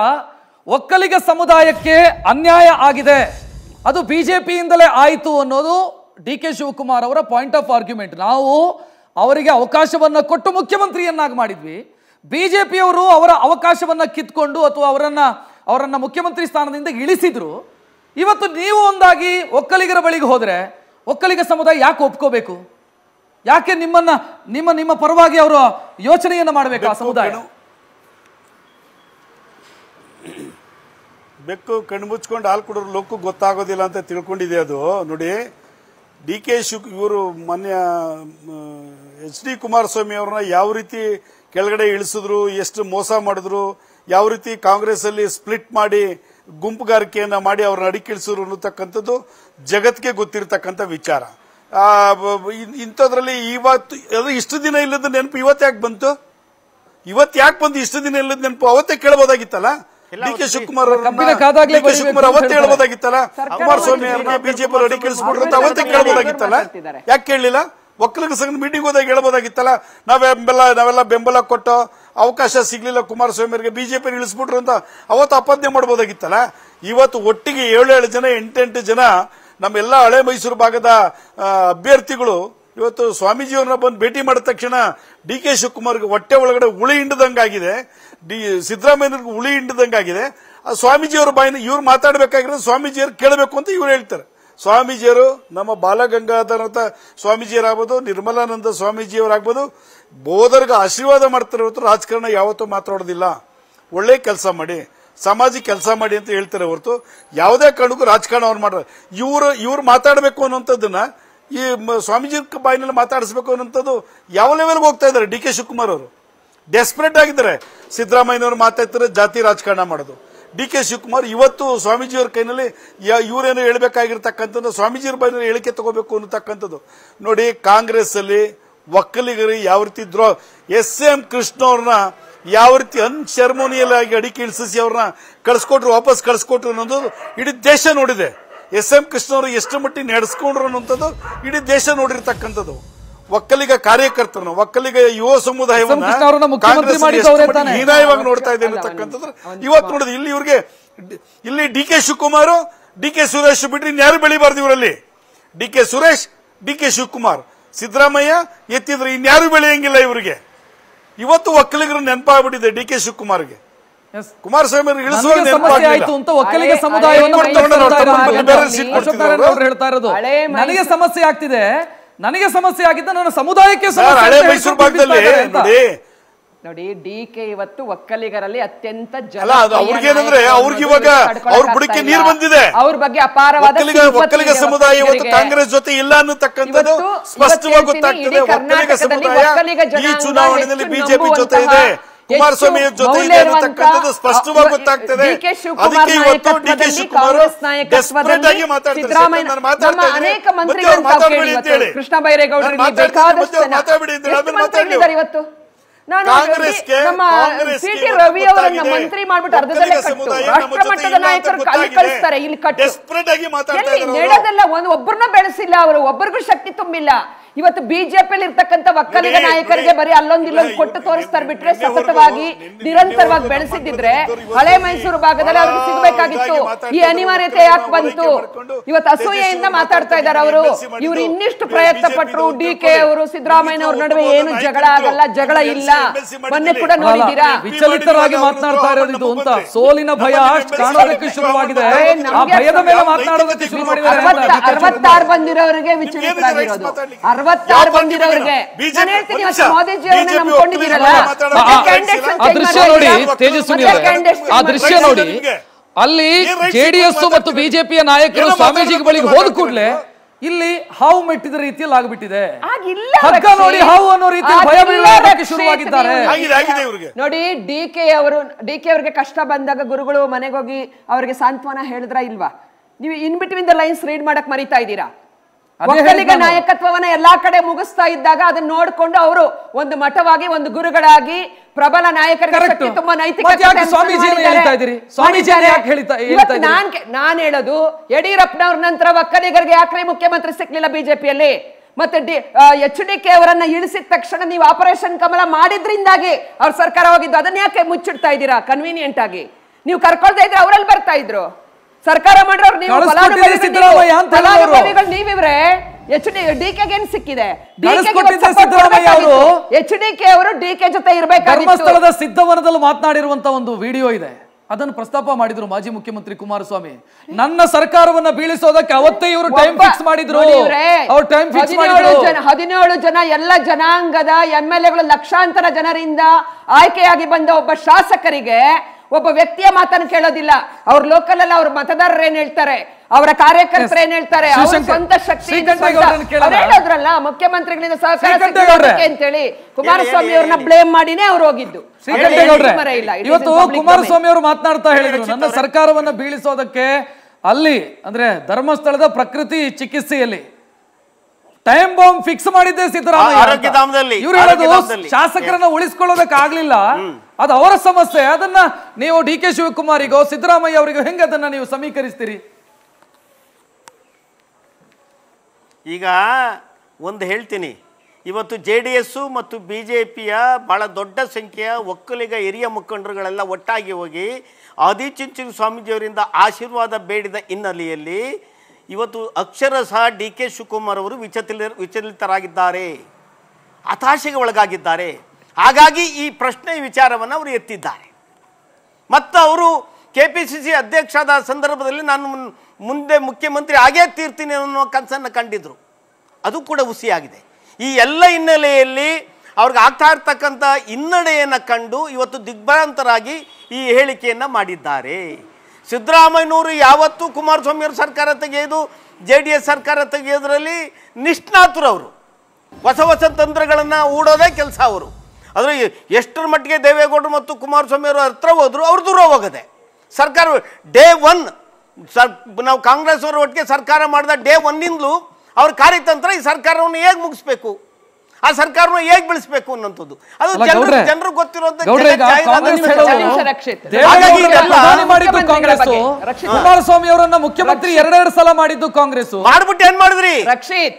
ಒಕ್ಕಲಿಗ ಸಮುದಾಯಕ್ಕೆ ಅನ್ಯಾಯ ಆಗಿದೆ ಅದು ಪಿಯಿಂದಲೇ ಆಯಿತು ಅನ್ನೋದು ಡಿ ಕೆ ಶಿವಕುಮಾರ್ ಅವರ ಪಾಯಿಂಟ್ ಆಫ್ ಆರ್ಗ್ಯುಮೆಂಟ್ ನಾವು ಅವರಿಗೆ ಅವಕಾಶವನ್ನು ಕೊಟ್ಟು ಮುಖ್ಯಮಂತ್ರಿಯನ್ನಾಗಿ ಮಾಡಿದ್ವಿ ಪಿಯವರು ಅವರ ಅವಕಾಶವನ್ನು ಕಿತ್ಕೊಂಡು ಅಥವಾ ಅವರನ್ನು ಅವರನ್ನು ಮುಖ್ಯಮಂತ್ರಿ ಸ್ಥಾನದಿಂದ ಇಳಿಸಿದ್ರು ಇವತ್ತು ನೀವು ಒಂದಾಗಿ ಒಕ್ಕಲಿಗರ ಬಳಿಗೆ ಹೋದರೆ ಒಕ್ಕಲಿಗ ಸಮುದಾಯ ಯಾಕೆ ಒಪ್ಕೋಬೇಕು ಯಾಕೆ ನಿಮ್ಮನ್ನ ನಿಮ್ಮ ನಿಮ್ಮ ಪರವಾಗಿ ಅವರು ಯೋಚನೆಯನ್ನು ಮಾಡಬೇಕು ಆ ಸಮುದಾಯ ಬೆಕ್ಕು ಕಣ್ಮುಚ್ಕೊಂಡು ಹಾಲು ಕುಡಿದ್ರು ಲೋಕ ಗೊತ್ತಾಗೋದಿಲ್ಲ ಅಂತ ತಿಳ್ಕೊಂಡಿದೆ ಅದು ನೋಡಿ ಡಿ ಕೆ ಶುಕ್ ಇವರು ಮೊನ್ನೆ ಎಚ್ ಡಿ ಕುಮಾರಸ್ವಾಮಿ ಅವ್ರನ್ನ ಯಾವ ರೀತಿ ಕೆಳಗಡೆ ಇಳಿಸಿದ್ರು ಎಷ್ಟು ಮೋಸ ಮಾಡಿದ್ರು ಯಾವ ರೀತಿ ಕಾಂಗ್ರೆಸ್ಸಲ್ಲಿ ಸ್ಪ್ಲಿಟ್ ಮಾಡಿ ಗುಂಪುಗಾರಿಕೆಯನ್ನು ಮಾಡಿ ಅವ್ರನ್ನ ಅಡಿಕಿಳಿಸಿದ್ರು ಅನ್ನತಕ್ಕಂಥದ್ದು ಜಗತ್ತಿಗೆ ಗೊತ್ತಿರತಕ್ಕಂಥ ವಿಚಾರ ಇಂಥದ್ರಲ್ಲಿ ಇವತ್ತು ಅದು ಇಷ್ಟು ದಿನ ಇಲ್ಲದ ನೆನಪು ಇವತ್ತು ಯಾಕೆ ಬಂತು ಇವತ್ತು ಯಾಕೆ ಬಂದು ಇಷ್ಟು ದಿನ ಇಲ್ಲದ ನೆನಪು ಅವತ್ತೇ ಕೇಳ್ಬೋದಾಗಿತ್ತಲ್ಲ ಡಿ ಕೆ ಶಿವಕುಮಾರ್ ಶಿವಕುಮಾರ್ ಅವತ್ತೇ ಹೇಳ್ಬೋದಾಗಿತ್ತಲ್ಲ ಕುಮಾರಸ್ವಾಮಿ ಅವ್ರನ್ನ ಬಿಜೆಪಿ ಅಂತ ಅವತ್ತೇ ಕೇಳ್ಬೋದಾಗಿತ್ತಲ್ಲ ಯಾಕೆ ಕೇಳಲಿಲ್ಲ ಒಕ್ಕಲಿಗ ಸಂಘದ ಮೀಟಿಂಗ್ ಹೋದಾಗ ಹೇಳ್ಬೋದಾಗಿತ್ತಲ್ಲ ನಾವೆಲ್ಲ ನಾವೆಲ್ಲ ಬೆಂಬಲ ಕೊಟ್ಟು ಅವಕಾಶ ಸಿಗ್ಲಿಲ್ಲ ಕುಮಾರಸ್ವಾಮಿ ಅವರಿಗೆ ಬಿಜೆಪಿ ಇಳಿಸ್ಬಿಟ್ರು ಅಂತ ಅವತ್ತು ಅಪಾದನೆ ಮಾಡ್ಬೋದಾಗಿತ್ತಲ್ಲ ಇವತ್ತು ಒಟ್ಟಿಗೆ ಏಳು ಜನ ಎಂಟೆಂಟು ಜನ ನಮ್ಮೆಲ್ಲ ಹಳೆ ಮೈಸೂರು ಭಾಗದ ಅಭ್ಯರ್ಥಿಗಳು ಇವತ್ತು ಸ್ವಾಮೀಜಿಯವ್ರನ್ನ ಬಂದು ಭೇಟಿ ಮಾಡಿದ ತಕ್ಷಣ ಡಿ ಕೆ ಶಿವಕುಮಾರ್ಗೆ ಹೊಟ್ಟೆ ಒಳಗಡೆ ಉಳಿ ಹಿಂಡದಂಗಾಗಿದೆ ಡಿ ಸಿದ್ದರಾಮಯ್ಯನವ್ರಿಗೆ ಉಳಿ ಆ ಸ್ವಾಮೀಜಿಯವರು ಬಾಯಿನ ಇವ್ರು ಮಾತಾಡಬೇಕಾಗಿರೋದು ಸ್ವಾಮೀಜಿಯವರು ಕೇಳಬೇಕು ಅಂತ ಇವ್ರು ಹೇಳ್ತಾರೆ ಸ್ವಾಮೀಜಿಯವರು ನಮ್ಮ ಬಾಲಗಂಗಾಧರನಾಥ ಸ್ವಾಮೀಜಿಯರಾಗ್ಬೋದು ನಿರ್ಮಲಾನಂದ ಸ್ವಾಮೀಜಿಯವರಾಗ್ಬೋದು ಬೋಧರ್ಗ ಆಶೀರ್ವಾದ ಮಾಡ್ತಾರೆ ಹೊರತು ರಾಜಕಾರಣ ಯಾವತ್ತೂ ಮಾತಾಡೋದಿಲ್ಲ ಒಳ್ಳೆ ಕೆಲಸ ಮಾಡಿ ಸಮಾಜಕ್ಕೆ ಕೆಲಸ ಮಾಡಿ ಅಂತ ಹೇಳ್ತಾರೆ ಹೊರತು ಯಾವುದೇ ಕಾರಣಕ್ಕೂ ರಾಜಕಾರಣ ಅವ್ರು ಮಾಡ್ರೆ ಇವರು ಇವ್ರು ಮಾತಾಡಬೇಕು ಅನ್ನೋಂಥದ್ದನ್ನ ಈ ಸ್ವಾಮೀಜಿ ಬಾಯಿನಲ್ಲಿ ಮಾತಾಡಿಸ್ಬೇಕು ಅನ್ನೋಂಥದ್ದು ಯಾವ ಲೆವೆಲ್ಗೆ ಹೋಗ್ತಾ ಇದ್ದಾರೆ ಡಿ ಕೆ ಶಿವಕುಮಾರ್ ಅವರು ಡೆಸ್ಪರೇಟ್ ಆಗಿದ್ದಾರೆ ಸಿದ್ದರಾಮಯ್ಯನವರು ಮಾತಾಡ್ತಾರೆ ಜಾತಿ ರಾಜಕಾರಣ ಮಾಡೋದು ಡಿ ಕೆ ಶಿವಕುಮಾರ್ ಇವತ್ತು ಸ್ವಾಮೀಜಿಯವ್ರ ಕೈನಲ್ಲಿ ಇವರೇನು ಹೇಳ್ಬೇಕಾಗಿರ್ತಕ್ಕಂಥದ್ದು ಸ್ವಾಮೀಜಿಯವ್ರ ಬೈನಲ್ಲಿ ಹೇಳಿಕೆ ತಗೋಬೇಕು ಅನ್ನತಕ್ಕಂಥದ್ದು ನೋಡಿ ಅಲ್ಲಿ ಒಕ್ಕಲಿಗರು ಯಾವ ರೀತಿ ದ್ರೋ ಎಸ್ ಎಂ ಕೃಷ್ಣ ಅವ್ರನ್ನ ಯಾವ ರೀತಿ ಅನ್ಸೆರ್ಮೋನಿಯಲ್ ಆಗಿ ಅಡಿಕೆ ಇಳಿಸಿ ಅವ್ರನ್ನ ಕಳಿಸ್ಕೊಟ್ರು ವಾಪಸ್ ಕಳಿಸ್ಕೊಟ್ರು ಅನ್ನೋದು ಇಡೀ ದೇಶ ನೋಡಿದೆ ಎಸ್ ಎಂ ಕೃಷ್ಣ ಅವರು ಎಷ್ಟು ಮಟ್ಟಿಗೆ ನಡೆಸ್ಕೊಂಡ್ರು ಅನ್ನೋಂಥದ್ದು ಇಡೀ ದೇಶ ನೋಡಿರ್ತಕ್ಕಂಥದ್ದು ಒಕ್ಕಲಿಗ ಕಾರ್ಯಕರ್ತರನ್ನು ಒಕ್ಕಲಿಗ ಯುವ ಸಮುದಾಯವನ್ನು ಹೀನಾಯವಾಗಿ ನೋಡ್ತಾ ಇದೆ ಇವತ್ತು ನೋಡಿದ್ರೆ ಇಲ್ಲಿ ಇವ್ರಿಗೆ ಇಲ್ಲಿ D K Shivakumar D K Suresh ಬಿಟ್ರಿ ಇನ್ಯಾರು ಬೆಳಿಬಾರ್ದು ಇವರಲ್ಲಿ D K Suresh D K Shivakumar Siddaramaiah ಎತ್ತಿದ್ರೆ ಇನ್ಯಾರು ಬೆಳೆಯಂಗಿಲ್ಲ ಇವರಿಗೆ ಇವತ್ತು ಒಕ್ಕಲಿಗರ ನೆನಪಾಗ್ಬಿಟ್ಟಿದೆ ಡಿ ಕೆ ಶಿವಕುಮಾರ್ಗೆ ಕುಮಾರಸ್ವಾಮಿ ಆಯ್ತು ಅಂತ ನನಗೆ ಸಮಸ್ಯೆ ಆಗ್ತಿದೆ ನನಗೆ ಸಮಸ್ಯೆ ಆಗಿದ್ದ ನಾನು ಸಮುದಾಯಕ್ಕೆ ನೋಡಿ ಡಿ ಕೆ ಇವತ್ತು ಒಕ್ಕಲಿಗರಲ್ಲಿ ಅತ್ಯಂತ ಜಲ ಅವ್ರಿಗೇನಂದ್ರೆ ಅವ್ರಿಗೆ ಇವಾಗ ಅವ್ರ ಬುಡಕ್ಕೆ ನೀರು ಬಂದಿದೆ ಅವ್ರ ಬಗ್ಗೆ ಅಪಾರವಾದ ಒಕ್ಕಲಿಗ ಸಮುದಾಯ ಇವತ್ತು ಕಾಂಗ್ರೆಸ್ ಜೊತೆ ಇಲ್ಲ ಅನ್ನತಕ್ಕಂಥದ್ದು ಸ್ಪಷ್ಟವಾಗಿ ಗೊತ್ತಾಗ್ತದೆ ಒಕ್ಕಲಿಗ ಸಮುದಾಯ ಈ ಚುನಾವಣೆಯಲ್ಲಿ ಬಿಜೆಪಿ ಜೊತೆ ಇದೆ ಕುಮಾರಸ್ವಾಮಿ ಜೊತೆ ಇದೆ ಸ್ಪಷ್ಟವಾಗಿ ಗೊತ್ತಾಗ್ತದೆ ಅದಕ್ಕೆ ಇವತ್ತು ಶಿವಕುಮಾರ್ ಡೆಸ್ಪರೇಟ್ ಆಗಿ ಮಾತಾಡ್ತಾರೆ ನಾನು ಕೃಷ್ಣ ರವಿ ಅವರನ್ನ ಮಂತ್ರಿ ಮಾಡ್ಬಿಟ್ಟು ಅರ್ಧದಲ್ಲೇ ರಾಷ್ಟ್ರ ಮಟ್ಟದ ನಾಯಕರು ಕಳಿಸ್ತಾರೆ ಇಲ್ಲಿ ಕಟ್ಟು ಒಂದ್ ಒಬ್ಬರನ್ನ ಬೆಳೆಸಿಲ್ಲ ಅವರು ಒಬ್ಬರಿಗೂ ಶಕ್ತಿ ತುಂಬಿಲ್ಲ ಇವತ್ತು ಬಿಜೆಪಿ ಇರ್ತಕ್ಕಂಥ ಒಕ್ಕಲಿಗ ನಾಯಕರಿಗೆ ಬರೀ ಅಲ್ಲೊಂದ್ ಇಲ್ಲೊಂದು ಕೊಟ್ಟು ತೋರಿಸ್ತಾರೆ ಬಿಟ್ರೆ ಸತತವಾಗಿ ನಿರಂತರವಾಗಿ ಬೆಳೆಸಿದ್ರೆ ಹಳೆ ಮೈಸೂರು ಭಾಗದಲ್ಲಿ ಅವ್ರಿಗೆ ಸಿಗ್ಬೇಕಾಗಿತ್ತು ಈ ಅನಿವಾರ್ಯತೆ ಯಾಕೆ ಬಂತು ಇವತ್ತು ಅಸೂಯೆಯಿಂದ ಮಾತಾಡ್ತಾ ಇದ್ದಾರೆ ಅವರು ಇವ್ರು ಇನ್ನಿಷ್ಟು ಪ್ರಯತ್ನ ಪಟ್ಟರು ಡಿ ಕೆ ಅವರು ಸಿದ್ದರಾಮಯ್ಯ ಅವ್ರ ನಡುವೆ ಏನು ಜಗಳ ಆಗಲ್ಲ ಜಗಳ ಇಲ್ಲ ಮೊನ್ನೆ ಕೂಡ ನೋಡಿದ್ದೀರಾ ವಿಚಲಿತರಾಗಿ ಮಾತನಾಡ್ತಾ ಇರೋದು ಅಂತ ಸೋಲಿನ ಭಯ ಕಾಣೋದಕ್ಕೆ ಶುರುವಾಗಿದೆ ಭಯದ ಮೇಲೆ ಶುರು ಅರವತ್ತಾರು ಬಂದಿರೋರಿಗೆ ವಿಚಲಿತರಾಗಿರೋದು ದೃಶ್ಯ ನೋಡಿ ಆ ದೃಶ್ಯ ನೋಡಿ ಅಲ್ಲಿ ಜೆಡಿಎಸ್ ಮತ್ತು ಬಿಜೆಪಿಯ ನಾಯಕರು ಸ್ವಾಮೀಜಿ ಬಳಿಗೆ ಹೋದ ಕೂಡಲೇ ಇಲ್ಲಿ ಹಾವು ಮೆಟ್ಟಿದ ರೀತಿಯಲ್ಲಿ ಆಗ್ಬಿಟ್ಟಿದೆ ನೋಡಿ ಹಾವು ಅನ್ನೋ ರೀತಿಯಲ್ಲಿ ಭಯ ಬೀಳಕ್ಕೆ ಶುರುವಾಗಿದ್ದಾರೆ ನೋಡಿ ಡಿ ಕೆ ಅವರು ಡಿ ಕೆ ಅವ್ರಿಗೆ ಕಷ್ಟ ಬಂದಾಗ ಗುರುಗಳು ಮನೆಗೆ ಹೋಗಿ ಅವ್ರಿಗೆ ಸಾಂತ್ವನ ಹೇಳಿದ್ರ ಇಲ್ವಾ ನೀವು in between the lines read ಮಾಡಕ್ ಮರಿತಾ ಇದ್ದೀರಾ ಒಕ್ಕಲಿಗ ನಾಯಕತ್ವವನ್ನ ಎಲ್ಲಾ ಕಡೆ ಮುಗಿಸ್ತಾ ಇದ್ದಾಗ ಅದನ್ನ ನೋಡಿಕೊಂಡು ಅವರು ಒಂದು ಮಠವಾಗಿ ಒಂದು ಗುರುಗಳಾಗಿ ಪ್ರಬಲ ನಾಯಕರಿಗೆ ತುಂಬಾ ನೈತಿಕ ನಾನ್ ಹೇಳೋದು ಯಡಿಯೂರಪ್ಪನವ್ರ ನಂತರ ಒಕ್ಕಲಿಗರಿಗೆ ಯಾಕೆ ಮುಖ್ಯಮಂತ್ರಿ ಸಿಕ್ಲಿಲ್ಲ ಬಿಜೆಪಿಯಲ್ಲಿ ಮತ್ತೆ ಡಿ ಎಚ್ ಡಿ ಕೆ ಅವರನ್ನ ಇಳಿಸಿದ ತಕ್ಷಣ ನೀವು ಆಪರೇಷನ್ ಕಮಲ ಮಾಡಿದ್ರಿಂದಾಗಿ ಅವ್ರ ಸರ್ಕಾರ ಹೋಗಿದ್ದು ಅದನ್ನ ಯಾಕೆ ಮುಚ್ಚಿಡ್ತಾ ಇದ್ದೀರಾ ಕನ್ವೀನಿಯೆಂಟ್ ಆಗಿ ನೀವು ಕರ್ಕೊಳ್ತಾ ಇದ್ರೆ ಅವರಲ್ಲಿ ಬರ್ತಾ ಇದ್ರು ಸರ್ಕಾರ ಮಾಡಿರೋ ನೀವು ಫಲಾನುಭವಿಗಳು ನೀವಿವ್ರೆ ಎಚ್ ಡಿ ಡಿ ಕೆ ಏನ್ ಸಿಕ್ಕಿದೆ ಎಚ್ ಡಿ ಕೆ ಅವರು ಡಿ ಕೆ ಜೊತೆ ಇರಬೇಕಾಗಿತ್ತು ಧರ್ಮಸ್ಥಳದ ಸಿದ್ಧವನದಲ್ಲಿ ಮಾತನಾಡಿರುವಂತ ಒಂದು ವಿಡಿಯೋ ಇದೆ ಅದನ್ನು ಪ್ರಸ್ತಾಪ ಮಾಡಿದ್ರು ಮಾಜಿ ಮುಖ್ಯಮಂತ್ರಿ ಕುಮಾರಸ್ವಾಮಿ ನನ್ನ ಸರ್ಕಾರವನ್ನ ಬೀಳಿಸೋದಕ್ಕೆ ಅವತ್ತೇ ಇವರು ಟೈಮ್ ಫಿಕ್ಸ್ ಮಾಡಿದ್ರು ಅವ್ರು ಟೈಮ್ ಫಿಕ್ಸ್ ಮಾಡಿದ್ರು ಹದಿನೇಳು ಜನ ಎಲ್ಲ ಜನಾಂಗದ ಎಂ ಎಲ್ ಎಗಳು ಲಕ್ಷಾಂತರ ಜನರಿಂದ ಆಯ್ಕೆಯಾಗಿ ಬಂದ ಒಬ್ಬ ಶಾಸಕರಿಗೆ ಒಬ್ಬ ವ್ಯಕ್ತಿಯ ಮಾತನ್ನು ಕೇಳೋದಿಲ್ಲ ಅವ್ರ ಲೋಕಲ್ ಅಲ್ಲಿ ಅವ್ರ ಮತದಾರರು ಏನ್ ಹೇಳ್ತಾರೆ ಅವರ ಕಾರ್ಯಕರ್ತರ ಏನ್ ಹೇಳ್ತಾರೆ ಅವರ ಸ್ವಂತ ಶಕ್ತಿ ಮುಖ್ಯಮಂತ್ರಿಗಳಿಂದ ಸಹಕಾರ ಅಂತೇಳಿ ಕುಮಾರಸ್ವಾಮಿ ಅವ್ರನ್ನ ಬ್ಲೇಮ್ ಮಾಡಿನೇ ಅವ್ರು ಹೋಗಿದ್ದು ಇವತ್ತು ಕುಮಾರಸ್ವಾಮಿ ಅವರು ಮಾತನಾಡ್ತಾ ಹೇಳಿದ್ರು ನನ್ನ ಸರ್ಕಾರವನ್ನ ಬೀಳಿಸೋದಕ್ಕೆ ಅಲ್ಲಿ ಅಂದ್ರೆ ಧರ್ಮಸ್ಥಳದ ಪ್ರಕೃತಿ ಚಿಕಿತ್ಸೆಯಲ್ಲಿ ಟೈಮ್ ಬಾಂಬ್ ಫಿಕ್ಸ್ ಮಾಡಿದ್ದೆ ಸಿದ್ದರಾಮಯ್ಯ ಇವ್ರು ಹೇಳೋದು ಶಾಸಕರನ್ನ ಉಳಿಸ್ಕೊಳ್ಳೋದಕ್ಕಾಗ್ಲಿಲ್ಲ ಅದು ಅವರ ಸಮಸ್ಯೆ ಅದನ್ನ ನೀವು ಡಿ ಕೆ ಶಿವಕುಮಾರಿಗೋ ಸಿದ್ದರಾಮಯ್ಯ ಅವರಿಗೋ ಹೆಂಗೆ ಅದನ್ನ ನೀವು ಸಮೀಕರಿಸ್ತೀರಿ ಈಗ ಒಂದು ಹೇಳ್ತೀನಿ ಇವತ್ತು ಜೆ ಡಿ ಎಸ್ಸು ಮತ್ತು ಬಿ ಜೆ ಪಿಯ ಭಾಳ ದೊಡ್ಡ ಸಂಖ್ಯೆಯ ಒಕ್ಕಲಿಗ ಹಿರಿಯ ಮುಖಂಡರುಗಳೆಲ್ಲ ಒಟ್ಟಾಗಿ ಹೋಗಿ ಆದಿಚುಂಚನ ಸ್ವಾಮೀಜಿಯವರಿಂದ ಆಶೀರ್ವಾದ ಬೇಡಿದ ಹಿನ್ನೆಲೆಯಲ್ಲಿ ಇವತ್ತು ಅಕ್ಷರಶಃ ಡಿ ಕೆ ಶಿವಕುಮಾರ್ ಅವರು ವಿಚಲಿತ ವಿಚಲಿತರಾಗಿದ್ದಾರೆ ಹತಾಶೆಗೆ ಒಳಗಾಗಿದ್ದಾರೆ ಹಾಗಾಗಿ ಈ ಪ್ರಶ್ನೆ ವಿಚಾರವನ್ನು ಅವರು ಎತ್ತಿದ್ದಾರೆ ಮತ್ತು ಅವರು ಕೆ ಪಿ ಸಿ ಸಿ ಅಧ್ಯಕ್ಷದ ಸಂದರ್ಭದಲ್ಲಿ ನಾನು ಮುಂದೆ ಮುಖ್ಯಮಂತ್ರಿ ಆಗೇ ತೀರ್ತೀನಿ ಅನ್ನೋ ಕನಸನ್ನು ಕಂಡಿದ್ದರು ಅದು ಕೂಡ ಹುಸಿಯಾಗಿದೆ ಈ ಎಲ್ಲ ಹಿನ್ನೆಲೆಯಲ್ಲಿ ಅವ್ರಿಗೆ ಆಗ್ತಾ ಇರ್ತಕ್ಕಂಥ ಹಿನ್ನಡೆಯನ್ನು ಕಂಡು ಇವತ್ತು ದಿಗ್ಭ್ರಾಂತರಾಗಿ ಈ ಹೇಳಿಕೆಯನ್ನು ಮಾಡಿದ್ದಾರೆ ಸಿದ್ದರಾಮಯ್ಯನವರು ಯಾವತ್ತೂ ಕುಮಾರಸ್ವಾಮಿಯವ್ರ ಸರ್ಕಾರ ತೆಗೆಯೋದು ಜೆ ಡಿ ಎಸ್ ಸರ್ಕಾರ ತೆಗೆಯೋದ್ರಲ್ಲಿ ನಿಷ್ಣಾತರವರು ಹೊಸ ಹೊಸ ತಂತ್ರಗಳನ್ನು ಹೂಡೋದೇ ಕೆಲಸ ಅವರು ಆದರೆ ಎಷ್ಟರ ಮಟ್ಟಿಗೆ ದೇವೇಗೌಡರು ಮತ್ತು ಕುಮಾರಸ್ವಾಮಿಯವರು ಹತ್ರ ಹೋದರು ಅವ್ರ ದೂರ ಹೋಗದೆ ಸರ್ಕಾರ ಡೇ ಒನ್ ಸರ್ ನಾವು ಕಾಂಗ್ರೆಸ್ ಅವರ ಒಟ್ಟಿಗೆ ಸರ್ಕಾರ ಮಾಡಿದ ಡೇ ಒನ್ನಿಂದಲೂ ಅವ್ರ ಕಾರ್ಯತಂತ್ರ ಈ ಸರ್ಕಾರವನ್ನು ಹೇಗೆ ಮುಗಿಸ್ಬೇಕು ಆ ಸರ್ಕಾರವನ್ನ ಹೇಗೆ ಬೆಳೆಸಬೇಕು ಅನ್ನೋದು ಅದು ಜನರು ಜನರು ಗೊತ್ತಿರುವಂತ ಕುಮಾರಸ್ವಾಮಿ ಅವರನ್ನ ಮುಖ್ಯಮಂತ್ರಿ ಎರಡೆರಡು ಸಲ ಮಾಡಿದ್ದು ಕಾಂಗ್ರೆಸ್ ಮಾಡ್ಬಿಟ್ಟು ಏನ್ ಮಾಡಿದ್ರಿ ರಕ್ಷಿತ್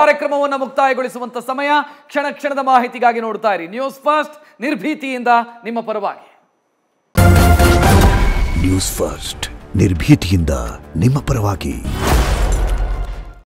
ಕಾರ್ಯಕ್ರಮವನ್ನು ಮುಕ್ತಾಯಗೊಳಿಸುವಂತ ಸಮಯ ಕ್ಷಣ ಕ್ಷಣದ ಮಾಹಿತಿಗಾಗಿ ನೋಡ್ತಾ ಇರಿ ನ್ಯೂಸ್ ಫಸ್ಟ್ ನಿರ್ಭೀತಿಯಿಂದ ನಿಮ್ಮ ಪರವಾಗಿ ನ್ಯೂಸ್ ಫಸ್ಟ್ ನಿರ್ಭೀತಿಯಿಂದ ನಿಮ್ಮ ಪರವಾಗಿ